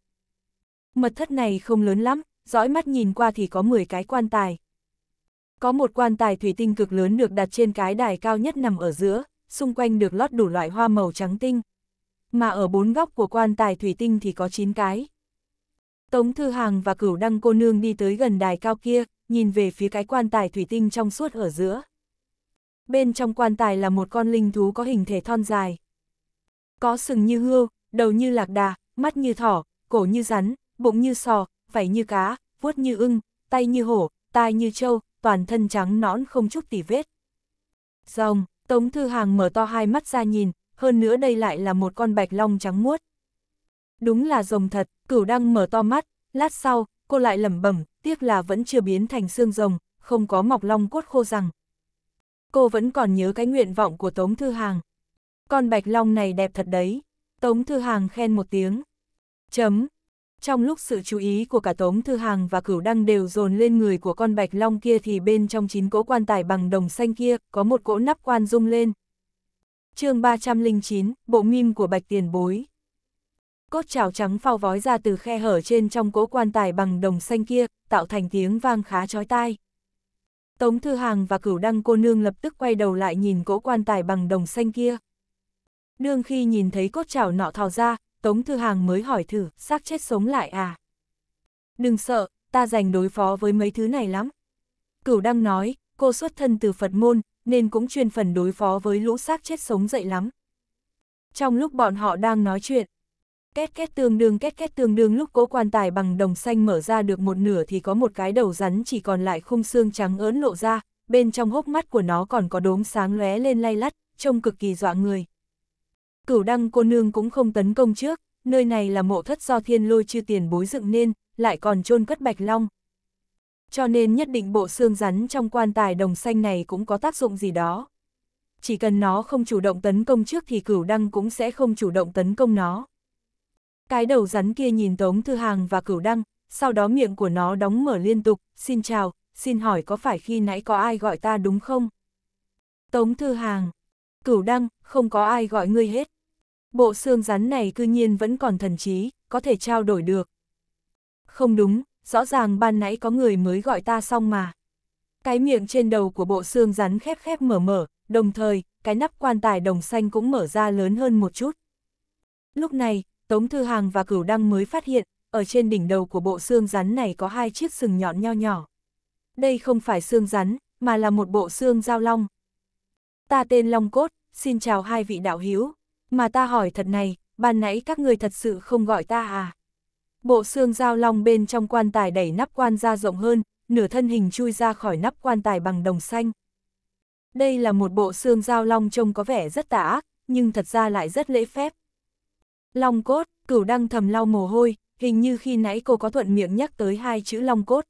Mật thất này không lớn lắm, dõi mắt nhìn qua thì có 10 cái quan tài. Có một quan tài thủy tinh cực lớn được đặt trên cái đài cao nhất nằm ở giữa, xung quanh được lót đủ loại hoa màu trắng tinh. Mà ở bốn góc của quan tài thủy tinh thì có 9 cái. Tống Thư Hàng và cửu đăng cô nương đi tới gần đài cao kia, nhìn về phía cái quan tài thủy tinh trong suốt ở giữa. Bên trong quan tài là một con linh thú có hình thể thon dài. Có sừng như hươu, đầu như lạc đà, mắt như thỏ, cổ như rắn, bụng như sò, vảy như cá, vuốt như ưng, tay như hổ, tai như trâu, toàn thân trắng nõn không chút tỉ vết. Dòng, Tống Thư Hàng mở to hai mắt ra nhìn, hơn nữa đây lại là một con bạch long trắng muốt đúng là rồng thật, cửu đăng mở to mắt, lát sau, cô lại lẩm bẩm, tiếc là vẫn chưa biến thành xương rồng, không có mọc long cốt khô rằng. Cô vẫn còn nhớ cái nguyện vọng của Tống Thư Hàng. Con bạch long này đẹp thật đấy. Tống Thư Hàng khen một tiếng. Chấm. Trong lúc sự chú ý của cả Tống Thư Hàng và Cửu Đăng đều dồn lên người của con bạch long kia thì bên trong chín cỗ quan tài bằng đồng xanh kia có một cỗ nắp quan rung lên. chương 309, bộ mim của bạch tiền bối cốt trào trắng phao vói ra từ khe hở trên trong cỗ quan tài bằng đồng xanh kia, tạo thành tiếng vang khá chói tai. Tống Thư Hàng và cửu đăng cô nương lập tức quay đầu lại nhìn cỗ quan tài bằng đồng xanh kia. Đương khi nhìn thấy cốt trào nọ thò ra, Tống Thư Hàng mới hỏi thử, xác chết sống lại à? Đừng sợ, ta dành đối phó với mấy thứ này lắm. Cửu đăng nói, cô xuất thân từ Phật môn, nên cũng chuyên phần đối phó với lũ xác chết sống dậy lắm. Trong lúc bọn họ đang nói chuyện, Két két tương đương két két tương đương lúc cố quan tài bằng đồng xanh mở ra được một nửa thì có một cái đầu rắn chỉ còn lại khung xương trắng ớn lộ ra, bên trong hốc mắt của nó còn có đốm sáng lóe lên lay lắt, trông cực kỳ dọa người. Cửu đăng cô nương cũng không tấn công trước, nơi này là mộ thất do thiên lôi chư tiền bối dựng nên, lại còn chôn cất bạch long. Cho nên nhất định bộ xương rắn trong quan tài đồng xanh này cũng có tác dụng gì đó. Chỉ cần nó không chủ động tấn công trước thì cửu đăng cũng sẽ không chủ động tấn công nó. Cái đầu rắn kia nhìn Tống Thư Hàng và Cửu Đăng, sau đó miệng của nó đóng mở liên tục, xin chào, xin hỏi có phải khi nãy có ai gọi ta đúng không? Tống Thư Hàng, Cửu Đăng, không có ai gọi ngươi hết. Bộ xương rắn này cư nhiên vẫn còn thần trí, có thể trao đổi được. Không đúng, rõ ràng ban nãy có người mới gọi ta xong mà. Cái miệng trên đầu của bộ xương rắn khép khép mở mở, đồng thời, cái nắp quan tài đồng xanh cũng mở ra lớn hơn một chút. Lúc này, Tống Thư Hàng và Cửu Đăng mới phát hiện, ở trên đỉnh đầu của bộ xương rắn này có hai chiếc sừng nhọn nho nhỏ. Đây không phải xương rắn, mà là một bộ xương giao long. Ta tên Long Cốt, xin chào hai vị đạo hiếu. Mà ta hỏi thật này, ban nãy các người thật sự không gọi ta à? Bộ xương giao long bên trong quan tài đẩy nắp quan ra rộng hơn, nửa thân hình chui ra khỏi nắp quan tài bằng đồng xanh. Đây là một bộ xương giao long trông có vẻ rất tà ác, nhưng thật ra lại rất lễ phép. Long cốt, cửu đăng thầm lau mồ hôi, hình như khi nãy cô có thuận miệng nhắc tới hai chữ long cốt.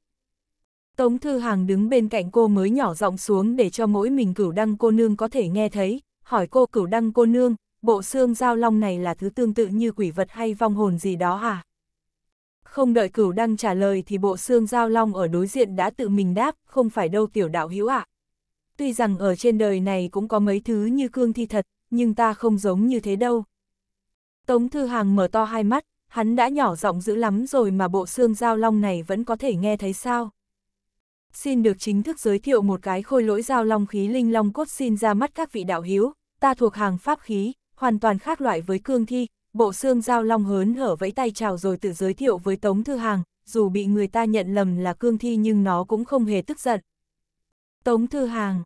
Tống Thư Hàng đứng bên cạnh cô mới nhỏ giọng xuống để cho mỗi mình cửu đăng cô nương có thể nghe thấy, hỏi cô cửu đăng cô nương, bộ xương giao long này là thứ tương tự như quỷ vật hay vong hồn gì đó à? Không đợi cửu đăng trả lời thì bộ xương giao long ở đối diện đã tự mình đáp, không phải đâu tiểu đạo hữu ạ. À. Tuy rằng ở trên đời này cũng có mấy thứ như cương thi thật, nhưng ta không giống như thế đâu, Tống Thư Hàng mở to hai mắt, hắn đã nhỏ giọng dữ lắm rồi mà bộ xương giao long này vẫn có thể nghe thấy sao. Xin được chính thức giới thiệu một cái khôi lỗi giao long khí linh long cốt xin ra mắt các vị đạo hiếu, ta thuộc hàng pháp khí, hoàn toàn khác loại với cương thi, bộ xương giao long hớn hở vẫy tay chào rồi tự giới thiệu với Tống Thư Hàng, dù bị người ta nhận lầm là cương thi nhưng nó cũng không hề tức giận. Tống Thư Hàng,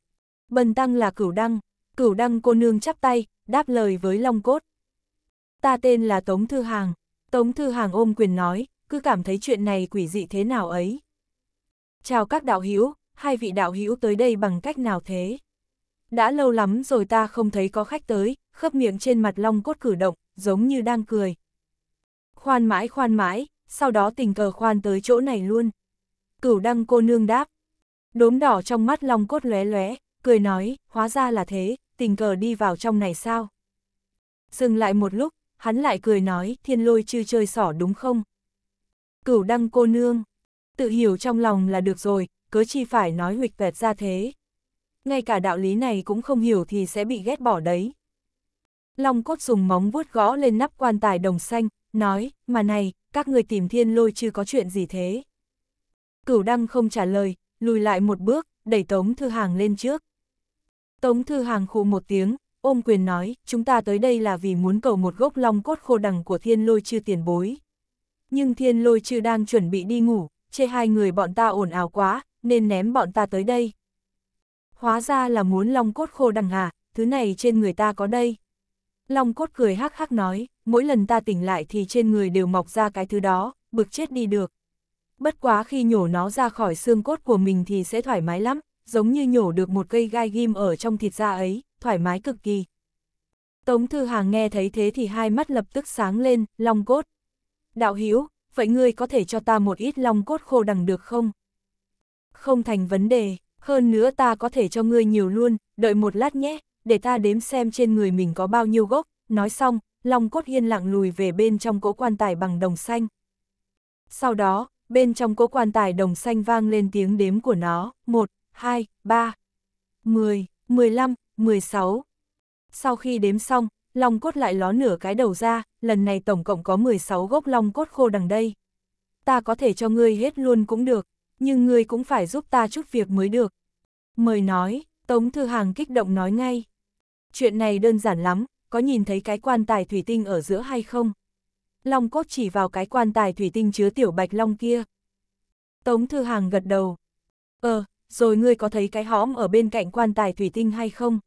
bần tăng là cửu đăng, cửu đăng cô nương chắp tay, đáp lời với long cốt ta tên là Tống Thư Hàng. Tống Thư Hàng ôm quyền nói, cứ cảm thấy chuyện này quỷ dị thế nào ấy. Chào các đạo hữu, hai vị đạo hữu tới đây bằng cách nào thế? Đã lâu lắm rồi ta không thấy có khách tới, khớp miệng trên mặt long cốt cử động, giống như đang cười. Khoan mãi khoan mãi, sau đó tình cờ khoan tới chỗ này luôn. Cửu đăng cô nương đáp. Đốm đỏ trong mắt long cốt lóe lóe, cười nói, hóa ra là thế, tình cờ đi vào trong này sao? Dừng lại một lúc, hắn lại cười nói, thiên lôi chưa chơi sỏ đúng không? Cửu đăng cô nương, tự hiểu trong lòng là được rồi, cớ chi phải nói huịch vẹt ra thế. Ngay cả đạo lý này cũng không hiểu thì sẽ bị ghét bỏ đấy. Long cốt dùng móng vuốt gõ lên nắp quan tài đồng xanh, nói, mà này, các người tìm thiên lôi chưa có chuyện gì thế. Cửu đăng không trả lời, lùi lại một bước, đẩy Tống Thư Hàng lên trước. Tống Thư Hàng khụ một tiếng, ôm quyền nói, chúng ta tới đây là vì muốn cầu một gốc long cốt khô đằng của thiên lôi chư tiền bối. Nhưng thiên lôi chư đang chuẩn bị đi ngủ, chê hai người bọn ta ồn ào quá, nên ném bọn ta tới đây. Hóa ra là muốn long cốt khô đằng à, thứ này trên người ta có đây. Long cốt cười hắc hắc nói, mỗi lần ta tỉnh lại thì trên người đều mọc ra cái thứ đó, bực chết đi được. Bất quá khi nhổ nó ra khỏi xương cốt của mình thì sẽ thoải mái lắm, giống như nhổ được một cây gai ghim ở trong thịt da ấy, thoải mái cực kỳ. Tống Thư Hàng nghe thấy thế thì hai mắt lập tức sáng lên, long cốt. Đạo Hiếu, vậy ngươi có thể cho ta một ít long cốt khô đằng được không? Không thành vấn đề, hơn nữa ta có thể cho ngươi nhiều luôn, đợi một lát nhé, để ta đếm xem trên người mình có bao nhiêu gốc, nói xong, long cốt hiên lặng lùi về bên trong cỗ quan tài bằng đồng xanh. Sau đó, bên trong cỗ quan tài đồng xanh vang lên tiếng đếm của nó, 1, 2, 3, 10, 15, 16. Sau khi đếm xong, long cốt lại ló nửa cái đầu ra, lần này tổng cộng có 16 gốc long cốt khô đằng đây. Ta có thể cho ngươi hết luôn cũng được, nhưng ngươi cũng phải giúp ta chút việc mới được. Mời nói, Tống Thư Hàng kích động nói ngay. Chuyện này đơn giản lắm, có nhìn thấy cái quan tài thủy tinh ở giữa hay không? Long cốt chỉ vào cái quan tài thủy tinh chứa tiểu bạch long kia. Tống Thư Hàng gật đầu. Ờ, rồi ngươi có thấy cái hõm ở bên cạnh quan tài thủy tinh hay không?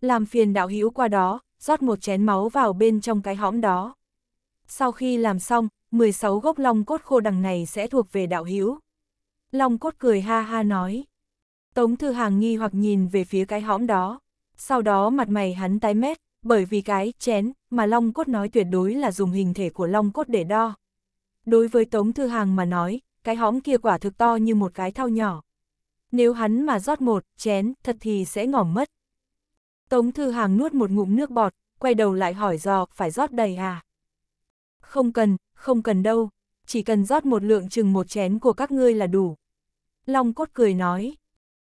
Làm phiền đạo hữu qua đó, rót một chén máu vào bên trong cái hõm đó. Sau khi làm xong, 16 gốc long cốt khô đằng này sẽ thuộc về đạo hữu. Long cốt cười ha ha nói. Tống thư hàng nghi hoặc nhìn về phía cái hõm đó. Sau đó mặt mày hắn tái mét, bởi vì cái chén mà long cốt nói tuyệt đối là dùng hình thể của long cốt để đo. Đối với Tống Thư Hàng mà nói, cái hõm kia quả thực to như một cái thau nhỏ, nếu hắn mà rót một chén thật thì sẽ ngỏm mất. Tống Thư Hàng nuốt một ngụm nước bọt, quay đầu lại hỏi dò phải rót đầy à? Không cần, không cần đâu, chỉ cần rót một lượng chừng một chén của các ngươi là đủ. Long cốt cười nói.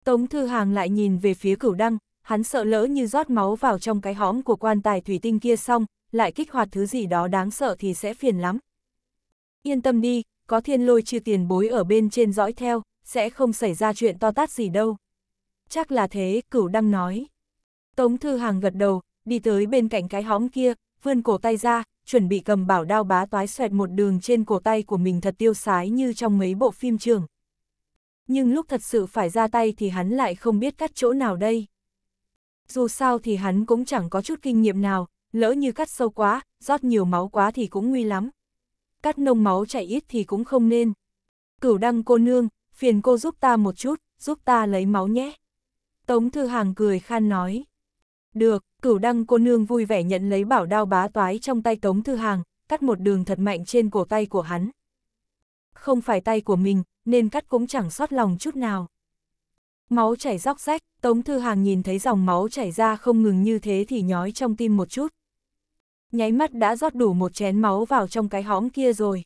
Tống Thư Hàng lại nhìn về phía cửu đăng, hắn sợ lỡ như rót máu vào trong cái hõm của quan tài thủy tinh kia xong, lại kích hoạt thứ gì đó đáng sợ thì sẽ phiền lắm. Yên tâm đi, có thiên lôi chưa tiền bối ở bên trên dõi theo, sẽ không xảy ra chuyện to tát gì đâu. Chắc là thế, cửu đăng nói. Tống Thư Hàng gật đầu, đi tới bên cạnh cái hóm kia, vươn cổ tay ra, chuẩn bị cầm bảo đao bá toái xoẹt một đường trên cổ tay của mình thật tiêu sái như trong mấy bộ phim trường. Nhưng lúc thật sự phải ra tay thì hắn lại không biết cắt chỗ nào đây. Dù sao thì hắn cũng chẳng có chút kinh nghiệm nào, lỡ như cắt sâu quá, rót nhiều máu quá thì cũng nguy lắm. Cắt nông máu chảy ít thì cũng không nên. Cửu đăng cô nương, phiền cô giúp ta một chút, giúp ta lấy máu nhé. Tống Thư Hàng cười khan nói. Được, cửu đăng cô nương vui vẻ nhận lấy bảo đao bá toái trong tay Tống Thư Hàng, cắt một đường thật mạnh trên cổ tay của hắn. Không phải tay của mình, nên cắt cũng chẳng xót lòng chút nào. Máu chảy róc rách, Tống Thư Hàng nhìn thấy dòng máu chảy ra không ngừng như thế thì nhói trong tim một chút. Nháy mắt đã rót đủ một chén máu vào trong cái hõm kia rồi.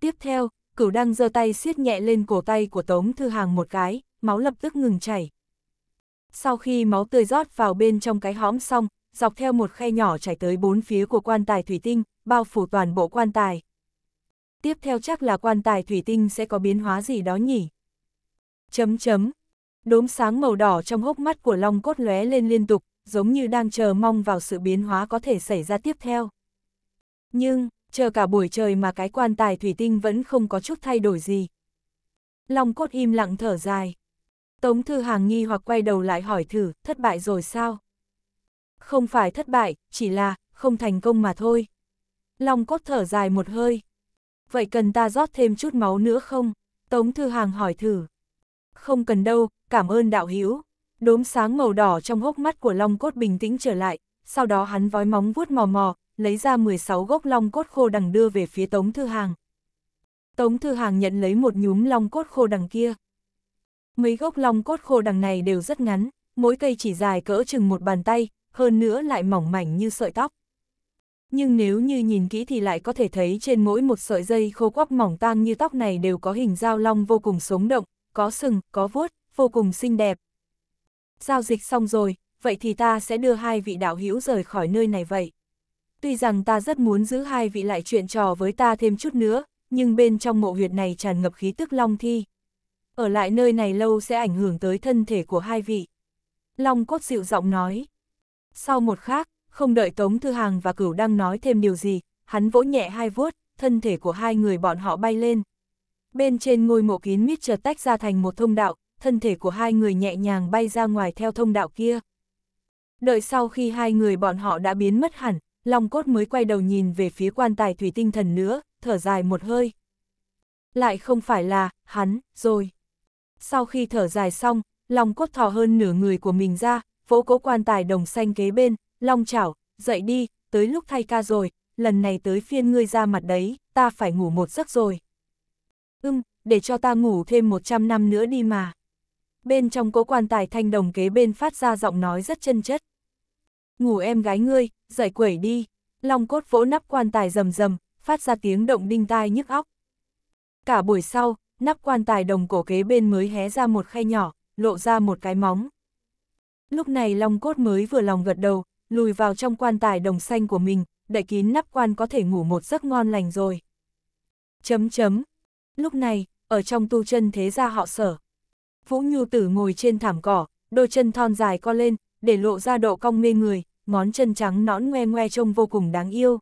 Tiếp theo, cửu đang giơ tay siết nhẹ lên cổ tay của Tống Thư Hàng một cái, máu lập tức ngừng chảy. Sau khi máu tươi rót vào bên trong cái hõm xong, dọc theo một khe nhỏ chảy tới bốn phía của quan tài thủy tinh, bao phủ toàn bộ quan tài. Tiếp theo chắc là quan tài thủy tinh sẽ có biến hóa gì đó nhỉ? Chấm chấm. Đốm sáng màu đỏ trong hốc mắt của Long cốt lóe lên liên tục, giống như đang chờ mong vào sự biến hóa có thể xảy ra tiếp theo. Nhưng, chờ cả buổi trời mà cái quan tài thủy tinh vẫn không có chút thay đổi gì. Long cốt im lặng thở dài. Tống Thư Hàng nghi hoặc quay đầu lại hỏi thử, thất bại rồi sao? Không phải thất bại, chỉ là, không thành công mà thôi. Long cốt thở dài một hơi. Vậy cần ta rót thêm chút máu nữa không? Tống Thư Hàng hỏi thử. Không cần đâu, cảm ơn đạo hữu Đốm sáng màu đỏ trong hốc mắt của Long cốt bình tĩnh trở lại, sau đó hắn vói móng vuốt mò mò, lấy ra 16 gốc long cốt khô đằng đưa về phía Tống Thư Hàng. Tống Thư Hàng nhận lấy một nhúm long cốt khô đằng kia. Mấy gốc long cốt khô đằng này đều rất ngắn, mỗi cây chỉ dài cỡ chừng một bàn tay, hơn nữa lại mỏng mảnh như sợi tóc. Nhưng nếu như nhìn kỹ thì lại có thể thấy trên mỗi một sợi dây khô quắp mỏng tang như tóc này đều có hình dao long vô cùng sống động, có sừng, có vuốt, vô cùng xinh đẹp. Giao dịch xong rồi, vậy thì ta sẽ đưa hai vị đạo hữu rời khỏi nơi này vậy tuy rằng ta rất muốn giữ hai vị lại chuyện trò với ta thêm chút nữa, nhưng bên trong mộ huyệt này tràn ngập khí tức long thi. Ở lại nơi này lâu sẽ ảnh hưởng tới thân thể của hai vị. Long cốt dịu giọng nói. Sau một khắc, không đợi Tống Thư Hàng và Cửu đang nói thêm điều gì, hắn vỗ nhẹ hai vuốt, thân thể của hai người bọn họ bay lên. Bên trên ngôi mộ kín mít chợt tách ra thành một thông đạo, thân thể của hai người nhẹ nhàng bay ra ngoài theo thông đạo kia. Đợi sau khi hai người bọn họ đã biến mất hẳn, Long cốt mới quay đầu nhìn về phía quan tài thủy tinh thần nữa, thở dài một hơi. Lại không phải là, hắn, rồi. Sau khi thở dài xong, Long cốt thò hơn nửa người của mình ra, vỗ cố quan tài đồng xanh kế bên, Long chảo, dậy đi, tới lúc thay ca rồi, lần này tới phiên ngươi ra mặt đấy, ta phải ngủ một giấc rồi. Ừm, để cho ta ngủ thêm 100 năm nữa đi mà. Bên trong cố quan tài thanh đồng kế bên phát ra giọng nói rất chân chất ngủ em gái ngươi, dậy quẩy đi, long cốt vỗ nắp quan tài rầm rầm, phát ra tiếng động đinh tai nhức óc. Cả buổi sau, nắp quan tài đồng cổ kế bên mới hé ra một khay nhỏ, lộ ra một cái móng. Lúc này long cốt mới vừa lòng gật đầu, lùi vào trong quan tài đồng xanh của mình, đậy kín nắp quan có thể ngủ một giấc ngon lành rồi. Chấm chấm. Lúc này, ở trong tu chân thế gia họ sở. Vũ Nhu Tử ngồi trên thảm cỏ, đôi chân thon dài co lên, để lộ ra độ cong mê người, ngón chân trắng nõn ngoe ngoe trông vô cùng đáng yêu.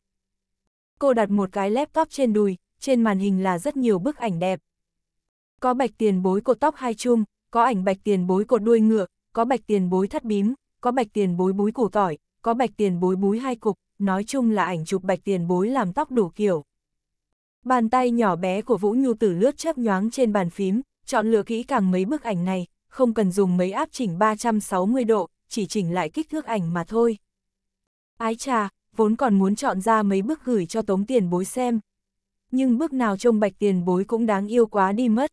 Cô đặt một cái laptop trên đùi, trên màn hình là rất nhiều bức ảnh đẹp. Có bạch tiền bối cột tóc hai chum, có ảnh bạch tiền bối cột đuôi ngựa, có bạch tiền bối thắt bím, có bạch tiền bối búi củ tỏi, có bạch tiền bối búi hai cục, nói chung là ảnh chụp bạch tiền bối làm tóc đủ kiểu. Bàn tay nhỏ bé của Vũ Nhu Tử lướt chớp nhoáng trên bàn phím, chọn lựa kỹ càng mấy bức ảnh này, không cần dùng mấy áp chỉnh 360 độ, chỉ chỉnh lại kích thước ảnh mà thôi. Ái trà, vốn còn muốn chọn ra mấy bức gửi cho tống tiền bối xem. Nhưng bức nào trông bạch tiền bối cũng đáng yêu quá đi mất.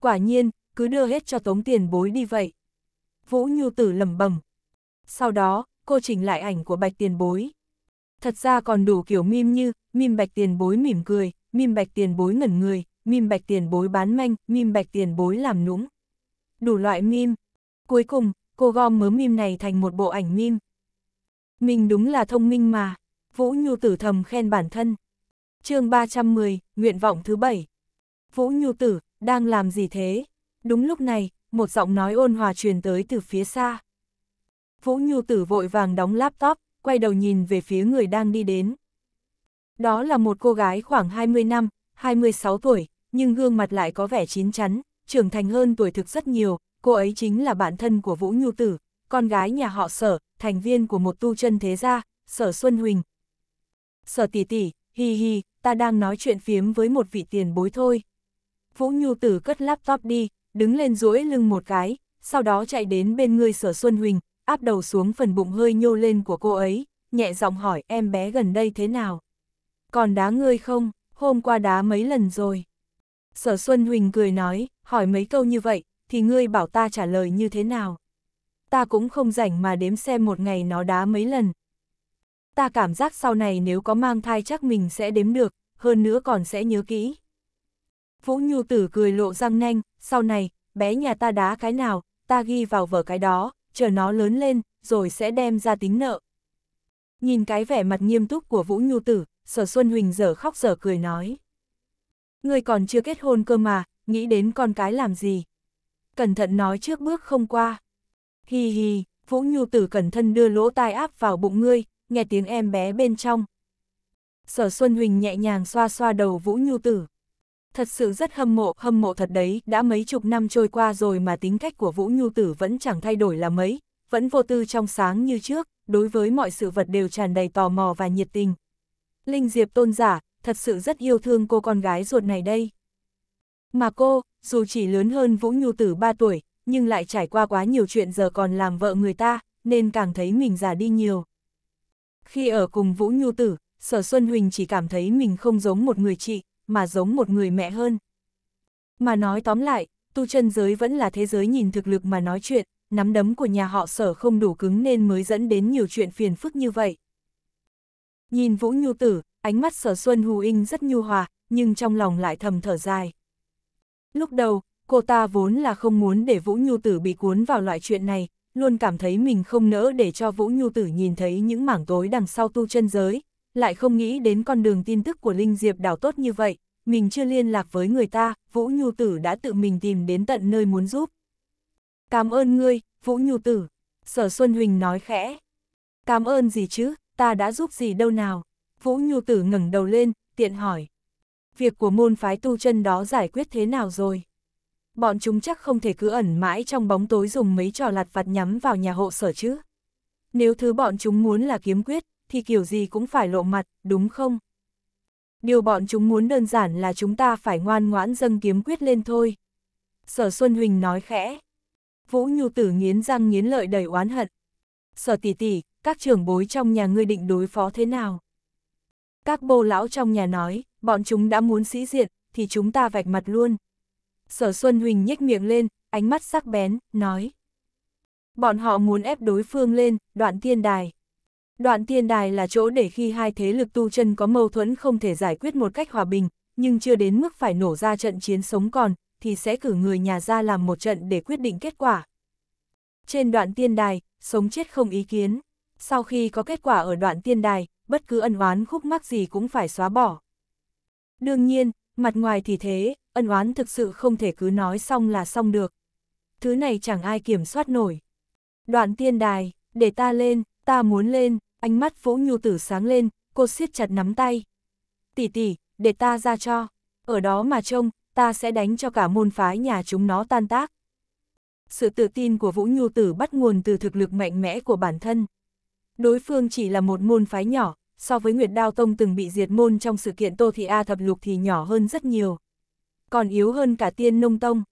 Quả nhiên, cứ đưa hết cho tống tiền bối đi vậy. Vũ Nhu Tử lầm bẩm Sau đó, cô chỉnh lại ảnh của bạch tiền bối. Thật ra còn đủ kiểu mim như, mim bạch tiền bối mỉm cười, mim bạch tiền bối ngẩn người, mim bạch tiền bối bán manh, mim bạch tiền bối làm nũng. Đủ loại mim. Cuối cùng, cô gom mớ mim này thành một bộ ảnh mim. Mình đúng là thông minh mà, Vũ Nhu Tử thầm khen bản thân. chương 310, nguyện vọng thứ bảy Vũ Nhu Tử, đang làm gì thế? Đúng lúc này, một giọng nói ôn hòa truyền tới từ phía xa. Vũ Nhu Tử vội vàng đóng laptop, quay đầu nhìn về phía người đang đi đến. Đó là một cô gái khoảng 20 năm, 26 tuổi, nhưng gương mặt lại có vẻ chín chắn, trưởng thành hơn tuổi thực rất nhiều, cô ấy chính là bạn thân của Vũ Nhu Tử, con gái nhà họ Sở, thành viên của một tu chân thế gia, Sở Xuân Huỳnh. Sở tỷ tỷ, hi hi, ta đang nói chuyện phiếm với một vị tiền bối thôi. Vũ Nhu Tử cất laptop đi, đứng lên duỗi lưng một cái, sau đó chạy đến bên người Sở Xuân Huỳnh, áp đầu xuống phần bụng hơi nhô lên của cô ấy, nhẹ giọng hỏi em bé gần đây thế nào. Còn đá ngươi không, hôm qua đá mấy lần rồi. Sở Xuân Huỳnh cười nói, hỏi mấy câu như vậy, thì ngươi bảo ta trả lời như thế nào? Ta cũng không rảnh mà đếm xem một ngày nó đá mấy lần. Ta cảm giác sau này nếu có mang thai chắc mình sẽ đếm được, hơn nữa còn sẽ nhớ kỹ. Vũ Nhu Tử cười lộ răng nanh, sau này, bé nhà ta đá cái nào, ta ghi vào vở cái đó, chờ nó lớn lên, rồi sẽ đem ra tính nợ. Nhìn cái vẻ mặt nghiêm túc của Vũ Nhu Tử, Sở Xuân Huỳnh dở khóc dở cười nói. người còn chưa kết hôn cơ mà, nghĩ đến con cái làm gì? cẩn thận nói trước bước không qua. Hì hì, Vũ Nhu tử cẩn thận đưa lỗ tai áp vào bụng ngươi, nghe tiếng em bé bên trong. Sở Xuân Huỳnh nhẹ nhàng xoa xoa đầu Vũ Nhu tử. Thật sự rất hâm mộ, hâm mộ thật đấy, đã mấy chục năm trôi qua rồi mà tính cách của Vũ Nhu tử vẫn chẳng thay đổi là mấy, vẫn vô tư trong sáng như trước, đối với mọi sự vật đều tràn đầy tò mò và nhiệt tình. Linh Diệp tôn giả, thật sự rất yêu thương cô con gái ruột này đây. Mà cô, dù chỉ lớn hơn Vũ Nhu Tử 3 tuổi, nhưng lại trải qua quá nhiều chuyện giờ còn làm vợ người ta, nên càng thấy mình già đi nhiều. Khi ở cùng Vũ Nhu Tử, Sở Xuân Huỳnh chỉ cảm thấy mình không giống một người chị, mà giống một người mẹ hơn. Mà nói tóm lại, tu chân giới vẫn là thế giới nhìn thực lực mà nói chuyện, nắm đấm của nhà họ sở không đủ cứng nên mới dẫn đến nhiều chuyện phiền phức như vậy. Nhìn Vũ Nhu Tử, ánh mắt sở Xuân HùInh rất nhu hòa, nhưng trong lòng lại thầm thở dài. Lúc đầu, cô ta vốn là không muốn để Vũ Nhu Tử bị cuốn vào loại chuyện này, luôn cảm thấy mình không nỡ để cho Vũ Nhu Tử nhìn thấy những mảng tối đằng sau tu chân giới, lại không nghĩ đến con đường tin tức của Linh Diệp đảo tốt như vậy, mình chưa liên lạc với người ta, Vũ Nhu Tử đã tự mình tìm đến tận nơi muốn giúp. Cảm ơn ngươi, Vũ Nhu Tử. Sở Xuân Huỳnh nói khẽ. Cảm ơn gì chứ, ta đã giúp gì đâu nào. Vũ Nhu Tử ngẩng đầu lên, tiện hỏi việc của môn phái tu chân đó giải quyết thế nào rồi. Bọn chúng chắc không thể cứ ẩn mãi trong bóng tối dùng mấy trò lặt vặt nhắm vào nhà hộ sở chứ. Nếu thứ bọn chúng muốn là kiếm quyết, thì kiểu gì cũng phải lộ mặt, đúng không? Điều bọn chúng muốn đơn giản là chúng ta phải ngoan ngoãn dâng kiếm quyết lên thôi. Sở Xuân Huỳnh nói khẽ. Vũ Nhu Tử nghiến răng nghiến lợi đầy oán hận. Sở tỷ tỷ, các trưởng bối trong nhà ngươi định đối phó thế nào? Các bô lão trong nhà nói, bọn chúng đã muốn sĩ diện, thì chúng ta vạch mặt luôn. Sở Xuân Huỳnh nhếch miệng lên, ánh mắt sắc bén, nói. Bọn họ muốn ép đối phương lên, đoạn tiên đài. Đoạn tiên đài là chỗ để khi hai thế lực tu chân có mâu thuẫn không thể giải quyết một cách hòa bình, nhưng chưa đến mức phải nổ ra trận chiến sống còn, thì sẽ cử người nhà ra làm một trận để quyết định kết quả. Trên đoạn tiên đài, sống chết không ý kiến. Sau khi có kết quả ở đoạn tiên đài, bất cứ ân oán khúc mắc gì cũng phải xóa bỏ. Đương nhiên, mặt ngoài thì thế, ân oán thực sự không thể cứ nói xong là xong được. Thứ này chẳng ai kiểm soát nổi. Đoạn tiên đài, để ta lên, ta muốn lên, ánh mắt vũ nhu tử sáng lên, cô siết chặt nắm tay. Tỷ tỷ, để ta ra cho, ở đó mà trông, ta sẽ đánh cho cả môn phái nhà chúng nó tan tác. Sự tự tin của Vũ Nhu Tử bắt nguồn từ thực lực mạnh mẽ của bản thân. Đối phương chỉ là một môn phái nhỏ, so với Nguyệt Đao Tông từng bị diệt môn trong sự kiện Tô Thị A thập lục thì nhỏ hơn rất nhiều. Còn yếu hơn cả tiên nông tông.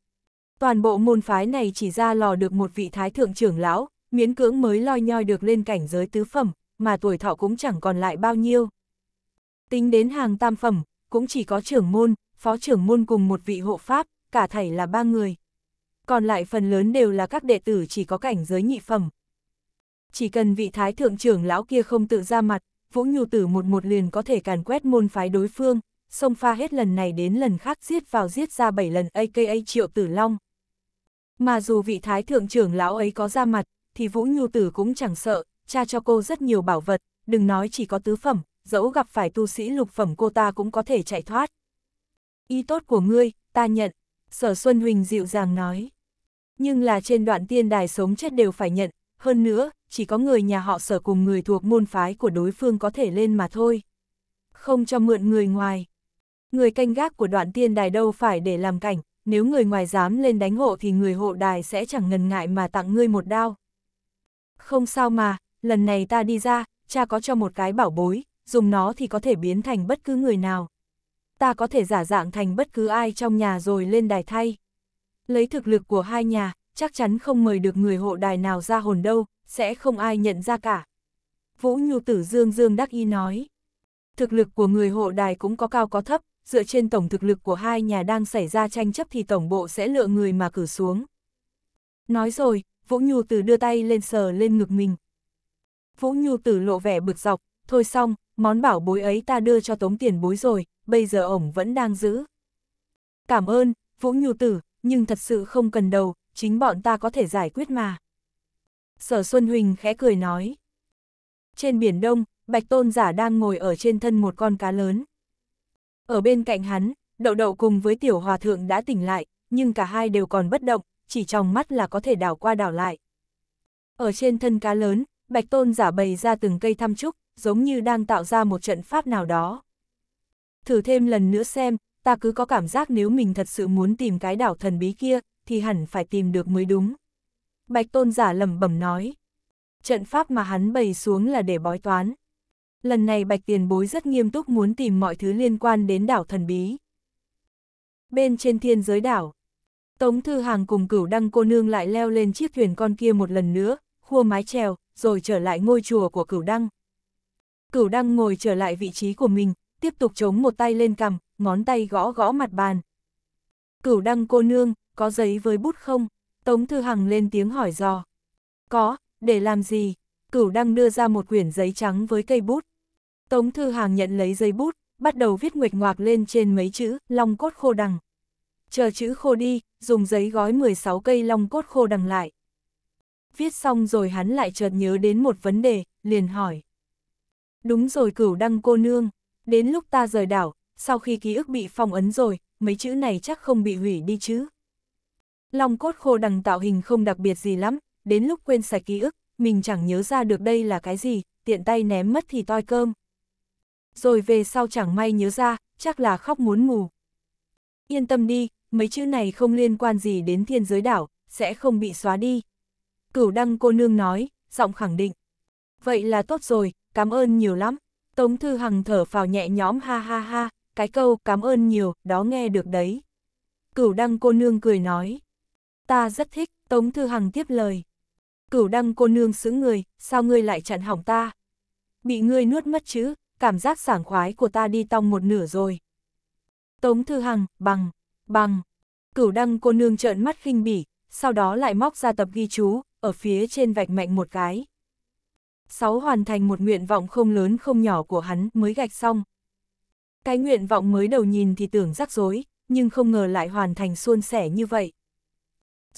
Toàn bộ môn phái này chỉ ra lò được một vị thái thượng trưởng lão, miễn cưỡng mới loi nhoi được lên cảnh giới tứ phẩm, mà tuổi thọ cũng chẳng còn lại bao nhiêu. Tính đến hàng tam phẩm, cũng chỉ có trưởng môn, phó trưởng môn cùng một vị hộ pháp, cả thảy là ba người. Còn lại phần lớn đều là các đệ tử chỉ có cảnh giới nhị phẩm. Chỉ cần vị thái thượng trưởng lão kia không tự ra mặt, Vũ Nhu Tử một một liền có thể càn quét môn phái đối phương, xông pha hết lần này đến lần khác giết vào giết ra 7 lần aka Triệu Tử Long. Mà dù vị thái thượng trưởng lão ấy có ra mặt, thì Vũ Nhu Tử cũng chẳng sợ, cha cho cô rất nhiều bảo vật, đừng nói chỉ có tứ phẩm, dẫu gặp phải tu sĩ lục phẩm cô ta cũng có thể chạy thoát. Ý tốt của ngươi, ta nhận, Sở Xuân Huỳnh dịu dàng nói. Nhưng là trên đoạn tiên đài sống chết đều phải nhận, hơn nữa, chỉ có người nhà họ sở cùng người thuộc môn phái của đối phương có thể lên mà thôi. Không cho mượn người ngoài. Người canh gác của đoạn tiên đài đâu phải để làm cảnh, nếu người ngoài dám lên đánh hộ thì người hộ đài sẽ chẳng ngần ngại mà tặng ngươi một đao. Không sao mà, lần này ta đi ra, cha có cho một cái bảo bối, dùng nó thì có thể biến thành bất cứ người nào. Ta có thể giả dạng thành bất cứ ai trong nhà rồi lên đài thay. Lấy thực lực của hai nhà, chắc chắn không mời được người hộ đài nào ra hồn đâu, sẽ không ai nhận ra cả. Vũ Nhu Tử Dương Dương đắc y nói. Thực lực của người hộ đài cũng có cao có thấp, dựa trên tổng thực lực của hai nhà đang xảy ra tranh chấp thì tổng bộ sẽ lựa người mà cử xuống. Nói rồi, Vũ Nhu Tử đưa tay lên sờ lên ngực mình. Vũ Nhu Tử lộ vẻ bực dọc, thôi xong, món bảo bối ấy ta đưa cho tống tiền bối rồi, bây giờ ổng vẫn đang giữ. Cảm ơn, Vũ Nhu Tử, nhưng thật sự không cần đầu, chính bọn ta có thể giải quyết mà. Sở Xuân Huỳnh khẽ cười nói. Trên biển đông, Bạch Tôn giả đang ngồi ở trên thân một con cá lớn. Ở bên cạnh hắn, đậu đậu cùng với tiểu hòa thượng đã tỉnh lại, nhưng cả hai đều còn bất động, chỉ trong mắt là có thể đảo qua đảo lại. Ở trên thân cá lớn, Bạch Tôn giả bày ra từng cây thăm trúc, giống như đang tạo ra một trận pháp nào đó. Thử thêm lần nữa xem, ta cứ có cảm giác nếu mình thật sự muốn tìm cái đảo thần bí kia, thì hẳn phải tìm được mới đúng. Bạch tôn giả lẩm bẩm nói. Trận pháp mà hắn bày xuống là để bói toán. Lần này bạch tiền bối rất nghiêm túc muốn tìm mọi thứ liên quan đến đảo thần bí. Bên trên thiên giới đảo, Tống Thư Hàng cùng cửu đăng cô nương lại leo lên chiếc thuyền con kia một lần nữa, khua mái trèo, rồi trở lại ngôi chùa của cửu đăng. Cửu đăng ngồi trở lại vị trí của mình, tiếp tục chống một tay lên cằm, ngón tay gõ gõ mặt bàn. Cửu đăng cô nương, có giấy với bút không? Tống Thư Hằng lên tiếng hỏi dò. Có, để làm gì? Cửu đang đưa ra một quyển giấy trắng với cây bút. Tống Thư Hằng nhận lấy giấy bút, bắt đầu viết nguệch ngoạc lên trên mấy chữ long cốt khô đằng. Chờ chữ khô đi, dùng giấy gói 16 cây long cốt khô đằng lại. Viết xong rồi hắn lại chợt nhớ đến một vấn đề, liền hỏi. Đúng rồi cửu đăng cô nương, đến lúc ta rời đảo, sau khi ký ức bị phong ấn rồi, mấy chữ này chắc không bị hủy đi chứ. Long cốt khô đằng tạo hình không đặc biệt gì lắm, đến lúc quên sạch ký ức, mình chẳng nhớ ra được đây là cái gì, tiện tay ném mất thì toi cơm. Rồi về sau chẳng may nhớ ra, chắc là khóc muốn ngủ. Yên tâm đi, mấy chữ này không liên quan gì đến thiên giới đảo, sẽ không bị xóa đi. Cửu đăng cô nương nói, giọng khẳng định. Vậy là tốt rồi, cảm ơn nhiều lắm. Tống Thư Hằng thở phào nhẹ nhõm ha ha ha, cái câu cảm ơn nhiều, đó nghe được đấy. Cửu đăng cô nương cười nói. Ta rất thích, Tống Thư Hằng tiếp lời. Cửu đăng cô nương xứng người, sao ngươi lại chặn hỏng ta? Bị ngươi nuốt mất chứ, cảm giác sảng khoái của ta đi tong một nửa rồi. Tống Thư Hằng, bằng, bằng. Cửu đăng cô nương trợn mắt khinh bỉ, sau đó lại móc ra tập ghi chú, ở phía trên vạch mạnh một cái. Sáu hoàn thành một nguyện vọng không lớn không nhỏ của hắn mới gạch xong. Cái nguyện vọng mới đầu nhìn thì tưởng rắc rối, nhưng không ngờ lại hoàn thành suôn sẻ như vậy.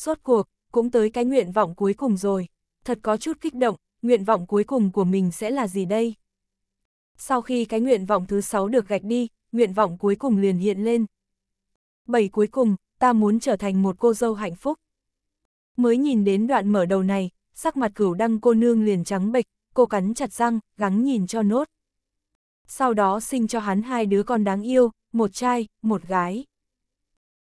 Rốt cuộc, cũng tới cái nguyện vọng cuối cùng rồi. Thật có chút kích động, nguyện vọng cuối cùng của mình sẽ là gì đây? Sau khi cái nguyện vọng thứ sáu được gạch đi, nguyện vọng cuối cùng liền hiện lên. Bảy cuối cùng, ta muốn trở thành một cô dâu hạnh phúc. Mới nhìn đến đoạn mở đầu này, sắc mặt cửu đăng cô nương liền trắng bệch, cô cắn chặt răng, gắng nhìn cho nốt. Sau đó sinh cho hắn hai đứa con đáng yêu, một trai, một gái.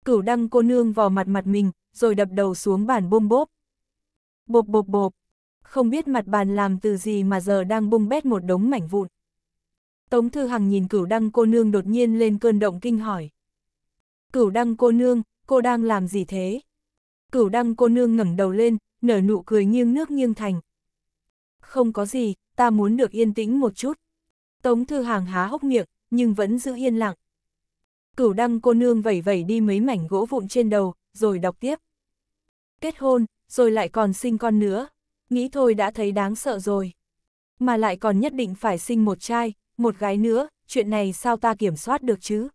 Cửu đăng cô nương vò mặt mặt mình, rồi đập đầu xuống bàn bôm bốp. Bộp bộp bộp, không biết mặt bàn làm từ gì mà giờ đang bung bét một đống mảnh vụn. Tống Thư Hằng nhìn cửu đăng cô nương đột nhiên lên cơn động kinh hỏi. Cửu đăng cô nương, cô đang làm gì thế? Cửu đăng cô nương ngẩng đầu lên, nở nụ cười nghiêng nước nghiêng thành. Không có gì, ta muốn được yên tĩnh một chút. Tống Thư hằng há hốc miệng, nhưng vẫn giữ yên lặng. Cửu đăng cô nương vẩy vẩy đi mấy mảnh gỗ vụn trên đầu, rồi đọc tiếp. Kết hôn, rồi lại còn sinh con nữa, nghĩ thôi đã thấy đáng sợ rồi. Mà lại còn nhất định phải sinh một trai, một gái nữa, chuyện này sao ta kiểm soát được chứ?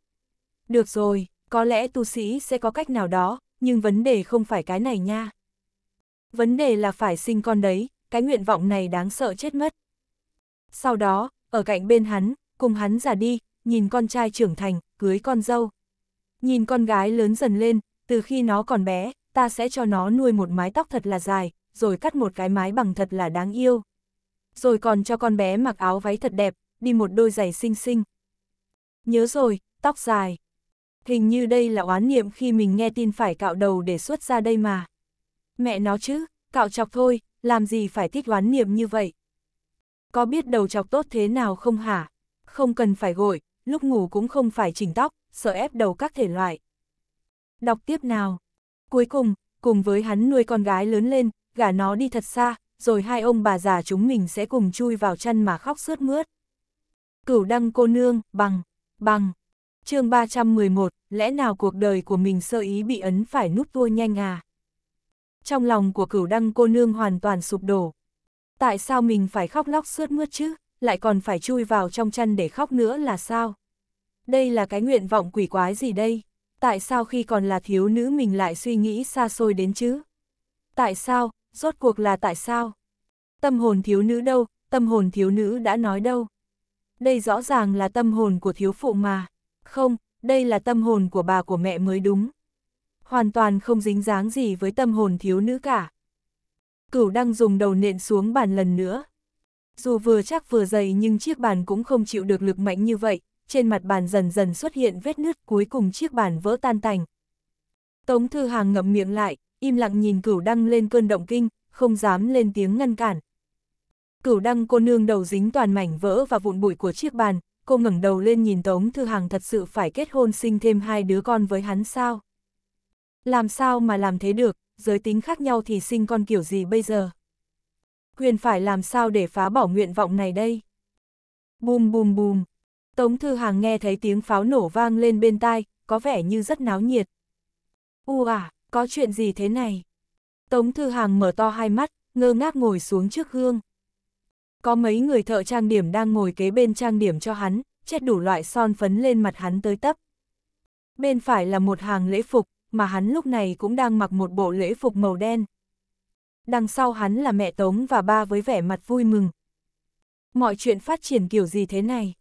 Được rồi, có lẽ tu sĩ sẽ có cách nào đó, nhưng vấn đề không phải cái này nha. Vấn đề là phải sinh con đấy, cái nguyện vọng này đáng sợ chết mất. Sau đó, ở cạnh bên hắn, cùng hắn già đi, nhìn con trai trưởng thành, cưới con dâu. Nhìn con gái lớn dần lên, từ khi nó còn bé, ta sẽ cho nó nuôi một mái tóc thật là dài, rồi cắt một cái mái bằng thật là đáng yêu. Rồi còn cho con bé mặc áo váy thật đẹp, đi một đôi giày xinh xinh. Nhớ rồi, tóc dài. Hình như đây là oán niệm khi mình nghe tin phải cạo đầu để xuất ra đây mà. Mẹ nó chứ, cạo chọc thôi, làm gì phải thích oán niệm như vậy. Có biết đầu chọc tốt thế nào không hả? Không cần phải gội, lúc ngủ cũng không phải chỉnh tóc, sợ ép đầu các thể loại. Đọc tiếp nào. Cuối cùng, cùng với hắn nuôi con gái lớn lên, gả nó đi thật xa, rồi hai ông bà già chúng mình sẽ cùng chui vào chân mà khóc sướt mướt. Cửu đăng cô nương, bằng, bằng. chương 311, lẽ nào cuộc đời của mình sơ ý bị ấn phải nút tua nhanh à? Trong lòng của cửu đăng cô nương hoàn toàn sụp đổ. Tại sao mình phải khóc lóc sướt mướt chứ, lại còn phải chui vào trong chân để khóc nữa là sao? Đây là cái nguyện vọng quỷ quái gì đây? tại sao khi còn là thiếu nữ mình lại suy nghĩ xa xôi đến chứ? Tại sao, rốt cuộc là tại sao? Tâm hồn thiếu nữ đâu, tâm hồn thiếu nữ đã nói đâu? Đây rõ ràng là tâm hồn của thiếu phụ mà. Không, đây là tâm hồn của bà của mẹ mới đúng. Hoàn toàn không dính dáng gì với tâm hồn thiếu nữ cả. Cửu đang dùng đầu nện xuống bàn lần nữa. Dù vừa chắc vừa dày nhưng chiếc bàn cũng không chịu được lực mạnh như vậy, trên mặt bàn dần dần xuất hiện vết nứt cuối cùng chiếc bàn vỡ tan tành. Tống Thư Hàng ngậm miệng lại, im lặng nhìn cửu đăng lên cơn động kinh, không dám lên tiếng ngăn cản. Cửu đăng cô nương đầu dính toàn mảnh vỡ và vụn bụi của chiếc bàn, cô ngẩng đầu lên nhìn Tống Thư Hàng thật sự phải kết hôn sinh thêm hai đứa con với hắn sao? Làm sao mà làm thế được, giới tính khác nhau thì sinh con kiểu gì bây giờ? Huyền phải làm sao để phá bỏ nguyện vọng này đây? Bùm bùm bùm, Tống Thư Hàng nghe thấy tiếng pháo nổ vang lên bên tai, có vẻ như rất náo nhiệt. U à, có chuyện gì thế này? Tống Thư Hàng mở to hai mắt, ngơ ngác ngồi xuống trước gương. Có mấy người thợ trang điểm đang ngồi kế bên trang điểm cho hắn, chết đủ loại son phấn lên mặt hắn tới tấp. Bên phải là một hàng lễ phục, mà hắn lúc này cũng đang mặc một bộ lễ phục màu đen. Đằng sau hắn là mẹ Tống và ba với vẻ mặt vui mừng. Mọi chuyện phát triển kiểu gì thế này?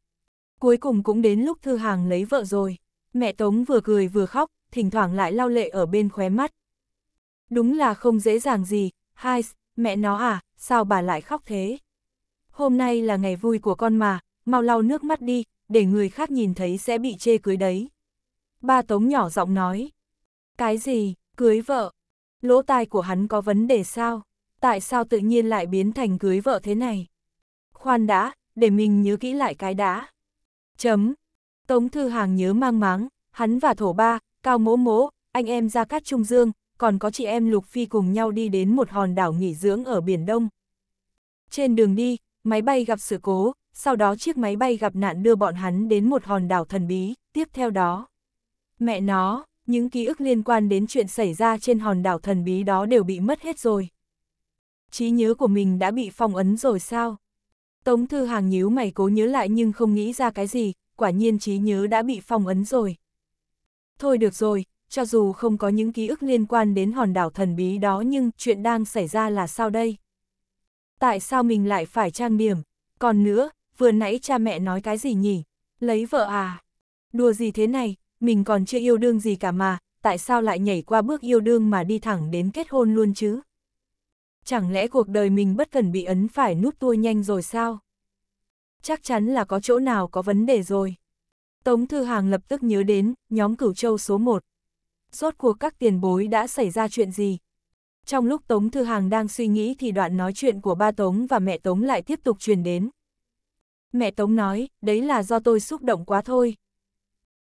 Cuối cùng cũng đến lúc Thư Hàng lấy vợ rồi. Mẹ Tống vừa cười vừa khóc, thỉnh thoảng lại lau lệ ở bên khóe mắt. Đúng là không dễ dàng gì, hai, mẹ nó à, sao bà lại khóc thế? Hôm nay là ngày vui của con mà, mau lau nước mắt đi, để người khác nhìn thấy sẽ bị chê cưới đấy. Ba Tống nhỏ giọng nói. Cái gì, cưới vợ? Lỗ tai của hắn có vấn đề sao? Tại sao tự nhiên lại biến thành cưới vợ thế này? Khoan đã, để mình nhớ kỹ lại cái đã. Chấm. Tống Thư Hàng nhớ mang máng, hắn và thổ ba, cao mỗ mỗ, anh em ra cát trung dương, còn có chị em Lục Phi cùng nhau đi đến một hòn đảo nghỉ dưỡng ở Biển Đông. Trên đường đi, máy bay gặp sự cố, sau đó chiếc máy bay gặp nạn đưa bọn hắn đến một hòn đảo thần bí, tiếp theo đó. Mẹ nó, những ký ức liên quan đến chuyện xảy ra trên hòn đảo thần bí đó đều bị mất hết rồi. Trí nhớ của mình đã bị phong ấn rồi sao? Tống Thư Hàng nhíu mày cố nhớ lại nhưng không nghĩ ra cái gì, quả nhiên trí nhớ đã bị phong ấn rồi. Thôi được rồi, cho dù không có những ký ức liên quan đến hòn đảo thần bí đó nhưng chuyện đang xảy ra là sao đây? Tại sao mình lại phải trang điểm? Còn nữa, vừa nãy cha mẹ nói cái gì nhỉ? Lấy vợ à? Đùa gì thế này, mình còn chưa yêu đương gì cả mà, tại sao lại nhảy qua bước yêu đương mà đi thẳng đến kết hôn luôn chứ? chẳng lẽ cuộc đời mình bất cần bị ấn phải nút tua nhanh rồi sao? Chắc chắn là có chỗ nào có vấn đề rồi. Tống Thư Hàng lập tức nhớ đến, nhóm cửu châu số 1. Rốt cuộc các tiền bối đã xảy ra chuyện gì? Trong lúc Tống Thư Hàng đang suy nghĩ thì đoạn nói chuyện của ba Tống và mẹ Tống lại tiếp tục truyền đến. Mẹ Tống nói, đấy là do tôi xúc động quá thôi.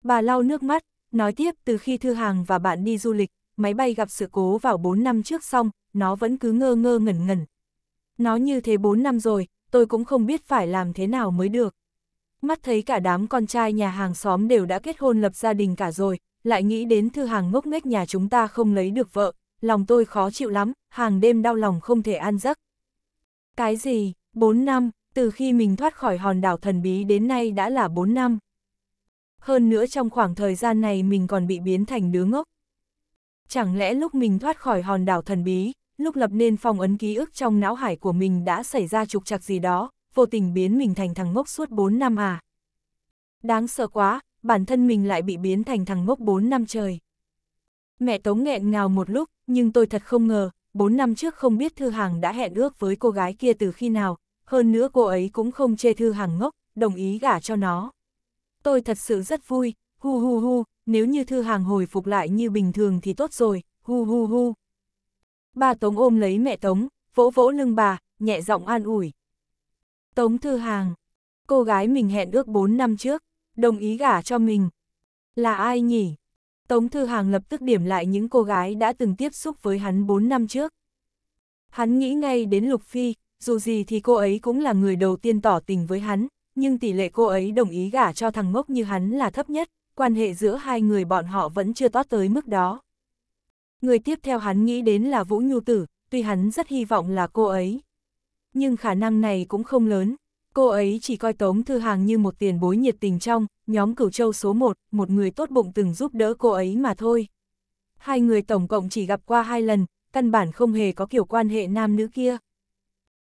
Bà lau nước mắt, nói tiếp từ khi Thư Hàng và bạn đi du lịch, máy bay gặp sự cố vào 4 năm trước xong, nó vẫn cứ ngơ ngơ ngẩn ngẩn. Nó như thế 4 năm rồi, tôi cũng không biết phải làm thế nào mới được. Mắt thấy cả đám con trai nhà hàng xóm đều đã kết hôn lập gia đình cả rồi, lại nghĩ đến thư hàng ngốc nghếch nhà chúng ta không lấy được vợ, lòng tôi khó chịu lắm, hàng đêm đau lòng không thể an giấc. Cái gì, 4 năm, từ khi mình thoát khỏi hòn đảo thần bí đến nay đã là 4 năm. Hơn nữa trong khoảng thời gian này mình còn bị biến thành đứa ngốc. Chẳng lẽ lúc mình thoát khỏi hòn đảo thần bí, lúc lập nên phong ấn ký ức trong não hải của mình đã xảy ra trục trặc gì đó, vô tình biến mình thành thằng ngốc suốt 4 năm à. Đáng sợ quá, bản thân mình lại bị biến thành thằng ngốc 4 năm trời. Mẹ Tống nghẹn ngào một lúc, nhưng tôi thật không ngờ, 4 năm trước không biết Thư hàng đã hẹn ước với cô gái kia từ khi nào, hơn nữa cô ấy cũng không chê Thư hàng ngốc, đồng ý gả cho nó. Tôi thật sự rất vui, hu hu hu, nếu như Thư hàng hồi phục lại như bình thường thì tốt rồi, hu hu hu. Bà Tống ôm lấy mẹ Tống, vỗ vỗ lưng bà, nhẹ giọng an ủi. Tống Thư Hàng, cô gái mình hẹn ước 4 năm trước, đồng ý gả cho mình. Là ai nhỉ? Tống Thư Hàng lập tức điểm lại những cô gái đã từng tiếp xúc với hắn 4 năm trước. Hắn nghĩ ngay đến Lục Phi, dù gì thì cô ấy cũng là người đầu tiên tỏ tình với hắn, nhưng tỷ lệ cô ấy đồng ý gả cho thằng ngốc như hắn là thấp nhất, quan hệ giữa hai người bọn họ vẫn chưa tót tới mức đó. Người tiếp theo hắn nghĩ đến là Vũ Nhu Tử, tuy hắn rất hy vọng là cô ấy. Nhưng khả năng này cũng không lớn, cô ấy chỉ coi Tống Thư Hàng như một tiền bối nhiệt tình trong, nhóm cửu châu số 1, một người tốt bụng từng giúp đỡ cô ấy mà thôi. Hai người tổng cộng chỉ gặp qua hai lần, căn bản không hề có kiểu quan hệ nam nữ kia.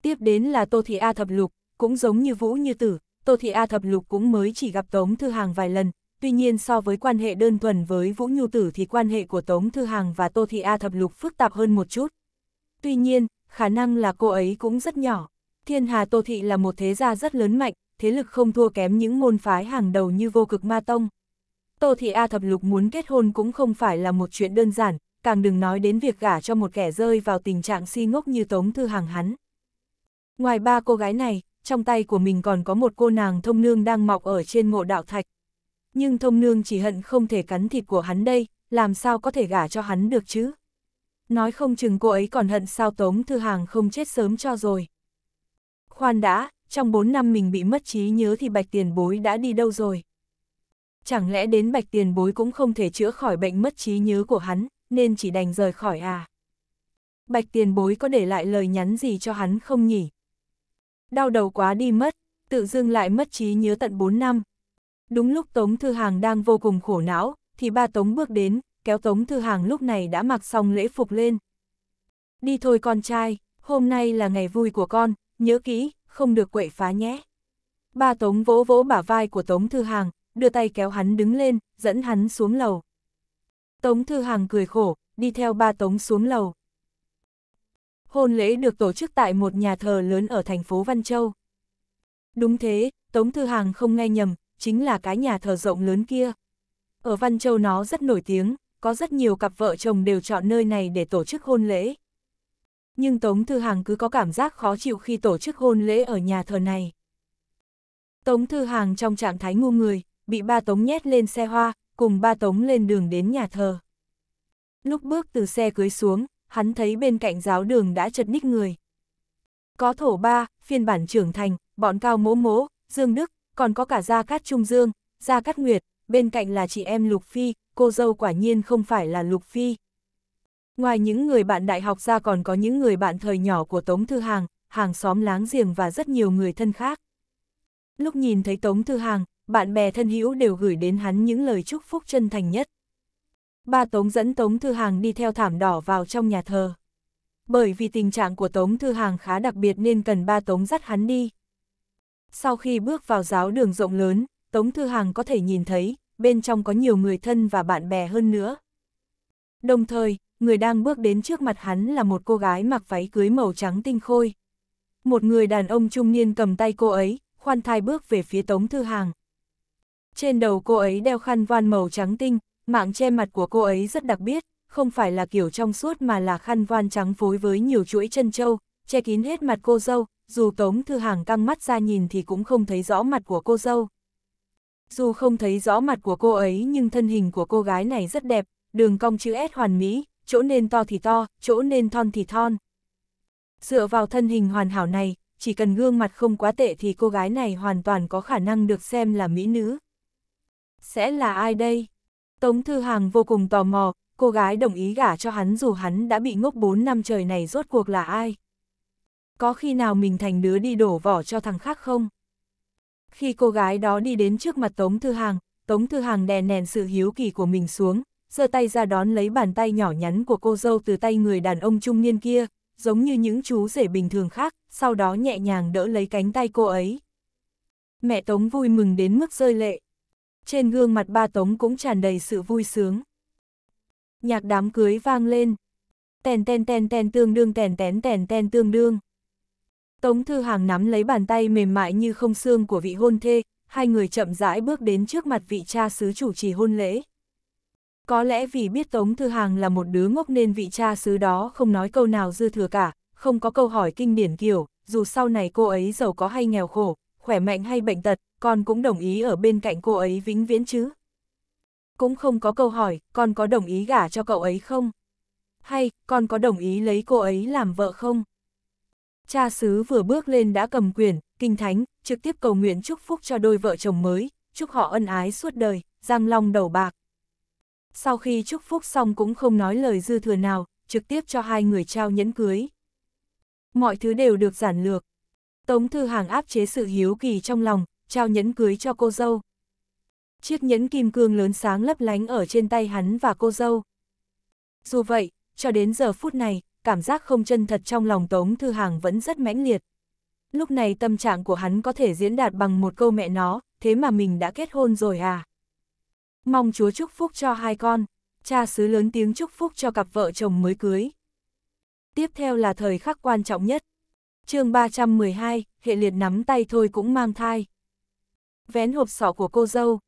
Tiếp đến là Tô Thị A Thập Lục, cũng giống như Vũ Như Tử, Tô Thị A Thập Lục cũng mới chỉ gặp Tống Thư Hàng vài lần, tuy nhiên so với quan hệ đơn thuần với Vũ Nhu Tử thì quan hệ của Tống Thư Hàng và Tô Thị A Thập Lục phức tạp hơn một chút. Tuy nhiên, khả năng là cô ấy cũng rất nhỏ. Thiên Hà Tô Thị là một thế gia rất lớn mạnh, thế lực không thua kém những môn phái hàng đầu như vô cực ma tông. Tô Thị A Thập Lục muốn kết hôn cũng không phải là một chuyện đơn giản, càng đừng nói đến việc gả cho một kẻ rơi vào tình trạng si ngốc như Tống Thư Hàng hắn. Ngoài ba cô gái này, trong tay của mình còn có một cô nàng thông nương đang mọc ở trên mộ đạo thạch nhưng thông nương chỉ hận không thể cắn thịt của hắn đây, làm sao có thể gả cho hắn được chứ. Nói không chừng cô ấy còn hận sao Tống Thư Hàng không chết sớm cho rồi. Khoan đã, trong 4 năm mình bị mất trí nhớ thì bạch tiền bối đã đi đâu rồi. Chẳng lẽ đến bạch tiền bối cũng không thể chữa khỏi bệnh mất trí nhớ của hắn, nên chỉ đành rời khỏi à. Bạch tiền bối có để lại lời nhắn gì cho hắn không nhỉ? Đau đầu quá đi mất, tự dưng lại mất trí nhớ tận 4 năm, Đúng lúc Tống Thư Hàng đang vô cùng khổ não, thì ba Tống bước đến, kéo Tống Thư Hàng lúc này đã mặc xong lễ phục lên. Đi thôi con trai, hôm nay là ngày vui của con, nhớ kỹ, không được quậy phá nhé. Ba Tống vỗ vỗ bả vai của Tống Thư Hàng, đưa tay kéo hắn đứng lên, dẫn hắn xuống lầu. Tống Thư Hàng cười khổ, đi theo ba Tống xuống lầu. Hôn lễ được tổ chức tại một nhà thờ lớn ở thành phố Văn Châu. Đúng thế, Tống Thư Hàng không nghe nhầm, chính là cái nhà thờ rộng lớn kia. Ở Văn Châu nó rất nổi tiếng, có rất nhiều cặp vợ chồng đều chọn nơi này để tổ chức hôn lễ. Nhưng Tống Thư Hàng cứ có cảm giác khó chịu khi tổ chức hôn lễ ở nhà thờ này. Tống Thư Hàng trong trạng thái ngu người, bị ba Tống nhét lên xe hoa, cùng ba Tống lên đường đến nhà thờ. Lúc bước từ xe cưới xuống, hắn thấy bên cạnh giáo đường đã chật ních người. Có thổ ba, phiên bản trưởng thành, bọn cao mố mố Dương Đức, còn có cả Gia Cát Trung Dương, Gia Cát Nguyệt, bên cạnh là chị em Lục Phi, cô dâu quả nhiên không phải là Lục Phi. Ngoài những người bạn đại học ra còn có những người bạn thời nhỏ của Tống Thư Hàng, hàng xóm láng giềng và rất nhiều người thân khác. Lúc nhìn thấy Tống Thư Hàng, bạn bè thân hữu đều gửi đến hắn những lời chúc phúc chân thành nhất. Ba Tống dẫn Tống Thư Hàng đi theo thảm đỏ vào trong nhà thờ. Bởi vì tình trạng của Tống Thư Hàng khá đặc biệt nên cần ba Tống dắt hắn đi. Sau khi bước vào giáo đường rộng lớn, Tống Thư Hàng có thể nhìn thấy, bên trong có nhiều người thân và bạn bè hơn nữa. Đồng thời, người đang bước đến trước mặt hắn là một cô gái mặc váy cưới màu trắng tinh khôi. Một người đàn ông trung niên cầm tay cô ấy, khoan thai bước về phía Tống Thư Hàng. Trên đầu cô ấy đeo khăn voan màu trắng tinh, mạng che mặt của cô ấy rất đặc biệt, không phải là kiểu trong suốt mà là khăn voan trắng phối với nhiều chuỗi chân trâu, che kín hết mặt cô dâu, dù Tống Thư Hàng căng mắt ra nhìn thì cũng không thấy rõ mặt của cô dâu. Dù không thấy rõ mặt của cô ấy nhưng thân hình của cô gái này rất đẹp, đường cong chữ S hoàn mỹ, chỗ nên to thì to, chỗ nên thon thì thon. Dựa vào thân hình hoàn hảo này, chỉ cần gương mặt không quá tệ thì cô gái này hoàn toàn có khả năng được xem là mỹ nữ. Sẽ là ai đây? Tống Thư Hàng vô cùng tò mò, cô gái đồng ý gả cho hắn dù hắn đã bị ngốc 4 năm trời này rốt cuộc là ai có khi nào mình thành đứa đi đổ vỏ cho thằng khác không? Khi cô gái đó đi đến trước mặt Tống Thư Hàng, Tống Thư Hàng đè nèn sự hiếu kỳ của mình xuống, giơ tay ra đón lấy bàn tay nhỏ nhắn của cô dâu từ tay người đàn ông trung niên kia, giống như những chú rể bình thường khác, sau đó nhẹ nhàng đỡ lấy cánh tay cô ấy. Mẹ Tống vui mừng đến mức rơi lệ. Trên gương mặt ba Tống cũng tràn đầy sự vui sướng. Nhạc đám cưới vang lên. Tèn tèn tèn tèn tương đương tèn tén tèn tèn tương đương. Tống Thư Hàng nắm lấy bàn tay mềm mại như không xương của vị hôn thê, hai người chậm rãi bước đến trước mặt vị cha xứ chủ trì hôn lễ. Có lẽ vì biết Tống Thư Hàng là một đứa ngốc nên vị cha xứ đó không nói câu nào dư thừa cả, không có câu hỏi kinh điển kiểu, dù sau này cô ấy giàu có hay nghèo khổ, khỏe mạnh hay bệnh tật, con cũng đồng ý ở bên cạnh cô ấy vĩnh viễn chứ. Cũng không có câu hỏi, con có đồng ý gả cho cậu ấy không? Hay, con có đồng ý lấy cô ấy làm vợ không? cha xứ vừa bước lên đã cầm quyền, kinh thánh, trực tiếp cầu nguyện chúc phúc cho đôi vợ chồng mới, chúc họ ân ái suốt đời, giang long đầu bạc. Sau khi chúc phúc xong cũng không nói lời dư thừa nào, trực tiếp cho hai người trao nhẫn cưới. Mọi thứ đều được giản lược. Tống Thư Hàng áp chế sự hiếu kỳ trong lòng, trao nhẫn cưới cho cô dâu. Chiếc nhẫn kim cương lớn sáng lấp lánh ở trên tay hắn và cô dâu. Dù vậy, cho đến giờ phút này, cảm giác không chân thật trong lòng Tống Thư Hàng vẫn rất mãnh liệt. Lúc này tâm trạng của hắn có thể diễn đạt bằng một câu mẹ nó, thế mà mình đã kết hôn rồi à. Mong Chúa chúc phúc cho hai con, cha xứ lớn tiếng chúc phúc cho cặp vợ chồng mới cưới. Tiếp theo là thời khắc quan trọng nhất. chương 312, hệ liệt nắm tay thôi cũng mang thai. Vén hộp sọ của cô dâu.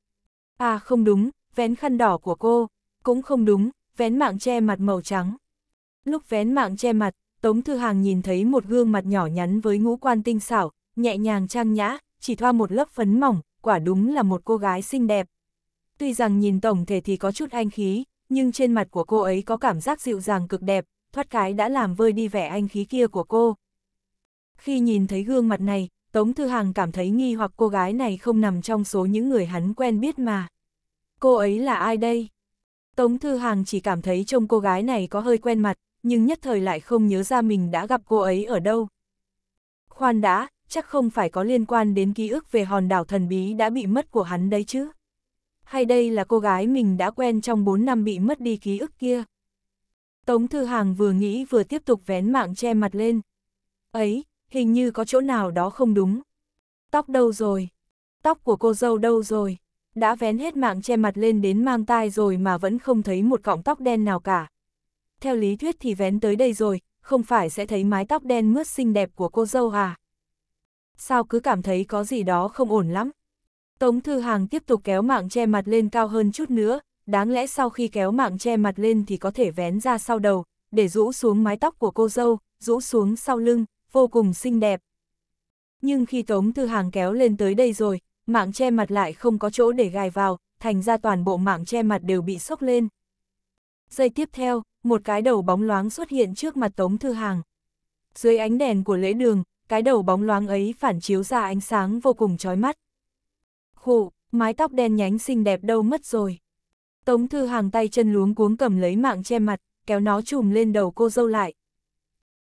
À không đúng, vén khăn đỏ của cô. Cũng không đúng, vén mạng che mặt màu trắng. Lúc vén mạng che mặt, Tống Thư Hàng nhìn thấy một gương mặt nhỏ nhắn với ngũ quan tinh xảo, nhẹ nhàng trang nhã, chỉ thoa một lớp phấn mỏng, quả đúng là một cô gái xinh đẹp. Tuy rằng nhìn tổng thể thì có chút anh khí, nhưng trên mặt của cô ấy có cảm giác dịu dàng cực đẹp, thoát cái đã làm vơi đi vẻ anh khí kia của cô. Khi nhìn thấy gương mặt này, Tống Thư Hàng cảm thấy nghi hoặc cô gái này không nằm trong số những người hắn quen biết mà. Cô ấy là ai đây? Tống Thư Hàng chỉ cảm thấy trông cô gái này có hơi quen mặt, nhưng nhất thời lại không nhớ ra mình đã gặp cô ấy ở đâu. Khoan đã, chắc không phải có liên quan đến ký ức về hòn đảo thần bí đã bị mất của hắn đấy chứ. Hay đây là cô gái mình đã quen trong 4 năm bị mất đi ký ức kia. Tống Thư Hàng vừa nghĩ vừa tiếp tục vén mạng che mặt lên. Ấy, hình như có chỗ nào đó không đúng. Tóc đâu rồi? Tóc của cô dâu đâu rồi? Đã vén hết mạng che mặt lên đến mang tai rồi mà vẫn không thấy một cọng tóc đen nào cả theo lý thuyết thì vén tới đây rồi, không phải sẽ thấy mái tóc đen mướt xinh đẹp của cô dâu à? Sao cứ cảm thấy có gì đó không ổn lắm? Tống Thư Hàng tiếp tục kéo mạng che mặt lên cao hơn chút nữa, đáng lẽ sau khi kéo mạng che mặt lên thì có thể vén ra sau đầu, để rũ xuống mái tóc của cô dâu, rũ xuống sau lưng, vô cùng xinh đẹp. Nhưng khi Tống Thư Hàng kéo lên tới đây rồi, mạng che mặt lại không có chỗ để gài vào, thành ra toàn bộ mạng che mặt đều bị sốc lên. Giây tiếp theo, một cái đầu bóng loáng xuất hiện trước mặt Tống Thư Hàng. Dưới ánh đèn của lễ đường, cái đầu bóng loáng ấy phản chiếu ra ánh sáng vô cùng chói mắt. Khụ, mái tóc đen nhánh xinh đẹp đâu mất rồi. Tống Thư Hàng tay chân luống cuống cầm lấy mạng che mặt, kéo nó chùm lên đầu cô dâu lại.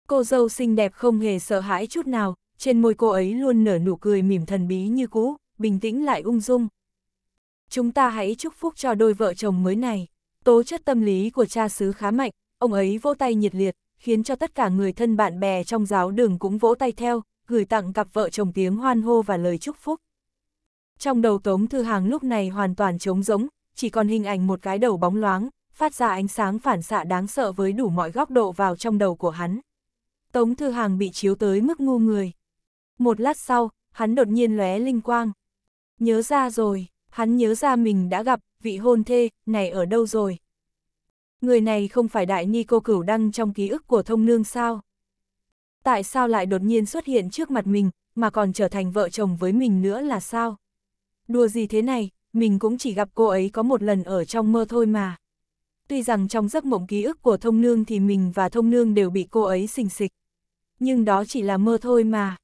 Cô dâu xinh đẹp không hề sợ hãi chút nào, trên môi cô ấy luôn nở nụ cười mỉm thần bí như cũ, bình tĩnh lại ung dung. Chúng ta hãy chúc phúc cho đôi vợ chồng mới này. Tố chất tâm lý của cha xứ khá mạnh, ông ấy vỗ tay nhiệt liệt, khiến cho tất cả người thân bạn bè trong giáo đường cũng vỗ tay theo, gửi tặng cặp vợ chồng tiếng hoan hô và lời chúc phúc. Trong đầu Tống Thư Hàng lúc này hoàn toàn trống rỗng, chỉ còn hình ảnh một cái đầu bóng loáng, phát ra ánh sáng phản xạ đáng sợ với đủ mọi góc độ vào trong đầu của hắn. Tống Thư Hàng bị chiếu tới mức ngu người. Một lát sau, hắn đột nhiên lóe linh quang. Nhớ ra rồi, hắn nhớ ra mình đã gặp, vị hôn thê, này ở đâu rồi? Người này không phải đại ni cô cửu đăng trong ký ức của thông nương sao? Tại sao lại đột nhiên xuất hiện trước mặt mình, mà còn trở thành vợ chồng với mình nữa là sao? Đùa gì thế này, mình cũng chỉ gặp cô ấy có một lần ở trong mơ thôi mà. Tuy rằng trong giấc mộng ký ức của thông nương thì mình và thông nương đều bị cô ấy xình xịch. Nhưng đó chỉ là mơ thôi mà.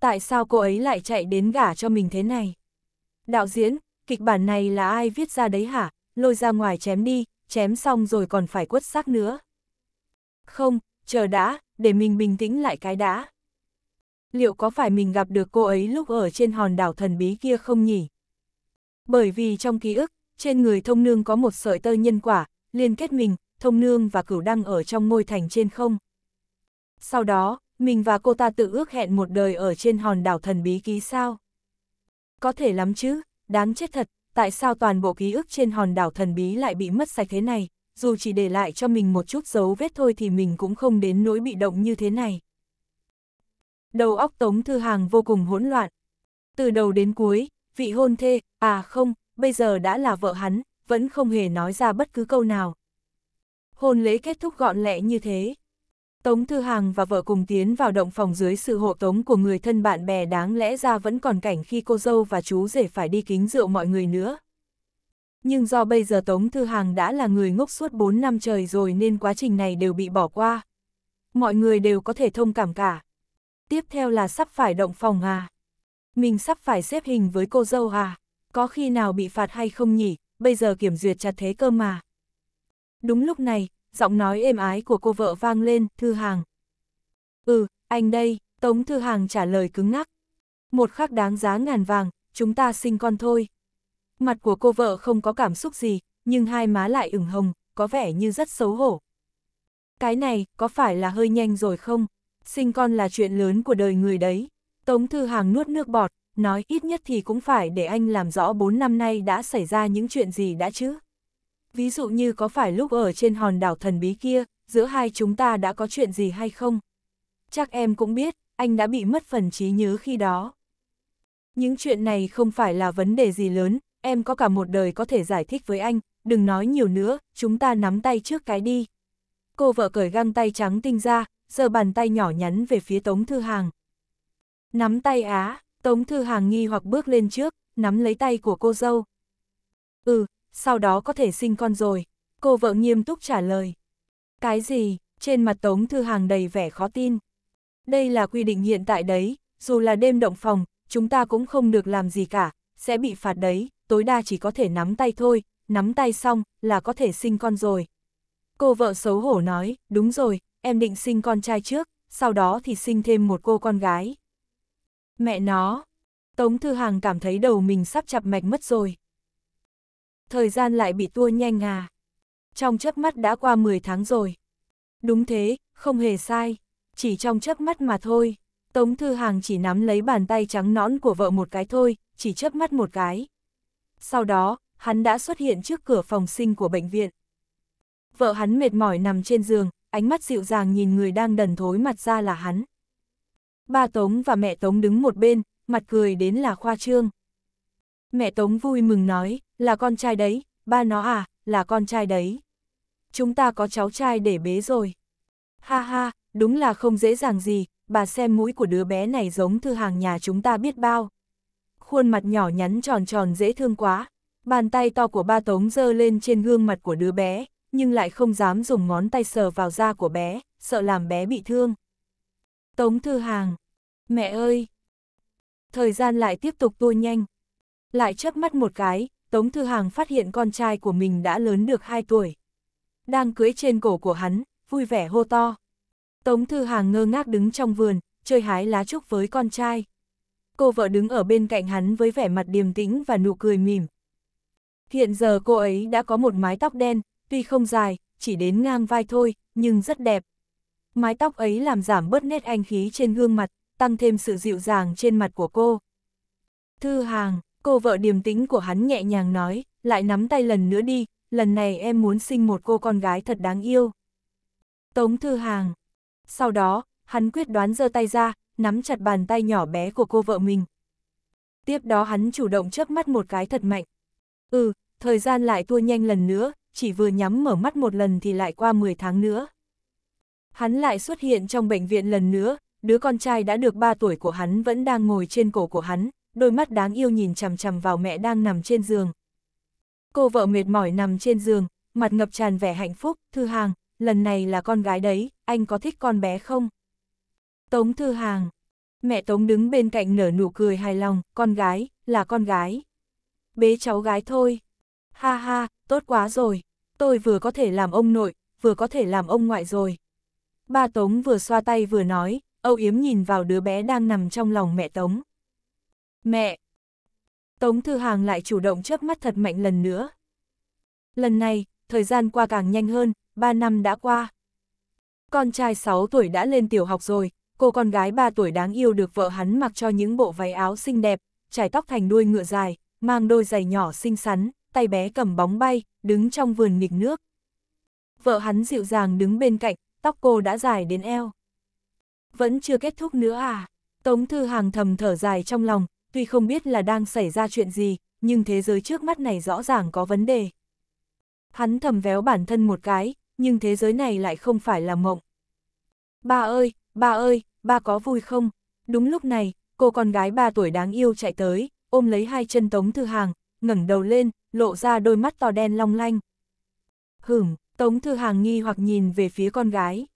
Tại sao cô ấy lại chạy đến gả cho mình thế này? Đạo diễn, kịch bản này là ai viết ra đấy hả, lôi ra ngoài chém đi, chém xong rồi còn phải quất xác nữa. Không, chờ đã, để mình bình tĩnh lại cái đã. Liệu có phải mình gặp được cô ấy lúc ở trên hòn đảo thần bí kia không nhỉ? Bởi vì trong ký ức, trên người thông nương có một sợi tơ nhân quả, liên kết mình, thông nương và cửu đăng ở trong ngôi thành trên không. Sau đó, mình và cô ta tự ước hẹn một đời ở trên hòn đảo thần bí ký sao? Có thể lắm chứ, Đáng chết thật, tại sao toàn bộ ký ức trên hòn đảo thần bí lại bị mất sạch thế này, dù chỉ để lại cho mình một chút dấu vết thôi thì mình cũng không đến nỗi bị động như thế này. Đầu óc Tống Thư Hàng vô cùng hỗn loạn. Từ đầu đến cuối, vị hôn thê, à không, bây giờ đã là vợ hắn, vẫn không hề nói ra bất cứ câu nào. Hôn lễ kết thúc gọn lẹ như thế, Tống Thư Hàng và vợ cùng tiến vào động phòng dưới sự hộ tống của người thân bạn bè đáng lẽ ra vẫn còn cảnh khi cô dâu và chú rể phải đi kính rượu mọi người nữa. Nhưng do bây giờ Tống Thư Hàng đã là người ngốc suốt 4 năm trời rồi nên quá trình này đều bị bỏ qua. Mọi người đều có thể thông cảm cả. Tiếp theo là sắp phải động phòng à? Mình sắp phải xếp hình với cô dâu à? Có khi nào bị phạt hay không nhỉ? Bây giờ kiểm duyệt chặt thế cơ mà. Đúng lúc này, giọng nói êm ái của cô vợ vang lên, Thư Hàng. Ừ, anh đây, Tống Thư Hàng trả lời cứng ngắc. Một khắc đáng giá ngàn vàng, chúng ta sinh con thôi. Mặt của cô vợ không có cảm xúc gì, nhưng hai má lại ửng hồng, có vẻ như rất xấu hổ. Cái này, có phải là hơi nhanh rồi không? Sinh con là chuyện lớn của đời người đấy. Tống Thư Hàng nuốt nước bọt, nói ít nhất thì cũng phải để anh làm rõ 4 năm nay đã xảy ra những chuyện gì đã chứ ví dụ như có phải lúc ở trên hòn đảo thần bí kia, giữa hai chúng ta đã có chuyện gì hay không? Chắc em cũng biết, anh đã bị mất phần trí nhớ khi đó. Những chuyện này không phải là vấn đề gì lớn, em có cả một đời có thể giải thích với anh, đừng nói nhiều nữa, chúng ta nắm tay trước cái đi. Cô vợ cởi găng tay trắng tinh ra, giờ bàn tay nhỏ nhắn về phía Tống Thư Hàng. Nắm tay á, Tống Thư Hàng nghi hoặc bước lên trước, nắm lấy tay của cô dâu. Ừ, sau đó có thể sinh con rồi. Cô vợ nghiêm túc trả lời. Cái gì? Trên mặt Tống Thư Hàng đầy vẻ khó tin. Đây là quy định hiện tại đấy, dù là đêm động phòng, chúng ta cũng không được làm gì cả, sẽ bị phạt đấy, tối đa chỉ có thể nắm tay thôi, nắm tay xong là có thể sinh con rồi. Cô vợ xấu hổ nói, đúng rồi, em định sinh con trai trước, sau đó thì sinh thêm một cô con gái. Mẹ nó, Tống Thư Hàng cảm thấy đầu mình sắp chập mạch mất rồi thời gian lại bị tua nhanh à. Trong chớp mắt đã qua 10 tháng rồi. Đúng thế, không hề sai, chỉ trong chớp mắt mà thôi. Tống Thư Hàng chỉ nắm lấy bàn tay trắng nõn của vợ một cái thôi, chỉ chớp mắt một cái. Sau đó, hắn đã xuất hiện trước cửa phòng sinh của bệnh viện. Vợ hắn mệt mỏi nằm trên giường, ánh mắt dịu dàng nhìn người đang đần thối mặt ra là hắn. Ba Tống và mẹ Tống đứng một bên, mặt cười đến là khoa trương. Mẹ Tống vui mừng nói, là con trai đấy, ba nó à, là con trai đấy. Chúng ta có cháu trai để bế rồi. Ha ha, đúng là không dễ dàng gì, bà xem mũi của đứa bé này giống thư hàng nhà chúng ta biết bao. Khuôn mặt nhỏ nhắn tròn tròn dễ thương quá, bàn tay to của ba Tống dơ lên trên gương mặt của đứa bé, nhưng lại không dám dùng ngón tay sờ vào da của bé, sợ làm bé bị thương. Tống Thư Hàng, mẹ ơi! Thời gian lại tiếp tục tua nhanh, lại chớp mắt một cái, Tống Thư Hàng phát hiện con trai của mình đã lớn được 2 tuổi. Đang cưỡi trên cổ của hắn, vui vẻ hô to. Tống Thư Hàng ngơ ngác đứng trong vườn, chơi hái lá trúc với con trai. Cô vợ đứng ở bên cạnh hắn với vẻ mặt điềm tĩnh và nụ cười mỉm. Hiện giờ cô ấy đã có một mái tóc đen, tuy không dài, chỉ đến ngang vai thôi, nhưng rất đẹp. Mái tóc ấy làm giảm bớt nét anh khí trên gương mặt, tăng thêm sự dịu dàng trên mặt của cô. Thư Hàng, Cô vợ điềm tĩnh của hắn nhẹ nhàng nói, lại nắm tay lần nữa đi, lần này em muốn sinh một cô con gái thật đáng yêu. Tống Thư Hàng. Sau đó, hắn quyết đoán giơ tay ra, nắm chặt bàn tay nhỏ bé của cô vợ mình. Tiếp đó hắn chủ động chớp mắt một cái thật mạnh. Ừ, thời gian lại tua nhanh lần nữa, chỉ vừa nhắm mở mắt một lần thì lại qua 10 tháng nữa. Hắn lại xuất hiện trong bệnh viện lần nữa, đứa con trai đã được 3 tuổi của hắn vẫn đang ngồi trên cổ của hắn, đôi mắt đáng yêu nhìn chằm chằm vào mẹ đang nằm trên giường. Cô vợ mệt mỏi nằm trên giường, mặt ngập tràn vẻ hạnh phúc, Thư Hàng, lần này là con gái đấy, anh có thích con bé không? Tống Thư Hàng, mẹ Tống đứng bên cạnh nở nụ cười hài lòng, con gái, là con gái. Bế cháu gái thôi. Ha ha, tốt quá rồi, tôi vừa có thể làm ông nội, vừa có thể làm ông ngoại rồi. Ba Tống vừa xoa tay vừa nói, Âu Yếm nhìn vào đứa bé đang nằm trong lòng mẹ Tống. Mẹ! Tống Thư Hàng lại chủ động chớp mắt thật mạnh lần nữa. Lần này, thời gian qua càng nhanh hơn, 3 năm đã qua. Con trai 6 tuổi đã lên tiểu học rồi, cô con gái 3 tuổi đáng yêu được vợ hắn mặc cho những bộ váy áo xinh đẹp, trải tóc thành đuôi ngựa dài, mang đôi giày nhỏ xinh xắn, tay bé cầm bóng bay, đứng trong vườn nghịch nước. Vợ hắn dịu dàng đứng bên cạnh, tóc cô đã dài đến eo. Vẫn chưa kết thúc nữa à? Tống Thư Hàng thầm thở dài trong lòng, tuy không biết là đang xảy ra chuyện gì, nhưng thế giới trước mắt này rõ ràng có vấn đề. Hắn thầm véo bản thân một cái, nhưng thế giới này lại không phải là mộng. Ba ơi, ba ơi, ba có vui không? Đúng lúc này, cô con gái ba tuổi đáng yêu chạy tới, ôm lấy hai chân Tống Thư Hàng, ngẩng đầu lên, lộ ra đôi mắt to đen long lanh. Hửm, Tống Thư Hàng nghi hoặc nhìn về phía con gái.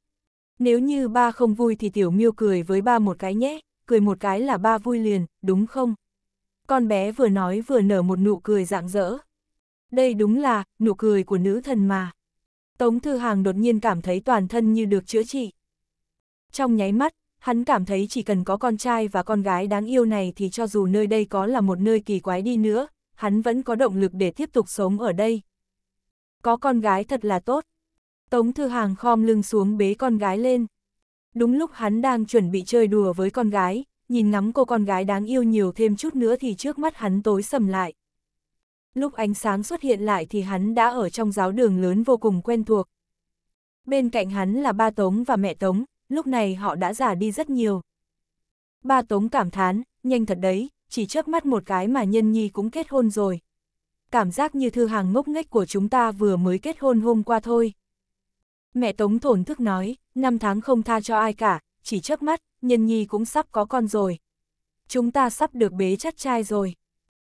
Nếu như ba không vui thì Tiểu Miêu cười với ba một cái nhé cười một cái là ba vui liền, đúng không? Con bé vừa nói vừa nở một nụ cười rạng rỡ. Đây đúng là, nụ cười của nữ thần mà. Tống Thư Hàng đột nhiên cảm thấy toàn thân như được chữa trị. Trong nháy mắt, hắn cảm thấy chỉ cần có con trai và con gái đáng yêu này thì cho dù nơi đây có là một nơi kỳ quái đi nữa, hắn vẫn có động lực để tiếp tục sống ở đây. Có con gái thật là tốt. Tống Thư Hàng khom lưng xuống bế con gái lên. Đúng lúc hắn đang chuẩn bị chơi đùa với con gái, nhìn ngắm cô con gái đáng yêu nhiều thêm chút nữa thì trước mắt hắn tối sầm lại. Lúc ánh sáng xuất hiện lại thì hắn đã ở trong giáo đường lớn vô cùng quen thuộc. Bên cạnh hắn là ba Tống và mẹ Tống, lúc này họ đã già đi rất nhiều. Ba Tống cảm thán, nhanh thật đấy, chỉ trước mắt một cái mà nhân nhi cũng kết hôn rồi. Cảm giác như thư hàng ngốc nghếch của chúng ta vừa mới kết hôn hôm qua thôi. Mẹ Tống thổn thức nói, năm tháng không tha cho ai cả, chỉ trước mắt, nhân nhi cũng sắp có con rồi. Chúng ta sắp được bế chắt trai rồi.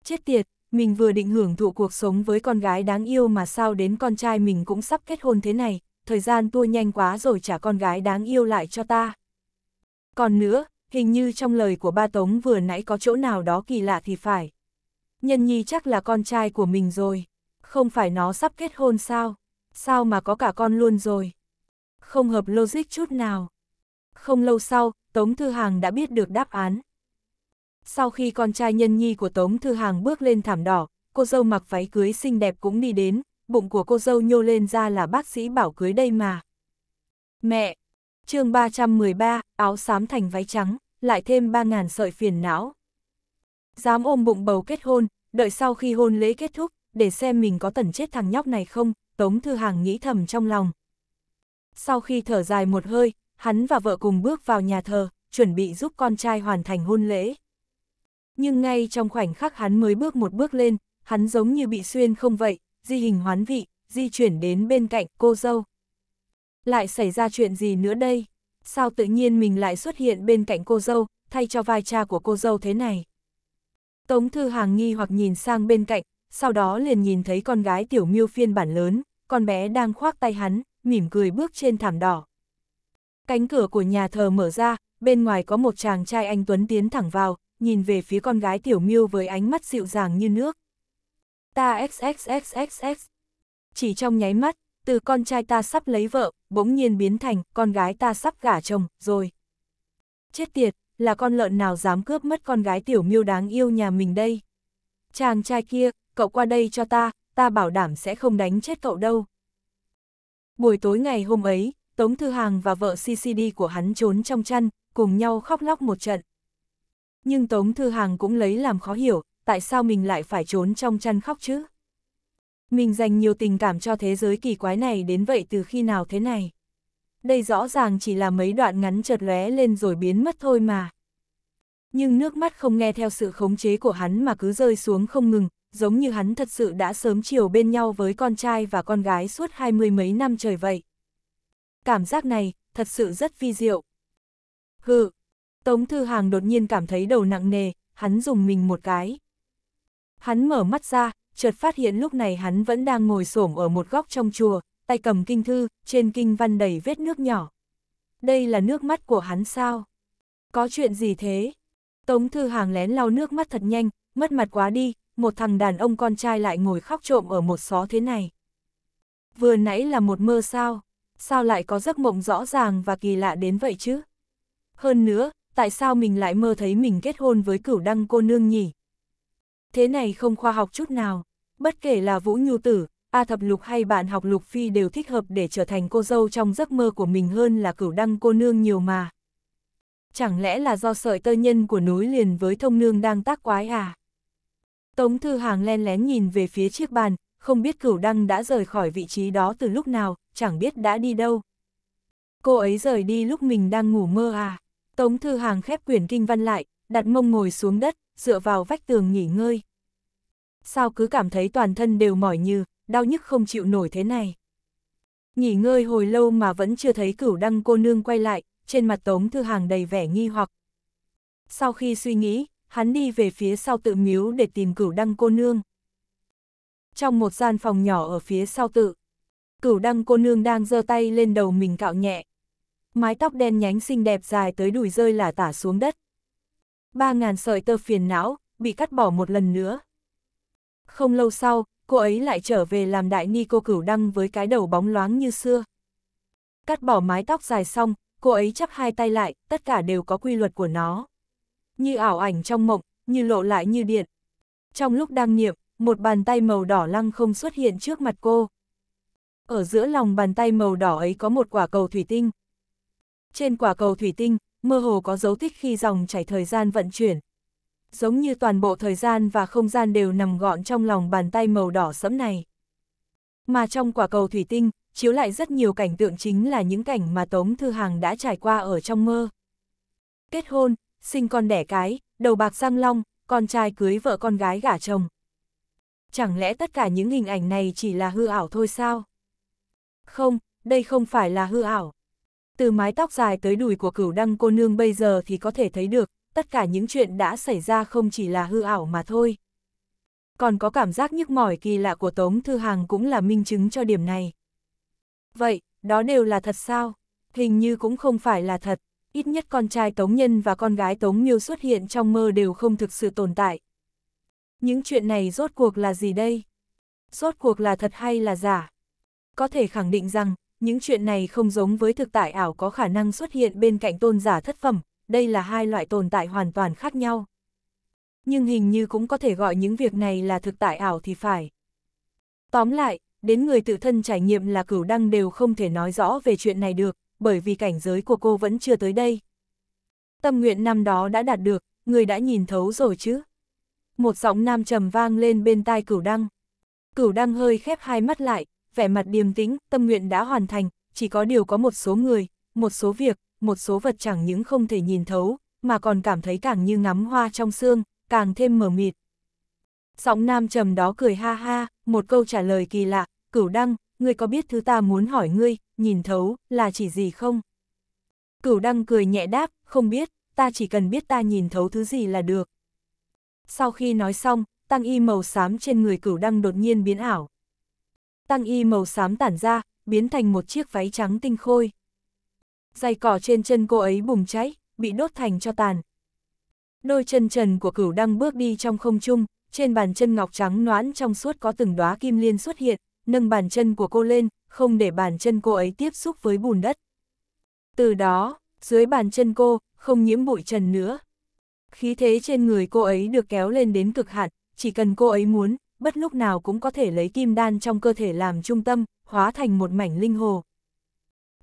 Chết tiệt, mình vừa định hưởng thụ cuộc sống với con gái đáng yêu mà sao đến con trai mình cũng sắp kết hôn thế này, thời gian tua nhanh quá rồi trả con gái đáng yêu lại cho ta. Còn nữa, hình như trong lời của ba Tống vừa nãy có chỗ nào đó kỳ lạ thì phải. Nhân nhi chắc là con trai của mình rồi, không phải nó sắp kết hôn sao? sao mà có cả con luôn rồi. Không hợp logic chút nào. Không lâu sau, Tống Thư Hàng đã biết được đáp án. Sau khi con trai nhân nhi của Tống Thư Hàng bước lên thảm đỏ, cô dâu mặc váy cưới xinh đẹp cũng đi đến, bụng của cô dâu nhô lên ra là bác sĩ bảo cưới đây mà. Mẹ! chương 313, áo xám thành váy trắng, lại thêm 3.000 sợi phiền não. Dám ôm bụng bầu kết hôn, đợi sau khi hôn lễ kết thúc, để xem mình có tẩn chết thằng nhóc này không, Tống Thư Hàng nghĩ thầm trong lòng. Sau khi thở dài một hơi, hắn và vợ cùng bước vào nhà thờ, chuẩn bị giúp con trai hoàn thành hôn lễ. Nhưng ngay trong khoảnh khắc hắn mới bước một bước lên, hắn giống như bị xuyên không vậy, di hình hoán vị, di chuyển đến bên cạnh cô dâu. Lại xảy ra chuyện gì nữa đây? Sao tự nhiên mình lại xuất hiện bên cạnh cô dâu, thay cho vai cha của cô dâu thế này? Tống Thư Hàng nghi hoặc nhìn sang bên cạnh, sau đó liền nhìn thấy con gái tiểu miêu phiên bản lớn, con bé đang khoác tay hắn, mỉm cười bước trên thảm đỏ. Cánh cửa của nhà thờ mở ra, bên ngoài có một chàng trai anh Tuấn tiến thẳng vào, nhìn về phía con gái tiểu miêu với ánh mắt dịu dàng như nước. Ta xxxxx. Chỉ trong nháy mắt, từ con trai ta sắp lấy vợ, bỗng nhiên biến thành con gái ta sắp gả chồng, rồi. Chết tiệt, là con lợn nào dám cướp mất con gái tiểu miêu đáng yêu nhà mình đây. Chàng trai kia, cậu qua đây cho ta, ta bảo đảm sẽ không đánh chết cậu đâu. Buổi tối ngày hôm ấy, Tống Thư Hàng và vợ CCD của hắn trốn trong chăn, cùng nhau khóc lóc một trận. Nhưng Tống Thư Hàng cũng lấy làm khó hiểu, tại sao mình lại phải trốn trong chăn khóc chứ? Mình dành nhiều tình cảm cho thế giới kỳ quái này đến vậy từ khi nào thế này? Đây rõ ràng chỉ là mấy đoạn ngắn chợt lóe lên rồi biến mất thôi mà. Nhưng nước mắt không nghe theo sự khống chế của hắn mà cứ rơi xuống không ngừng, giống như hắn thật sự đã sớm chiều bên nhau với con trai và con gái suốt hai mươi mấy năm trời vậy. Cảm giác này, thật sự rất vi diệu. Hừ, Tống Thư Hàng đột nhiên cảm thấy đầu nặng nề, hắn dùng mình một cái. Hắn mở mắt ra, chợt phát hiện lúc này hắn vẫn đang ngồi xổm ở một góc trong chùa, tay cầm kinh thư, trên kinh văn đầy vết nước nhỏ. Đây là nước mắt của hắn sao? Có chuyện gì thế? Tống Thư Hàng lén lau nước mắt thật nhanh, mất mặt quá đi, một thằng đàn ông con trai lại ngồi khóc trộm ở một xó thế này. Vừa nãy là một mơ sao, sao lại có giấc mộng rõ ràng và kỳ lạ đến vậy chứ? Hơn nữa, tại sao mình lại mơ thấy mình kết hôn với cửu đăng cô nương nhỉ? Thế này không khoa học chút nào, bất kể là Vũ Nhu Tử, A Thập Lục hay bạn học Lục Phi đều thích hợp để trở thành cô dâu trong giấc mơ của mình hơn là cửu đăng cô nương nhiều mà. Chẳng lẽ là do sợi tơ nhân của núi liền với thông nương đang tác quái à? Tống Thư Hàng len lén nhìn về phía chiếc bàn, không biết cửu đăng đã rời khỏi vị trí đó từ lúc nào, chẳng biết đã đi đâu. Cô ấy rời đi lúc mình đang ngủ mơ à. Tống Thư Hàng khép quyển kinh văn lại, đặt mông ngồi xuống đất, dựa vào vách tường nghỉ ngơi. Sao cứ cảm thấy toàn thân đều mỏi như, đau nhức không chịu nổi thế này. Nghỉ ngơi hồi lâu mà vẫn chưa thấy cửu đăng cô nương quay lại, trên mặt Tống Thư Hàng đầy vẻ nghi hoặc. Sau khi suy nghĩ, hắn đi về phía sau tự miếu để tìm cửu đăng cô nương. Trong một gian phòng nhỏ ở phía sau tự, cửu đăng cô nương đang giơ tay lên đầu mình cạo nhẹ. Mái tóc đen nhánh xinh đẹp dài tới đùi rơi là tả xuống đất. Ba ngàn sợi tơ phiền não, bị cắt bỏ một lần nữa. Không lâu sau, cô ấy lại trở về làm đại ni cô cửu đăng với cái đầu bóng loáng như xưa. Cắt bỏ mái tóc dài xong, cô ấy chắp hai tay lại, tất cả đều có quy luật của nó như ảo ảnh trong mộng, như lộ lại như điện. Trong lúc đang niệm, một bàn tay màu đỏ lăng không xuất hiện trước mặt cô. Ở giữa lòng bàn tay màu đỏ ấy có một quả cầu thủy tinh. Trên quả cầu thủy tinh, mơ hồ có dấu tích khi dòng chảy thời gian vận chuyển. Giống như toàn bộ thời gian và không gian đều nằm gọn trong lòng bàn tay màu đỏ sẫm này. Mà trong quả cầu thủy tinh, chiếu lại rất nhiều cảnh tượng chính là những cảnh mà Tống Thư Hàng đã trải qua ở trong mơ. Kết hôn, sinh con đẻ cái, đầu bạc răng long, con trai cưới vợ con gái gả chồng. Chẳng lẽ tất cả những hình ảnh này chỉ là hư ảo thôi sao? Không, đây không phải là hư ảo. Từ mái tóc dài tới đùi của cửu đăng cô nương bây giờ thì có thể thấy được, tất cả những chuyện đã xảy ra không chỉ là hư ảo mà thôi. Còn có cảm giác nhức mỏi kỳ lạ của Tống Thư Hàng cũng là minh chứng cho điểm này. Vậy, đó đều là thật sao? Hình như cũng không phải là thật ít nhất con trai Tống Nhân và con gái Tống Miêu xuất hiện trong mơ đều không thực sự tồn tại. Những chuyện này rốt cuộc là gì đây? Rốt cuộc là thật hay là giả? Có thể khẳng định rằng, những chuyện này không giống với thực tại ảo có khả năng xuất hiện bên cạnh tôn giả thất phẩm, đây là hai loại tồn tại hoàn toàn khác nhau. Nhưng hình như cũng có thể gọi những việc này là thực tại ảo thì phải. Tóm lại, đến người tự thân trải nghiệm là cửu đăng đều không thể nói rõ về chuyện này được, bởi vì cảnh giới của cô vẫn chưa tới đây. Tâm nguyện năm đó đã đạt được, người đã nhìn thấu rồi chứ. Một giọng nam trầm vang lên bên tai cửu đăng. Cửu đăng hơi khép hai mắt lại, vẻ mặt điềm tĩnh, tâm nguyện đã hoàn thành, chỉ có điều có một số người, một số việc, một số vật chẳng những không thể nhìn thấu, mà còn cảm thấy càng như ngắm hoa trong xương, càng thêm mờ mịt. Giọng nam trầm đó cười ha ha, một câu trả lời kỳ lạ, cửu đăng, ngươi có biết thứ ta muốn hỏi ngươi, nhìn thấu, là chỉ gì không? Cửu đăng cười nhẹ đáp, không biết, ta chỉ cần biết ta nhìn thấu thứ gì là được. Sau khi nói xong, tăng y màu xám trên người cửu đăng đột nhiên biến ảo. Tăng y màu xám tản ra, biến thành một chiếc váy trắng tinh khôi. Dày cỏ trên chân cô ấy bùng cháy, bị đốt thành cho tàn. Đôi chân trần của cửu đăng bước đi trong không trung, trên bàn chân ngọc trắng noãn trong suốt có từng đóa kim liên xuất hiện, nâng bàn chân của cô lên, không để bàn chân cô ấy tiếp xúc với bùn đất. Từ đó, dưới bàn chân cô, không nhiễm bụi trần nữa. Khí thế trên người cô ấy được kéo lên đến cực hạn, chỉ cần cô ấy muốn, bất lúc nào cũng có thể lấy kim đan trong cơ thể làm trung tâm, hóa thành một mảnh linh hồ.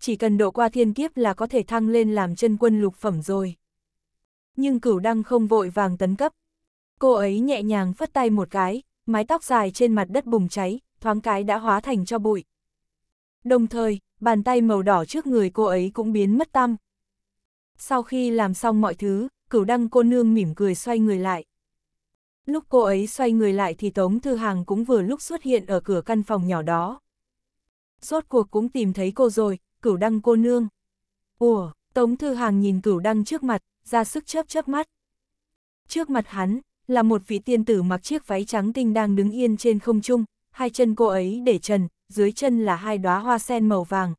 Chỉ cần độ qua thiên kiếp là có thể thăng lên làm chân quân lục phẩm rồi. Nhưng cửu đăng không vội vàng tấn cấp. Cô ấy nhẹ nhàng phất tay một cái, mái tóc dài trên mặt đất bùng cháy, thoáng cái đã hóa thành cho bụi. Đồng thời, bàn tay màu đỏ trước người cô ấy cũng biến mất tăm. Sau khi làm xong mọi thứ, cửu đăng cô nương mỉm cười xoay người lại. Lúc cô ấy xoay người lại thì Tống Thư Hàng cũng vừa lúc xuất hiện ở cửa căn phòng nhỏ đó. Rốt cuộc cũng tìm thấy cô rồi, cửu đăng cô nương. Ủa, Tống Thư Hàng nhìn cửu đăng trước mặt, ra sức chớp chớp mắt. Trước mặt hắn, là một vị tiên tử mặc chiếc váy trắng tinh đang đứng yên trên không trung, hai chân cô ấy để trần, dưới chân là hai đóa hoa sen màu vàng.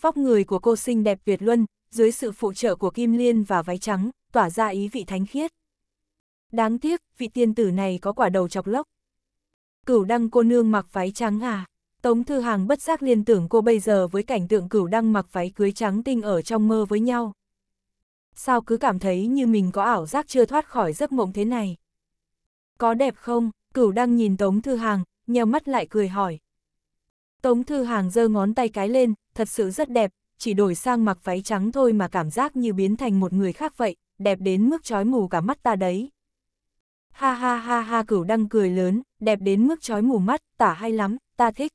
Vóc người của cô xinh đẹp tuyệt luân, dưới sự phụ trợ của kim liên và váy trắng, tỏa ra ý vị thánh khiết. Đáng tiếc, vị tiên tử này có quả đầu chọc lốc. Cửu đăng cô nương mặc váy trắng à? Tống Thư Hàng bất giác liên tưởng cô bây giờ với cảnh tượng cửu đăng mặc váy cưới trắng tinh ở trong mơ với nhau. Sao cứ cảm thấy như mình có ảo giác chưa thoát khỏi giấc mộng thế này? Có đẹp không? Cửu đăng nhìn Tống Thư Hàng, nheo mắt lại cười hỏi. Tống Thư Hàng giơ ngón tay cái lên, thật sự rất đẹp, chỉ đổi sang mặc váy trắng thôi mà cảm giác như biến thành một người khác vậy, đẹp đến mức trói mù cả mắt ta đấy. Ha ha ha ha cửu đăng cười lớn, đẹp đến mức trói mù mắt, tả hay lắm, ta thích.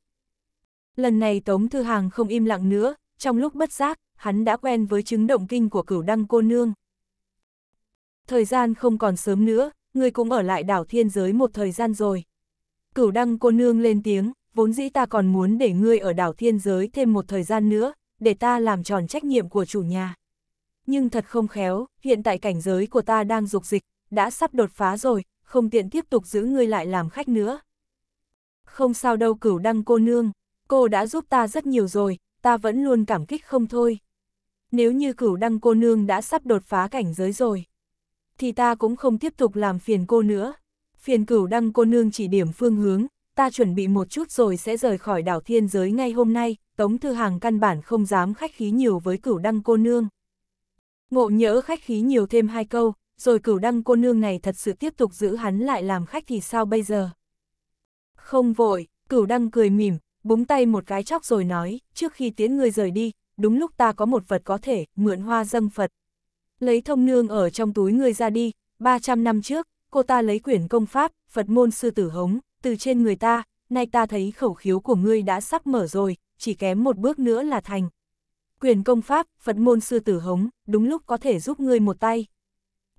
Lần này Tống Thư Hàng không im lặng nữa, trong lúc bất giác, hắn đã quen với chứng động kinh của cửu đăng cô nương. Thời gian không còn sớm nữa, người cũng ở lại đảo thiên giới một thời gian rồi. Cửu đăng cô nương lên tiếng, vốn dĩ ta còn muốn để ngươi ở đảo thiên giới thêm một thời gian nữa, để ta làm tròn trách nhiệm của chủ nhà. Nhưng thật không khéo, hiện tại cảnh giới của ta đang dục dịch, đã sắp đột phá rồi, không tiện tiếp tục giữ ngươi lại làm khách nữa. Không sao đâu cửu đăng cô nương, cô đã giúp ta rất nhiều rồi, ta vẫn luôn cảm kích không thôi. Nếu như cửu đăng cô nương đã sắp đột phá cảnh giới rồi, thì ta cũng không tiếp tục làm phiền cô nữa phiền cửu đăng cô nương chỉ điểm phương hướng, ta chuẩn bị một chút rồi sẽ rời khỏi đảo thiên giới ngay hôm nay, Tống Thư Hàng căn bản không dám khách khí nhiều với cửu đăng cô nương. Ngộ nhỡ khách khí nhiều thêm hai câu, rồi cửu đăng cô nương này thật sự tiếp tục giữ hắn lại làm khách thì sao bây giờ? Không vội, cửu đăng cười mỉm, búng tay một cái chóc rồi nói, trước khi tiến người rời đi, đúng lúc ta có một vật có thể, mượn hoa dâng Phật. Lấy thông nương ở trong túi người ra đi, 300 năm trước, cô ta lấy quyển công pháp, Phật môn sư tử hống, từ trên người ta, nay ta thấy khẩu khiếu của ngươi đã sắp mở rồi, chỉ kém một bước nữa là thành. Quyền công pháp, Phật môn sư tử hống, đúng lúc có thể giúp ngươi một tay.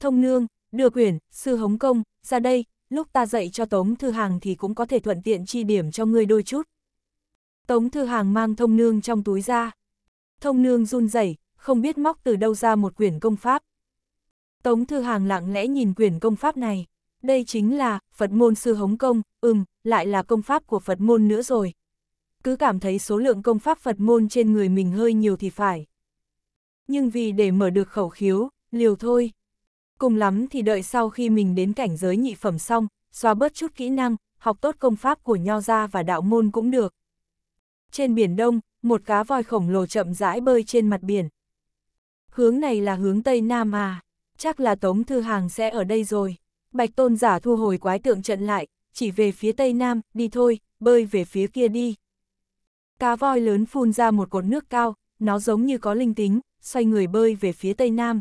Thông nương, đưa quyển, sư hống công, ra đây, lúc ta dạy cho Tống Thư Hàng thì cũng có thể thuận tiện chi điểm cho ngươi đôi chút. Tống Thư Hàng mang thông nương trong túi ra. Thông nương run rẩy không biết móc từ đâu ra một quyển công pháp. Tống Thư Hàng lặng lẽ nhìn quyển công pháp này. Đây chính là, Phật môn sư hống công, ừm, lại là công pháp của Phật môn nữa rồi. Cứ cảm thấy số lượng công pháp Phật môn trên người mình hơi nhiều thì phải. Nhưng vì để mở được khẩu khiếu, liều thôi. Cùng lắm thì đợi sau khi mình đến cảnh giới nhị phẩm xong, xóa bớt chút kỹ năng, học tốt công pháp của nho gia và đạo môn cũng được. Trên biển Đông, một cá voi khổng lồ chậm rãi bơi trên mặt biển. Hướng này là hướng Tây Nam à? chắc là Tống Thư Hàng sẽ ở đây rồi. Bạch Tôn giả thu hồi quái tượng trận lại, chỉ về phía tây nam, đi thôi, bơi về phía kia đi. Cá voi lớn phun ra một cột nước cao, nó giống như có linh tính, xoay người bơi về phía tây nam.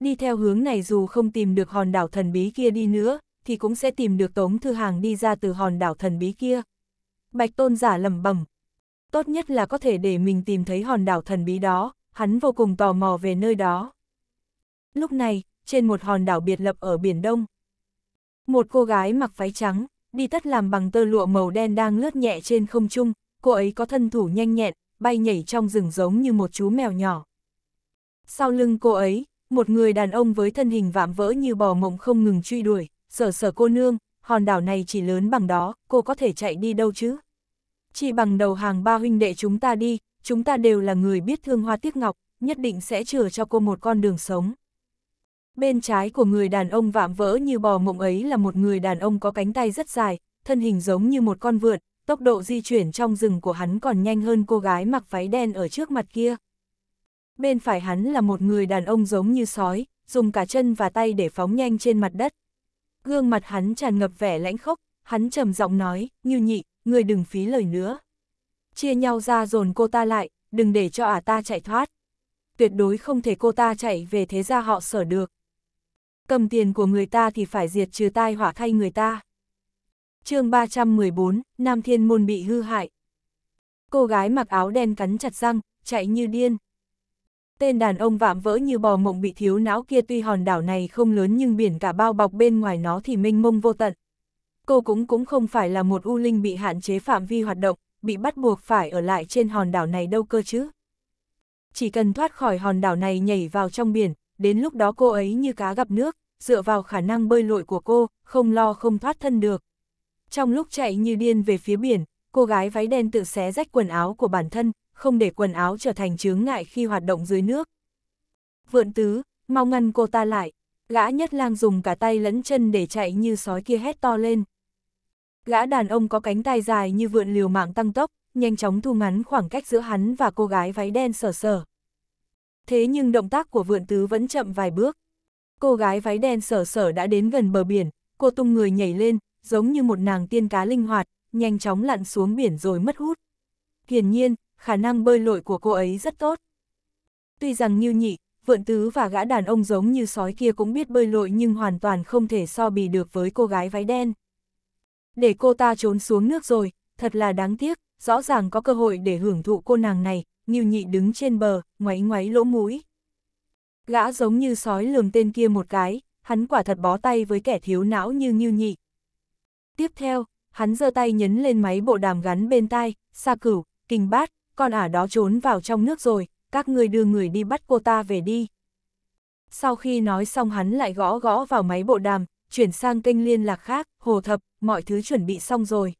Đi theo hướng này dù không tìm được hòn đảo thần bí kia đi nữa, thì cũng sẽ tìm được Tống Thư Hàng đi ra từ hòn đảo thần bí kia. Bạch Tôn giả lẩm bẩm Tốt nhất là có thể để mình tìm thấy hòn đảo thần bí đó, hắn vô cùng tò mò về nơi đó. Lúc này, trên một hòn đảo biệt lập ở Biển Đông, một cô gái mặc váy trắng, đi tất làm bằng tơ lụa màu đen đang lướt nhẹ trên không trung, cô ấy có thân thủ nhanh nhẹn, bay nhảy trong rừng giống như một chú mèo nhỏ. Sau lưng cô ấy, một người đàn ông với thân hình vạm vỡ như bò mộng không ngừng truy đuổi, sở sở cô nương, hòn đảo này chỉ lớn bằng đó, cô có thể chạy đi đâu chứ? Chỉ bằng đầu hàng ba huynh đệ chúng ta đi, chúng ta đều là người biết thương hoa tiếc ngọc, nhất định sẽ chừa cho cô một con đường sống. Bên trái của người đàn ông vạm vỡ như bò mộng ấy là một người đàn ông có cánh tay rất dài, thân hình giống như một con vượn, tốc độ di chuyển trong rừng của hắn còn nhanh hơn cô gái mặc váy đen ở trước mặt kia. Bên phải hắn là một người đàn ông giống như sói, dùng cả chân và tay để phóng nhanh trên mặt đất. Gương mặt hắn tràn ngập vẻ lãnh khốc, hắn trầm giọng nói, như nhị, người đừng phí lời nữa. Chia nhau ra dồn cô ta lại, đừng để cho ả à ta chạy thoát. Tuyệt đối không thể cô ta chạy về thế gia họ sở được cầm tiền của người ta thì phải diệt trừ tai hỏa thay người ta. chương 314, Nam Thiên Môn bị hư hại. Cô gái mặc áo đen cắn chặt răng, chạy như điên. Tên đàn ông vạm vỡ như bò mộng bị thiếu não kia tuy hòn đảo này không lớn nhưng biển cả bao bọc bên ngoài nó thì mênh mông vô tận. Cô cũng cũng không phải là một u linh bị hạn chế phạm vi hoạt động, bị bắt buộc phải ở lại trên hòn đảo này đâu cơ chứ. Chỉ cần thoát khỏi hòn đảo này nhảy vào trong biển, đến lúc đó cô ấy như cá gặp nước, dựa vào khả năng bơi lội của cô, không lo không thoát thân được. Trong lúc chạy như điên về phía biển, cô gái váy đen tự xé rách quần áo của bản thân, không để quần áo trở thành chướng ngại khi hoạt động dưới nước. Vượn tứ, mau ngăn cô ta lại, gã nhất lang dùng cả tay lẫn chân để chạy như sói kia hét to lên. Gã đàn ông có cánh tay dài như vượn liều mạng tăng tốc, nhanh chóng thu ngắn khoảng cách giữa hắn và cô gái váy đen sở sở thế nhưng động tác của vượn tứ vẫn chậm vài bước. Cô gái váy đen sở sở đã đến gần bờ biển, cô tung người nhảy lên, giống như một nàng tiên cá linh hoạt, nhanh chóng lặn xuống biển rồi mất hút. Hiển nhiên, khả năng bơi lội của cô ấy rất tốt. Tuy rằng như nhị, vượn tứ và gã đàn ông giống như sói kia cũng biết bơi lội nhưng hoàn toàn không thể so bì được với cô gái váy đen. Để cô ta trốn xuống nước rồi, thật là đáng tiếc, rõ ràng có cơ hội để hưởng thụ cô nàng này, Ngưu nhị đứng trên bờ, ngoáy ngoáy lỗ mũi. Gã giống như sói lườm tên kia một cái, hắn quả thật bó tay với kẻ thiếu não như Ngưu nhị. Tiếp theo, hắn giơ tay nhấn lên máy bộ đàm gắn bên tai, xa cửu, kình bát, con ả đó trốn vào trong nước rồi, các ngươi đưa người đi bắt cô ta về đi. Sau khi nói xong hắn lại gõ gõ vào máy bộ đàm, chuyển sang kênh liên lạc khác, hồ thập, mọi thứ chuẩn bị xong rồi.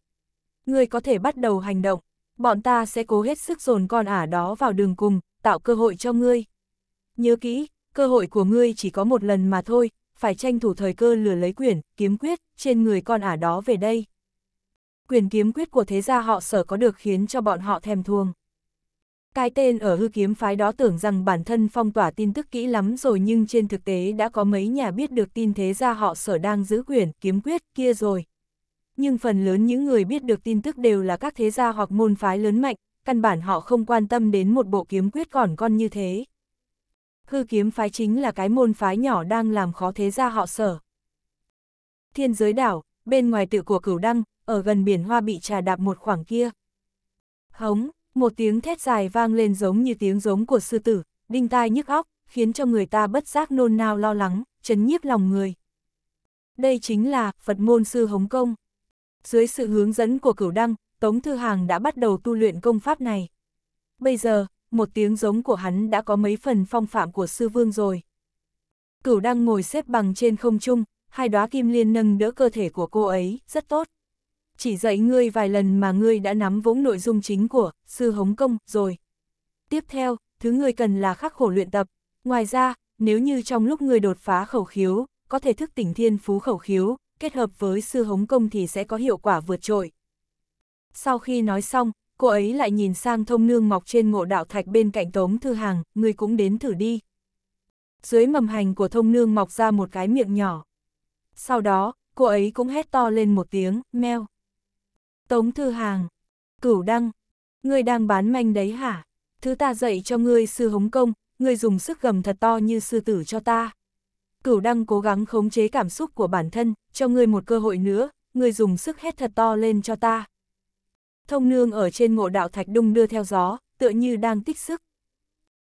Ngươi có thể bắt đầu hành động bọn ta sẽ cố hết sức dồn con ả đó vào đường cùng, tạo cơ hội cho ngươi. Nhớ kỹ, cơ hội của ngươi chỉ có một lần mà thôi, phải tranh thủ thời cơ lừa lấy quyển, kiếm quyết, trên người con ả đó về đây. Quyền kiếm quyết của thế gia họ sở có được khiến cho bọn họ thèm thuồng. Cái tên ở hư kiếm phái đó tưởng rằng bản thân phong tỏa tin tức kỹ lắm rồi nhưng trên thực tế đã có mấy nhà biết được tin thế gia họ sở đang giữ quyền kiếm quyết kia rồi, nhưng phần lớn những người biết được tin tức đều là các thế gia hoặc môn phái lớn mạnh, căn bản họ không quan tâm đến một bộ kiếm quyết còn con như thế. Hư kiếm phái chính là cái môn phái nhỏ đang làm khó thế gia họ sở. Thiên giới đảo, bên ngoài tự của cửu đăng, ở gần biển hoa bị trà đạp một khoảng kia. Hống, một tiếng thét dài vang lên giống như tiếng giống của sư tử, đinh tai nhức óc, khiến cho người ta bất giác nôn nao lo lắng, chấn nhiếp lòng người. Đây chính là Phật môn sư Hống Công. Dưới sự hướng dẫn của cửu đăng, Tống Thư Hàng đã bắt đầu tu luyện công pháp này. Bây giờ, một tiếng giống của hắn đã có mấy phần phong phạm của sư vương rồi. Cửu đăng ngồi xếp bằng trên không trung, hai đóa kim liên nâng đỡ cơ thể của cô ấy, rất tốt. Chỉ dạy ngươi vài lần mà ngươi đã nắm vững nội dung chính của sư hống công rồi. Tiếp theo, thứ ngươi cần là khắc khổ luyện tập. Ngoài ra, nếu như trong lúc ngươi đột phá khẩu khiếu, có thể thức tỉnh thiên phú khẩu khiếu, kết hợp với sư hống công thì sẽ có hiệu quả vượt trội. Sau khi nói xong, cô ấy lại nhìn sang thông nương mọc trên ngộ đạo thạch bên cạnh tống thư hàng, người cũng đến thử đi. Dưới mầm hành của thông nương mọc ra một cái miệng nhỏ. Sau đó, cô ấy cũng hét to lên một tiếng, meo. Tống thư hàng, cửu đăng, ngươi đang bán manh đấy hả? Thứ ta dạy cho ngươi sư hống công, ngươi dùng sức gầm thật to như sư tử cho ta cửu đăng cố gắng khống chế cảm xúc của bản thân, cho ngươi một cơ hội nữa, ngươi dùng sức hét thật to lên cho ta. Thông nương ở trên ngộ đạo thạch đung đưa theo gió, tựa như đang tích sức.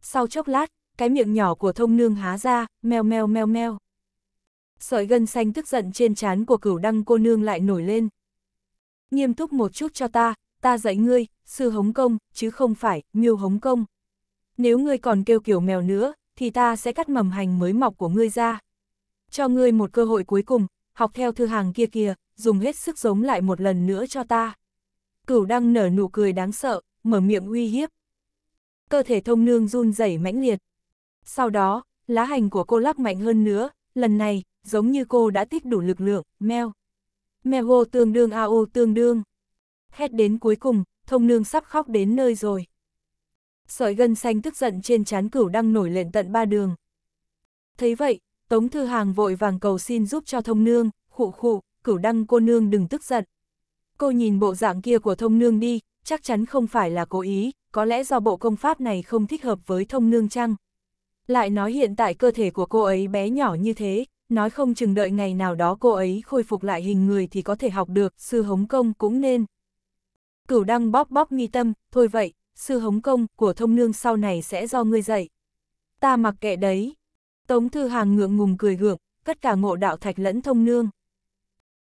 Sau chốc lát, cái miệng nhỏ của thông nương há ra, meo meo meo meo. Sợi gân xanh tức giận trên trán của cửu đăng cô nương lại nổi lên. Nghiêm túc một chút cho ta, ta dạy ngươi, sư hống công, chứ không phải, miêu hống công. Nếu ngươi còn kêu kiểu mèo nữa, thì ta sẽ cắt mầm hành mới mọc của ngươi ra. Cho ngươi một cơ hội cuối cùng, học theo thư hàng kia kìa, dùng hết sức giống lại một lần nữa cho ta. Cửu đang nở nụ cười đáng sợ, mở miệng uy hiếp. Cơ thể thông nương run rẩy mãnh liệt. Sau đó, lá hành của cô lắc mạnh hơn nữa, lần này, giống như cô đã tích đủ lực lượng, meo. Meo tương đương ao tương đương. Hét đến cuối cùng, thông nương sắp khóc đến nơi rồi sợi gân xanh tức giận trên chán cửu đang nổi lên tận ba đường. Thấy vậy, Tống Thư Hàng vội vàng cầu xin giúp cho thông nương, khụ khụ, cửu đăng cô nương đừng tức giận. Cô nhìn bộ dạng kia của thông nương đi, chắc chắn không phải là cố ý, có lẽ do bộ công pháp này không thích hợp với thông nương chăng. Lại nói hiện tại cơ thể của cô ấy bé nhỏ như thế, nói không chừng đợi ngày nào đó cô ấy khôi phục lại hình người thì có thể học được, sư hống công cũng nên. Cửu đăng bóp bóp nghi tâm, thôi vậy, sư hống công của thông nương sau này sẽ do ngươi dạy. Ta mặc kệ đấy. Tống Thư Hàng ngượng ngùng cười gượng, cất cả ngộ đạo thạch lẫn thông nương.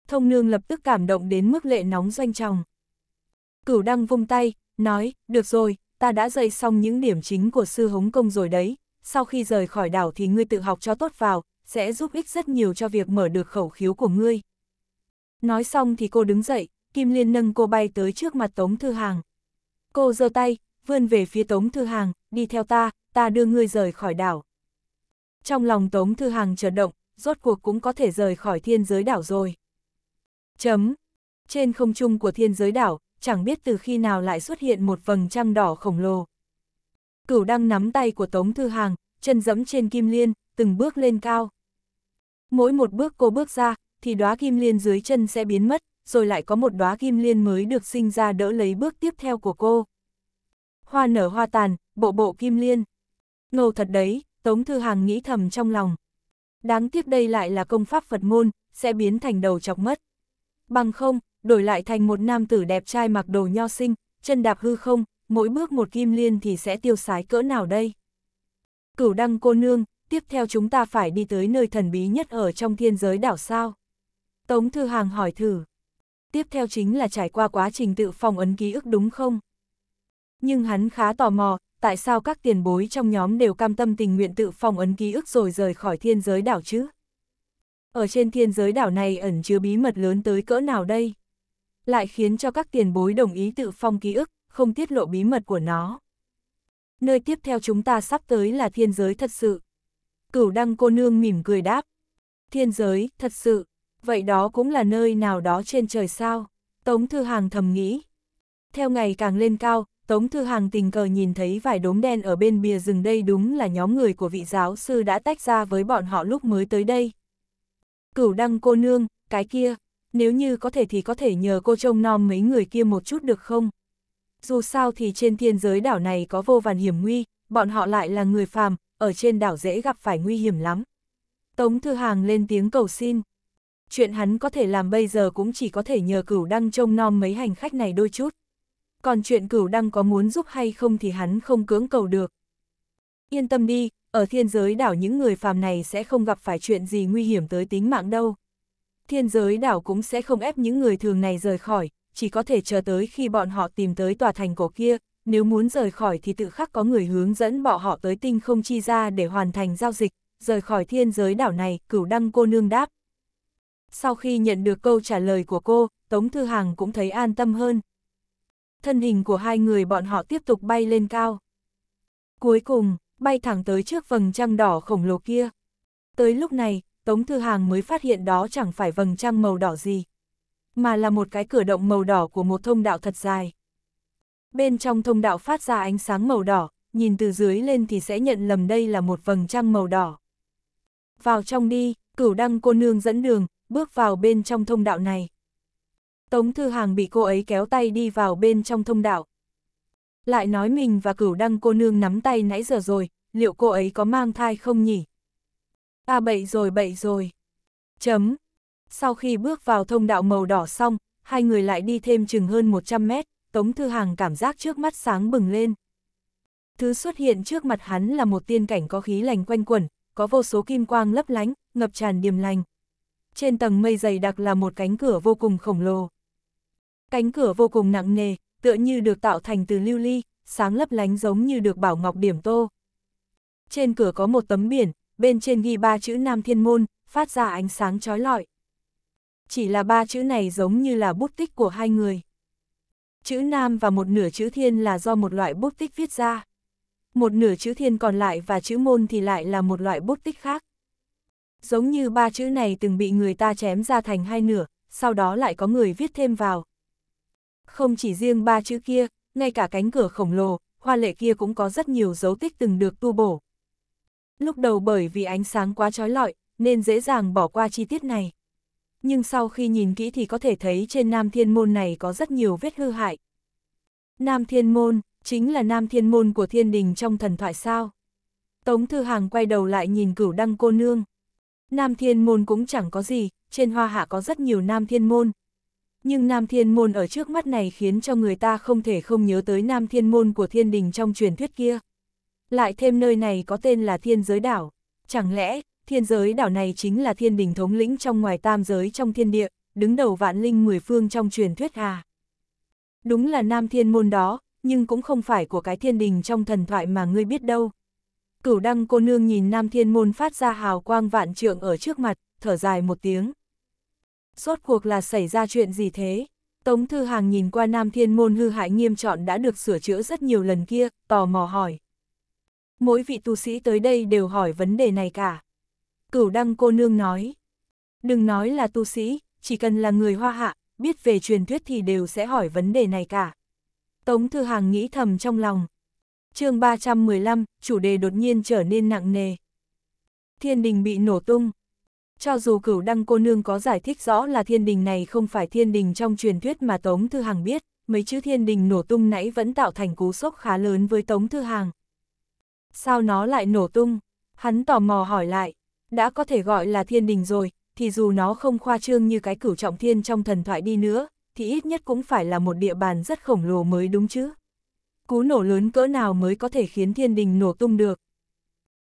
Thông nương lập tức cảm động đến mức lệ nóng doanh tròng. Cửu đăng vung tay, nói, được rồi, ta đã dạy xong những điểm chính của sư hống công rồi đấy, sau khi rời khỏi đảo thì ngươi tự học cho tốt vào, sẽ giúp ích rất nhiều cho việc mở được khẩu khiếu của ngươi. Nói xong thì cô đứng dậy, Kim Liên nâng cô bay tới trước mặt Tống Thư Hàng. Cô giơ tay, vươn về phía Tống Thư Hàng, đi theo ta, ta đưa ngươi rời khỏi đảo. Trong lòng Tống Thư Hàng chợt động, rốt cuộc cũng có thể rời khỏi thiên giới đảo rồi. Chấm. Trên không trung của thiên giới đảo, chẳng biết từ khi nào lại xuất hiện một vầng trăng đỏ khổng lồ. Cửu đang nắm tay của Tống Thư Hàng, chân dẫm trên kim liên, từng bước lên cao. Mỗi một bước cô bước ra, thì đóa kim liên dưới chân sẽ biến mất, rồi lại có một đóa kim liên mới được sinh ra đỡ lấy bước tiếp theo của cô. Hoa nở hoa tàn, bộ bộ kim liên. Ngầu thật đấy, Tống Thư Hàng nghĩ thầm trong lòng. Đáng tiếc đây lại là công pháp Phật môn, sẽ biến thành đầu chọc mất. Bằng không, đổi lại thành một nam tử đẹp trai mặc đồ nho sinh, chân đạp hư không, mỗi bước một kim liên thì sẽ tiêu sái cỡ nào đây? Cửu đăng cô nương, tiếp theo chúng ta phải đi tới nơi thần bí nhất ở trong thiên giới đảo sao? Tống Thư Hàng hỏi thử tiếp theo chính là trải qua quá trình tự phòng ấn ký ức đúng không? Nhưng hắn khá tò mò, tại sao các tiền bối trong nhóm đều cam tâm tình nguyện tự phòng ấn ký ức rồi rời khỏi thiên giới đảo chứ? Ở trên thiên giới đảo này ẩn chứa bí mật lớn tới cỡ nào đây? Lại khiến cho các tiền bối đồng ý tự phong ký ức, không tiết lộ bí mật của nó. Nơi tiếp theo chúng ta sắp tới là thiên giới thật sự. Cửu đăng cô nương mỉm cười đáp. Thiên giới, thật sự vậy đó cũng là nơi nào đó trên trời sao, Tống Thư Hàng thầm nghĩ. Theo ngày càng lên cao, Tống Thư Hàng tình cờ nhìn thấy vài đốm đen ở bên bìa rừng đây đúng là nhóm người của vị giáo sư đã tách ra với bọn họ lúc mới tới đây. Cửu đăng cô nương, cái kia, nếu như có thể thì có thể nhờ cô trông nom mấy người kia một chút được không? Dù sao thì trên thiên giới đảo này có vô vàn hiểm nguy, bọn họ lại là người phàm, ở trên đảo dễ gặp phải nguy hiểm lắm. Tống Thư Hàng lên tiếng cầu xin chuyện hắn có thể làm bây giờ cũng chỉ có thể nhờ cửu đăng trông nom mấy hành khách này đôi chút. Còn chuyện cửu đăng có muốn giúp hay không thì hắn không cưỡng cầu được. Yên tâm đi, ở thiên giới đảo những người phàm này sẽ không gặp phải chuyện gì nguy hiểm tới tính mạng đâu. Thiên giới đảo cũng sẽ không ép những người thường này rời khỏi, chỉ có thể chờ tới khi bọn họ tìm tới tòa thành cổ kia, nếu muốn rời khỏi thì tự khắc có người hướng dẫn bọn họ tới tinh không chi ra để hoàn thành giao dịch, rời khỏi thiên giới đảo này, cửu đăng cô nương đáp, sau khi nhận được câu trả lời của cô, Tống Thư Hàng cũng thấy an tâm hơn. Thân hình của hai người bọn họ tiếp tục bay lên cao. Cuối cùng, bay thẳng tới trước vầng trăng đỏ khổng lồ kia. Tới lúc này, Tống Thư Hàng mới phát hiện đó chẳng phải vầng trăng màu đỏ gì, mà là một cái cửa động màu đỏ của một thông đạo thật dài. Bên trong thông đạo phát ra ánh sáng màu đỏ, nhìn từ dưới lên thì sẽ nhận lầm đây là một vầng trăng màu đỏ. Vào trong đi, cửu đăng cô nương dẫn đường, bước vào bên trong thông đạo này. Tống Thư Hàng bị cô ấy kéo tay đi vào bên trong thông đạo. Lại nói mình và cửu đăng cô nương nắm tay nãy giờ rồi, liệu cô ấy có mang thai không nhỉ? À bậy rồi bậy rồi. Chấm. Sau khi bước vào thông đạo màu đỏ xong, hai người lại đi thêm chừng hơn 100 mét, Tống Thư Hàng cảm giác trước mắt sáng bừng lên. Thứ xuất hiện trước mặt hắn là một tiên cảnh có khí lành quanh quẩn, có vô số kim quang lấp lánh, ngập tràn điềm lành, trên tầng mây dày đặc là một cánh cửa vô cùng khổng lồ. Cánh cửa vô cùng nặng nề, tựa như được tạo thành từ lưu ly, sáng lấp lánh giống như được bảo ngọc điểm tô. Trên cửa có một tấm biển, bên trên ghi ba chữ Nam Thiên Môn, phát ra ánh sáng trói lọi. Chỉ là ba chữ này giống như là bút tích của hai người. Chữ Nam và một nửa chữ Thiên là do một loại bút tích viết ra. Một nửa chữ Thiên còn lại và chữ Môn thì lại là một loại bút tích khác giống như ba chữ này từng bị người ta chém ra thành hai nửa, sau đó lại có người viết thêm vào. Không chỉ riêng ba chữ kia, ngay cả cánh cửa khổng lồ, hoa lệ kia cũng có rất nhiều dấu tích từng được tu bổ. Lúc đầu bởi vì ánh sáng quá trói lọi, nên dễ dàng bỏ qua chi tiết này. Nhưng sau khi nhìn kỹ thì có thể thấy trên Nam Thiên Môn này có rất nhiều vết hư hại. Nam Thiên Môn, chính là Nam Thiên Môn của Thiên Đình trong thần thoại sao. Tống Thư Hàng quay đầu lại nhìn cửu đăng cô nương. Nam Thiên Môn cũng chẳng có gì, trên hoa hạ có rất nhiều Nam Thiên Môn. Nhưng Nam Thiên Môn ở trước mắt này khiến cho người ta không thể không nhớ tới Nam Thiên Môn của thiên đình trong truyền thuyết kia. Lại thêm nơi này có tên là Thiên Giới Đảo. Chẳng lẽ, Thiên Giới Đảo này chính là thiên đình thống lĩnh trong ngoài tam giới trong thiên địa, đứng đầu vạn linh mười phương trong truyền thuyết à? Đúng là Nam Thiên Môn đó, nhưng cũng không phải của cái thiên đình trong thần thoại mà ngươi biết đâu. Cửu đăng cô nương nhìn nam thiên môn phát ra hào quang vạn trượng ở trước mặt, thở dài một tiếng. Suốt cuộc là xảy ra chuyện gì thế? Tống Thư Hàng nhìn qua nam thiên môn hư hại nghiêm trọng đã được sửa chữa rất nhiều lần kia, tò mò hỏi. Mỗi vị tu sĩ tới đây đều hỏi vấn đề này cả. Cửu đăng cô nương nói. Đừng nói là tu sĩ, chỉ cần là người hoa hạ, biết về truyền thuyết thì đều sẽ hỏi vấn đề này cả. Tống Thư Hàng nghĩ thầm trong lòng, chương 315, chủ đề đột nhiên trở nên nặng nề. Thiên đình bị nổ tung. Cho dù cửu đăng cô nương có giải thích rõ là thiên đình này không phải thiên đình trong truyền thuyết mà Tống Thư Hằng biết, mấy chữ thiên đình nổ tung nãy vẫn tạo thành cú sốc khá lớn với Tống Thư Hằng. Sao nó lại nổ tung? Hắn tò mò hỏi lại, đã có thể gọi là thiên đình rồi, thì dù nó không khoa trương như cái cửu trọng thiên trong thần thoại đi nữa, thì ít nhất cũng phải là một địa bàn rất khổng lồ mới đúng chứ cú nổ lớn cỡ nào mới có thể khiến thiên đình nổ tung được.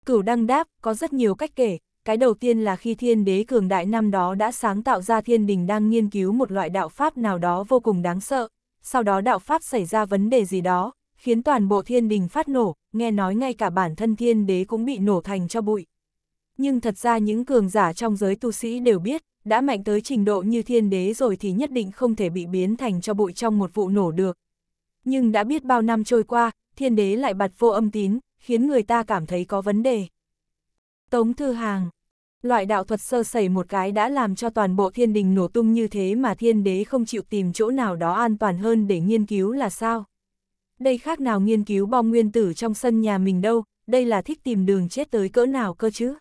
Cửu đăng đáp, có rất nhiều cách kể, cái đầu tiên là khi thiên đế cường đại năm đó đã sáng tạo ra thiên đình đang nghiên cứu một loại đạo pháp nào đó vô cùng đáng sợ, sau đó đạo pháp xảy ra vấn đề gì đó, khiến toàn bộ thiên đình phát nổ, nghe nói ngay cả bản thân thiên đế cũng bị nổ thành cho bụi. Nhưng thật ra những cường giả trong giới tu sĩ đều biết, đã mạnh tới trình độ như thiên đế rồi thì nhất định không thể bị biến thành cho bụi trong một vụ nổ được, nhưng đã biết bao năm trôi qua, thiên đế lại bật vô âm tín, khiến người ta cảm thấy có vấn đề. Tống Thư Hàng Loại đạo thuật sơ sẩy một cái đã làm cho toàn bộ thiên đình nổ tung như thế mà thiên đế không chịu tìm chỗ nào đó an toàn hơn để nghiên cứu là sao? Đây khác nào nghiên cứu bom nguyên tử trong sân nhà mình đâu, đây là thích tìm đường chết tới cỡ nào cơ chứ?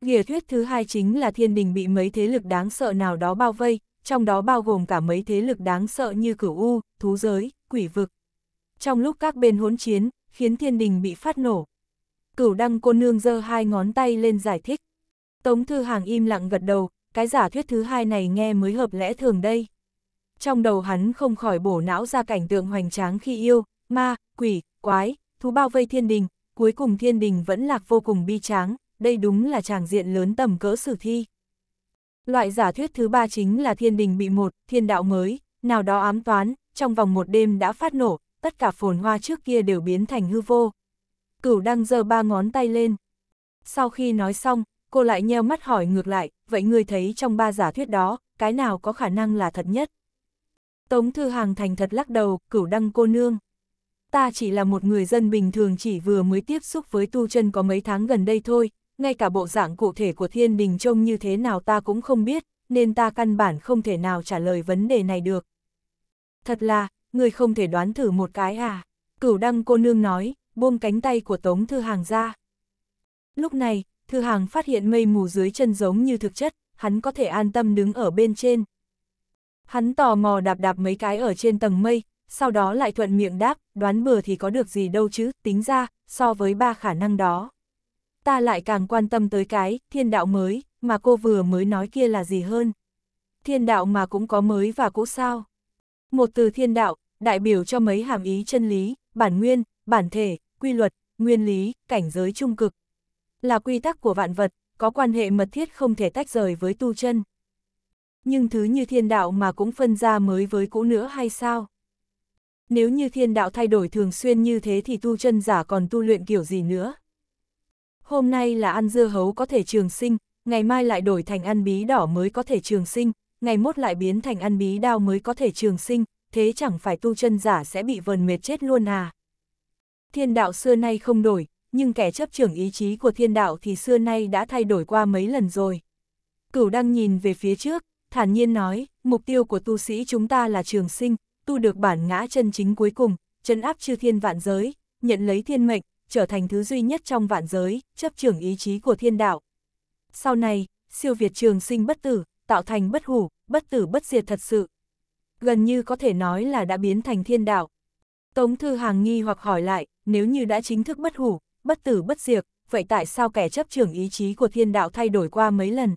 Nghĩa thuyết thứ hai chính là thiên đình bị mấy thế lực đáng sợ nào đó bao vây, trong đó bao gồm cả mấy thế lực đáng sợ như cửu u, thú giới, quỷ vực. Trong lúc các bên hỗn chiến, khiến thiên đình bị phát nổ. Cửu đăng cô nương giơ hai ngón tay lên giải thích. Tống Thư Hàng im lặng gật đầu, cái giả thuyết thứ hai này nghe mới hợp lẽ thường đây. Trong đầu hắn không khỏi bổ não ra cảnh tượng hoành tráng khi yêu, ma, quỷ, quái, thú bao vây thiên đình, cuối cùng thiên đình vẫn lạc vô cùng bi tráng, đây đúng là tràng diện lớn tầm cỡ sử thi. Loại giả thuyết thứ ba chính là thiên đình bị một, thiên đạo mới, nào đó ám toán, trong vòng một đêm đã phát nổ, tất cả phồn hoa trước kia đều biến thành hư vô. Cửu đang giơ ba ngón tay lên. Sau khi nói xong, cô lại nheo mắt hỏi ngược lại, vậy ngươi thấy trong ba giả thuyết đó, cái nào có khả năng là thật nhất? Tống Thư Hàng thành thật lắc đầu, cửu đăng cô nương. Ta chỉ là một người dân bình thường chỉ vừa mới tiếp xúc với tu chân có mấy tháng gần đây thôi, ngay cả bộ dạng cụ thể của thiên đình trông như thế nào ta cũng không biết, nên ta căn bản không thể nào trả lời vấn đề này được. Thật là, người không thể đoán thử một cái à? Cửu đăng cô nương nói, buông cánh tay của Tống Thư Hàng ra. Lúc này, Thư Hàng phát hiện mây mù dưới chân giống như thực chất, hắn có thể an tâm đứng ở bên trên. Hắn tò mò đạp đạp mấy cái ở trên tầng mây, sau đó lại thuận miệng đáp, đoán bừa thì có được gì đâu chứ, tính ra, so với ba khả năng đó. Ta lại càng quan tâm tới cái, thiên đạo mới, mà cô vừa mới nói kia là gì hơn. Thiên đạo mà cũng có mới và cũ sao. Một từ thiên đạo, đại biểu cho mấy hàm ý chân lý, bản nguyên, bản thể, quy luật, nguyên lý, cảnh giới trung cực. Là quy tắc của vạn vật, có quan hệ mật thiết không thể tách rời với tu chân. Nhưng thứ như thiên đạo mà cũng phân ra mới với cũ nữa hay sao? Nếu như thiên đạo thay đổi thường xuyên như thế thì tu chân giả còn tu luyện kiểu gì nữa? Hôm nay là ăn dưa hấu có thể trường sinh, ngày mai lại đổi thành ăn bí đỏ mới có thể trường sinh, ngày mốt lại biến thành ăn bí đao mới có thể trường sinh, thế chẳng phải tu chân giả sẽ bị vần mệt chết luôn à. Thiên đạo xưa nay không đổi, nhưng kẻ chấp trưởng ý chí của thiên đạo thì xưa nay đã thay đổi qua mấy lần rồi. Cửu đang nhìn về phía trước, thản nhiên nói, mục tiêu của tu sĩ chúng ta là trường sinh, tu được bản ngã chân chính cuối cùng, chân áp chư thiên vạn giới, nhận lấy thiên mệnh, trở thành thứ duy nhất trong vạn giới, chấp trưởng ý chí của thiên đạo. Sau này, siêu việt trường sinh bất tử, tạo thành bất hủ, bất tử bất diệt thật sự. Gần như có thể nói là đã biến thành thiên đạo. Tống Thư Hàng nghi hoặc hỏi lại, nếu như đã chính thức bất hủ, bất tử bất diệt, vậy tại sao kẻ chấp trưởng ý chí của thiên đạo thay đổi qua mấy lần?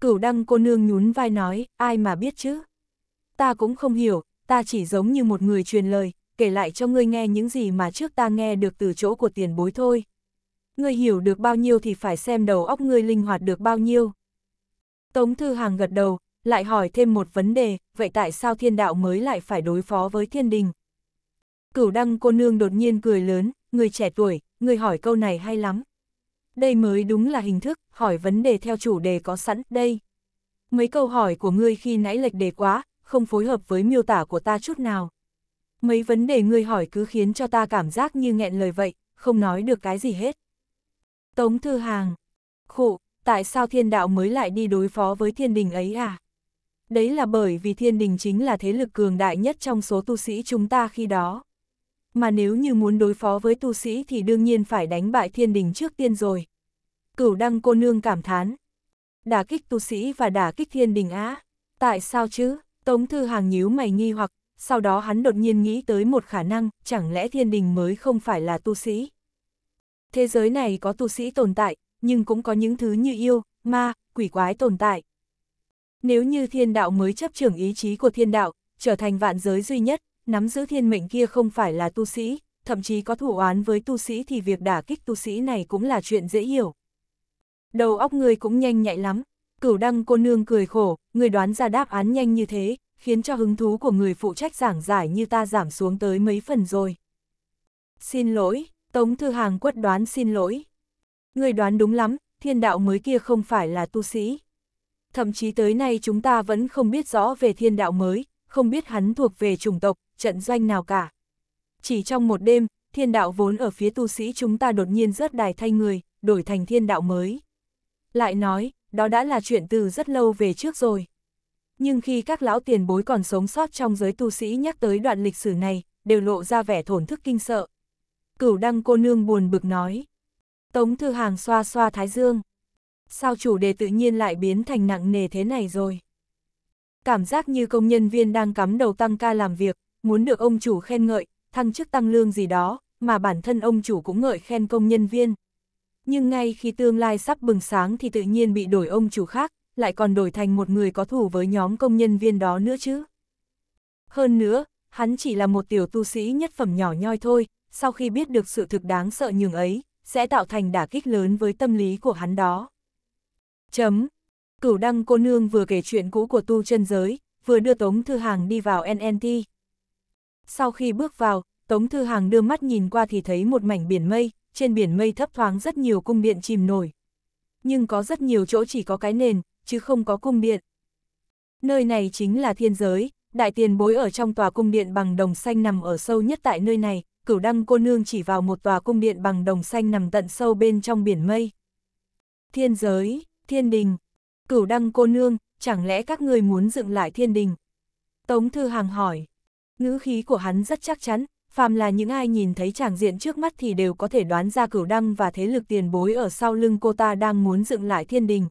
Cửu đăng cô nương nhún vai nói, ai mà biết chứ? Ta cũng không hiểu, ta chỉ giống như một người truyền lời, kể lại cho ngươi nghe những gì mà trước ta nghe được từ chỗ của tiền bối thôi. Ngươi hiểu được bao nhiêu thì phải xem đầu óc ngươi linh hoạt được bao nhiêu. Tống Thư Hàng gật đầu, lại hỏi thêm một vấn đề, vậy tại sao thiên đạo mới lại phải đối phó với thiên đình? Cửu đăng cô nương đột nhiên cười lớn, người trẻ tuổi, người hỏi câu này hay lắm. Đây mới đúng là hình thức, hỏi vấn đề theo chủ đề có sẵn, đây. Mấy câu hỏi của ngươi khi nãy lệch đề quá, không phối hợp với miêu tả của ta chút nào. Mấy vấn đề ngươi hỏi cứ khiến cho ta cảm giác như nghẹn lời vậy, không nói được cái gì hết. Tống Thư Hàng, khụ, tại sao thiên đạo mới lại đi đối phó với thiên đình ấy à? Đấy là bởi vì thiên đình chính là thế lực cường đại nhất trong số tu sĩ chúng ta khi đó. Mà nếu như muốn đối phó với tu sĩ thì đương nhiên phải đánh bại thiên đình trước tiên rồi. Cửu đăng cô nương cảm thán. Đả kích tu sĩ và đả kích thiên đình á. Tại sao chứ? Tống thư hàng nhíu mày nghi hoặc, sau đó hắn đột nhiên nghĩ tới một khả năng, chẳng lẽ thiên đình mới không phải là tu sĩ? Thế giới này có tu sĩ tồn tại, nhưng cũng có những thứ như yêu, ma, quỷ quái tồn tại. Nếu như thiên đạo mới chấp trưởng ý chí của thiên đạo, trở thành vạn giới duy nhất, nắm giữ thiên mệnh kia không phải là tu sĩ, thậm chí có thủ oán với tu sĩ thì việc đả kích tu sĩ này cũng là chuyện dễ hiểu. Đầu óc người cũng nhanh nhạy lắm, cửu đăng cô nương cười khổ, người đoán ra đáp án nhanh như thế, khiến cho hứng thú của người phụ trách giảng giải như ta giảm xuống tới mấy phần rồi. Xin lỗi, Tống Thư Hàng quất đoán xin lỗi. Người đoán đúng lắm, thiên đạo mới kia không phải là tu sĩ. Thậm chí tới nay chúng ta vẫn không biết rõ về thiên đạo mới, không biết hắn thuộc về chủng tộc, trận doanh nào cả. Chỉ trong một đêm, thiên đạo vốn ở phía tu sĩ chúng ta đột nhiên rớt đài thay người, đổi thành thiên đạo mới. Lại nói, đó đã là chuyện từ rất lâu về trước rồi. Nhưng khi các lão tiền bối còn sống sót trong giới tu sĩ nhắc tới đoạn lịch sử này, đều lộ ra vẻ thổn thức kinh sợ. Cửu đăng cô nương buồn bực nói. Tống Thư Hàng xoa xoa thái dương. Sao chủ đề tự nhiên lại biến thành nặng nề thế này rồi? Cảm giác như công nhân viên đang cắm đầu tăng ca làm việc, muốn được ông chủ khen ngợi, thăng chức tăng lương gì đó, mà bản thân ông chủ cũng ngợi khen công nhân viên. Nhưng ngay khi tương lai sắp bừng sáng thì tự nhiên bị đổi ông chủ khác, lại còn đổi thành một người có thù với nhóm công nhân viên đó nữa chứ. Hơn nữa, hắn chỉ là một tiểu tu sĩ nhất phẩm nhỏ nhoi thôi, sau khi biết được sự thực đáng sợ nhường ấy, sẽ tạo thành đả kích lớn với tâm lý của hắn đó. Chấm. Cửu đăng cô nương vừa kể chuyện cũ của tu chân giới, vừa đưa Tống Thư Hàng đi vào NNT. Sau khi bước vào, Tống Thư Hàng đưa mắt nhìn qua thì thấy một mảnh biển mây, trên biển mây thấp thoáng rất nhiều cung điện chìm nổi. Nhưng có rất nhiều chỗ chỉ có cái nền, chứ không có cung điện. Nơi này chính là thiên giới, đại tiền bối ở trong tòa cung điện bằng đồng xanh nằm ở sâu nhất tại nơi này, cửu đăng cô nương chỉ vào một tòa cung điện bằng đồng xanh nằm tận sâu bên trong biển mây. Thiên giới, thiên đình, cửu đăng cô nương, chẳng lẽ các người muốn dựng lại thiên đình? Tống Thư Hàng hỏi, ngữ khí của hắn rất chắc chắn, phàm là những ai nhìn thấy chàng diện trước mắt thì đều có thể đoán ra cửu đăng và thế lực tiền bối ở sau lưng cô ta đang muốn dựng lại thiên đình.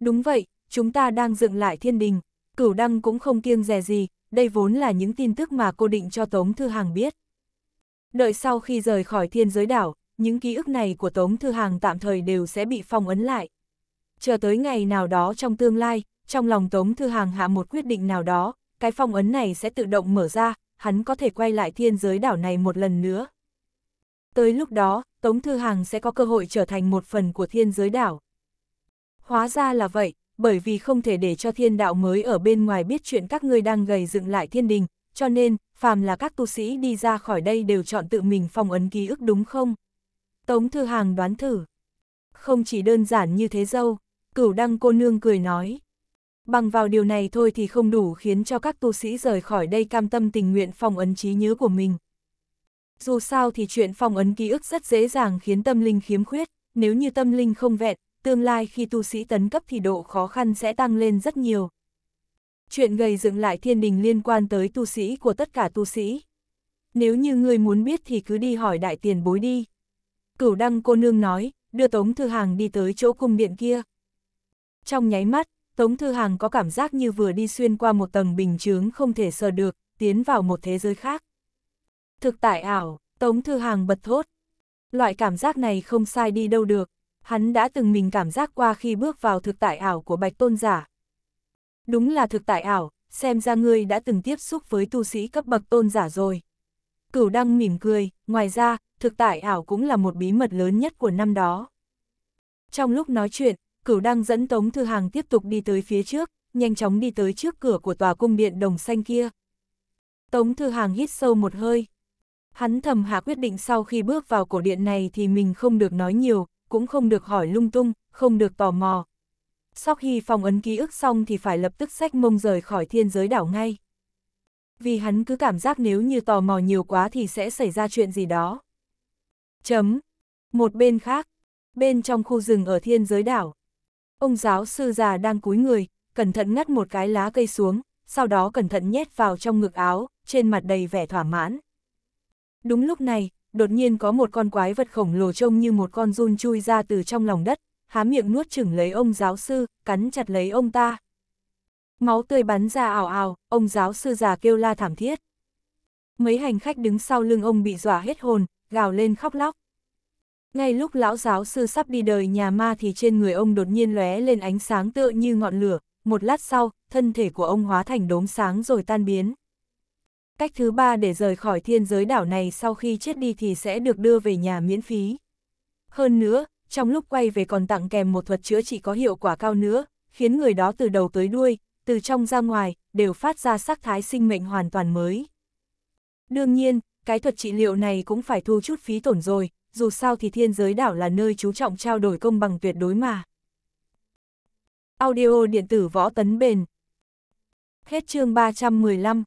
Đúng vậy, chúng ta đang dựng lại thiên đình, cửu đăng cũng không kiêng dè gì, đây vốn là những tin tức mà cô định cho Tống Thư Hàng biết. Đợi sau khi rời khỏi thiên giới đảo, những ký ức này của Tống Thư Hàng tạm thời đều sẽ bị phong ấn lại. Chờ tới ngày nào đó trong tương lai, trong lòng Tống Thư Hàng hạ một quyết định nào đó, cái phong ấn này sẽ tự động mở ra, hắn có thể quay lại thiên giới đảo này một lần nữa. Tới lúc đó, Tống Thư Hàng sẽ có cơ hội trở thành một phần của thiên giới đảo. Hóa ra là vậy, bởi vì không thể để cho thiên đạo mới ở bên ngoài biết chuyện các ngươi đang gầy dựng lại thiên đình, cho nên, phàm là các tu sĩ đi ra khỏi đây đều chọn tự mình phong ấn ký ức đúng không? Tống Thư Hàng đoán thử. Không chỉ đơn giản như thế dâu, cửu đăng cô nương cười nói. Bằng vào điều này thôi thì không đủ khiến cho các tu sĩ rời khỏi đây cam tâm tình nguyện phong ấn trí nhớ của mình. Dù sao thì chuyện phong ấn ký ức rất dễ dàng khiến tâm linh khiếm khuyết, nếu như tâm linh không vẹn, tương lai khi tu sĩ tấn cấp thì độ khó khăn sẽ tăng lên rất nhiều, chuyện gây dựng lại thiên đình liên quan tới tu sĩ của tất cả tu sĩ. Nếu như ngươi muốn biết thì cứ đi hỏi đại tiền bối đi. Cửu đăng cô nương nói, đưa Tống Thư Hàng đi tới chỗ cung điện kia. Trong nháy mắt, Tống Thư Hàng có cảm giác như vừa đi xuyên qua một tầng bình chướng không thể sờ được, tiến vào một thế giới khác. Thực tại ảo, Tống Thư Hàng bật thốt. Loại cảm giác này không sai đi đâu được, hắn đã từng mình cảm giác qua khi bước vào thực tại ảo của Bạch Tôn Giả, Đúng là thực tại ảo, xem ra ngươi đã từng tiếp xúc với tu sĩ cấp bậc tôn giả rồi. Cửu Đăng mỉm cười, ngoài ra, thực tại ảo cũng là một bí mật lớn nhất của năm đó. Trong lúc nói chuyện, Cửu Đăng dẫn Tống Thư Hàng tiếp tục đi tới phía trước, nhanh chóng đi tới trước cửa của tòa cung điện đồng xanh kia. Tống Thư Hàng hít sâu một hơi. Hắn thầm hạ quyết định sau khi bước vào cổ điện này thì mình không được nói nhiều, cũng không được hỏi lung tung, không được tò mò, sau khi phong ấn ký ức xong thì phải lập tức sách mông rời khỏi thiên giới đảo ngay. Vì hắn cứ cảm giác nếu như tò mò nhiều quá thì sẽ xảy ra chuyện gì đó. Chấm. Một bên khác, bên trong khu rừng ở thiên giới đảo. Ông giáo sư già đang cúi người, cẩn thận ngắt một cái lá cây xuống, sau đó cẩn thận nhét vào trong ngực áo, trên mặt đầy vẻ thỏa mãn. Đúng lúc này, đột nhiên có một con quái vật khổng lồ trông như một con run chui ra từ trong lòng đất, há miệng nuốt chửng lấy ông giáo sư, cắn chặt lấy ông ta. Máu tươi bắn ra ảo ảo, ông giáo sư già kêu la thảm thiết. Mấy hành khách đứng sau lưng ông bị dọa hết hồn, gào lên khóc lóc. Ngay lúc lão giáo sư sắp đi đời nhà ma thì trên người ông đột nhiên lóe lên ánh sáng tựa như ngọn lửa, một lát sau, thân thể của ông hóa thành đốm sáng rồi tan biến. Cách thứ ba để rời khỏi thiên giới đảo này sau khi chết đi thì sẽ được đưa về nhà miễn phí. Hơn nữa, trong lúc quay về còn tặng kèm một thuật chữa trị có hiệu quả cao nữa, khiến người đó từ đầu tới đuôi, từ trong ra ngoài, đều phát ra sắc thái sinh mệnh hoàn toàn mới. Đương nhiên, cái thuật trị liệu này cũng phải thu chút phí tổn rồi, dù sao thì thiên giới đảo là nơi chú trọng trao đổi công bằng tuyệt đối mà. Audio điện tử võ tấn bền Hết chương 315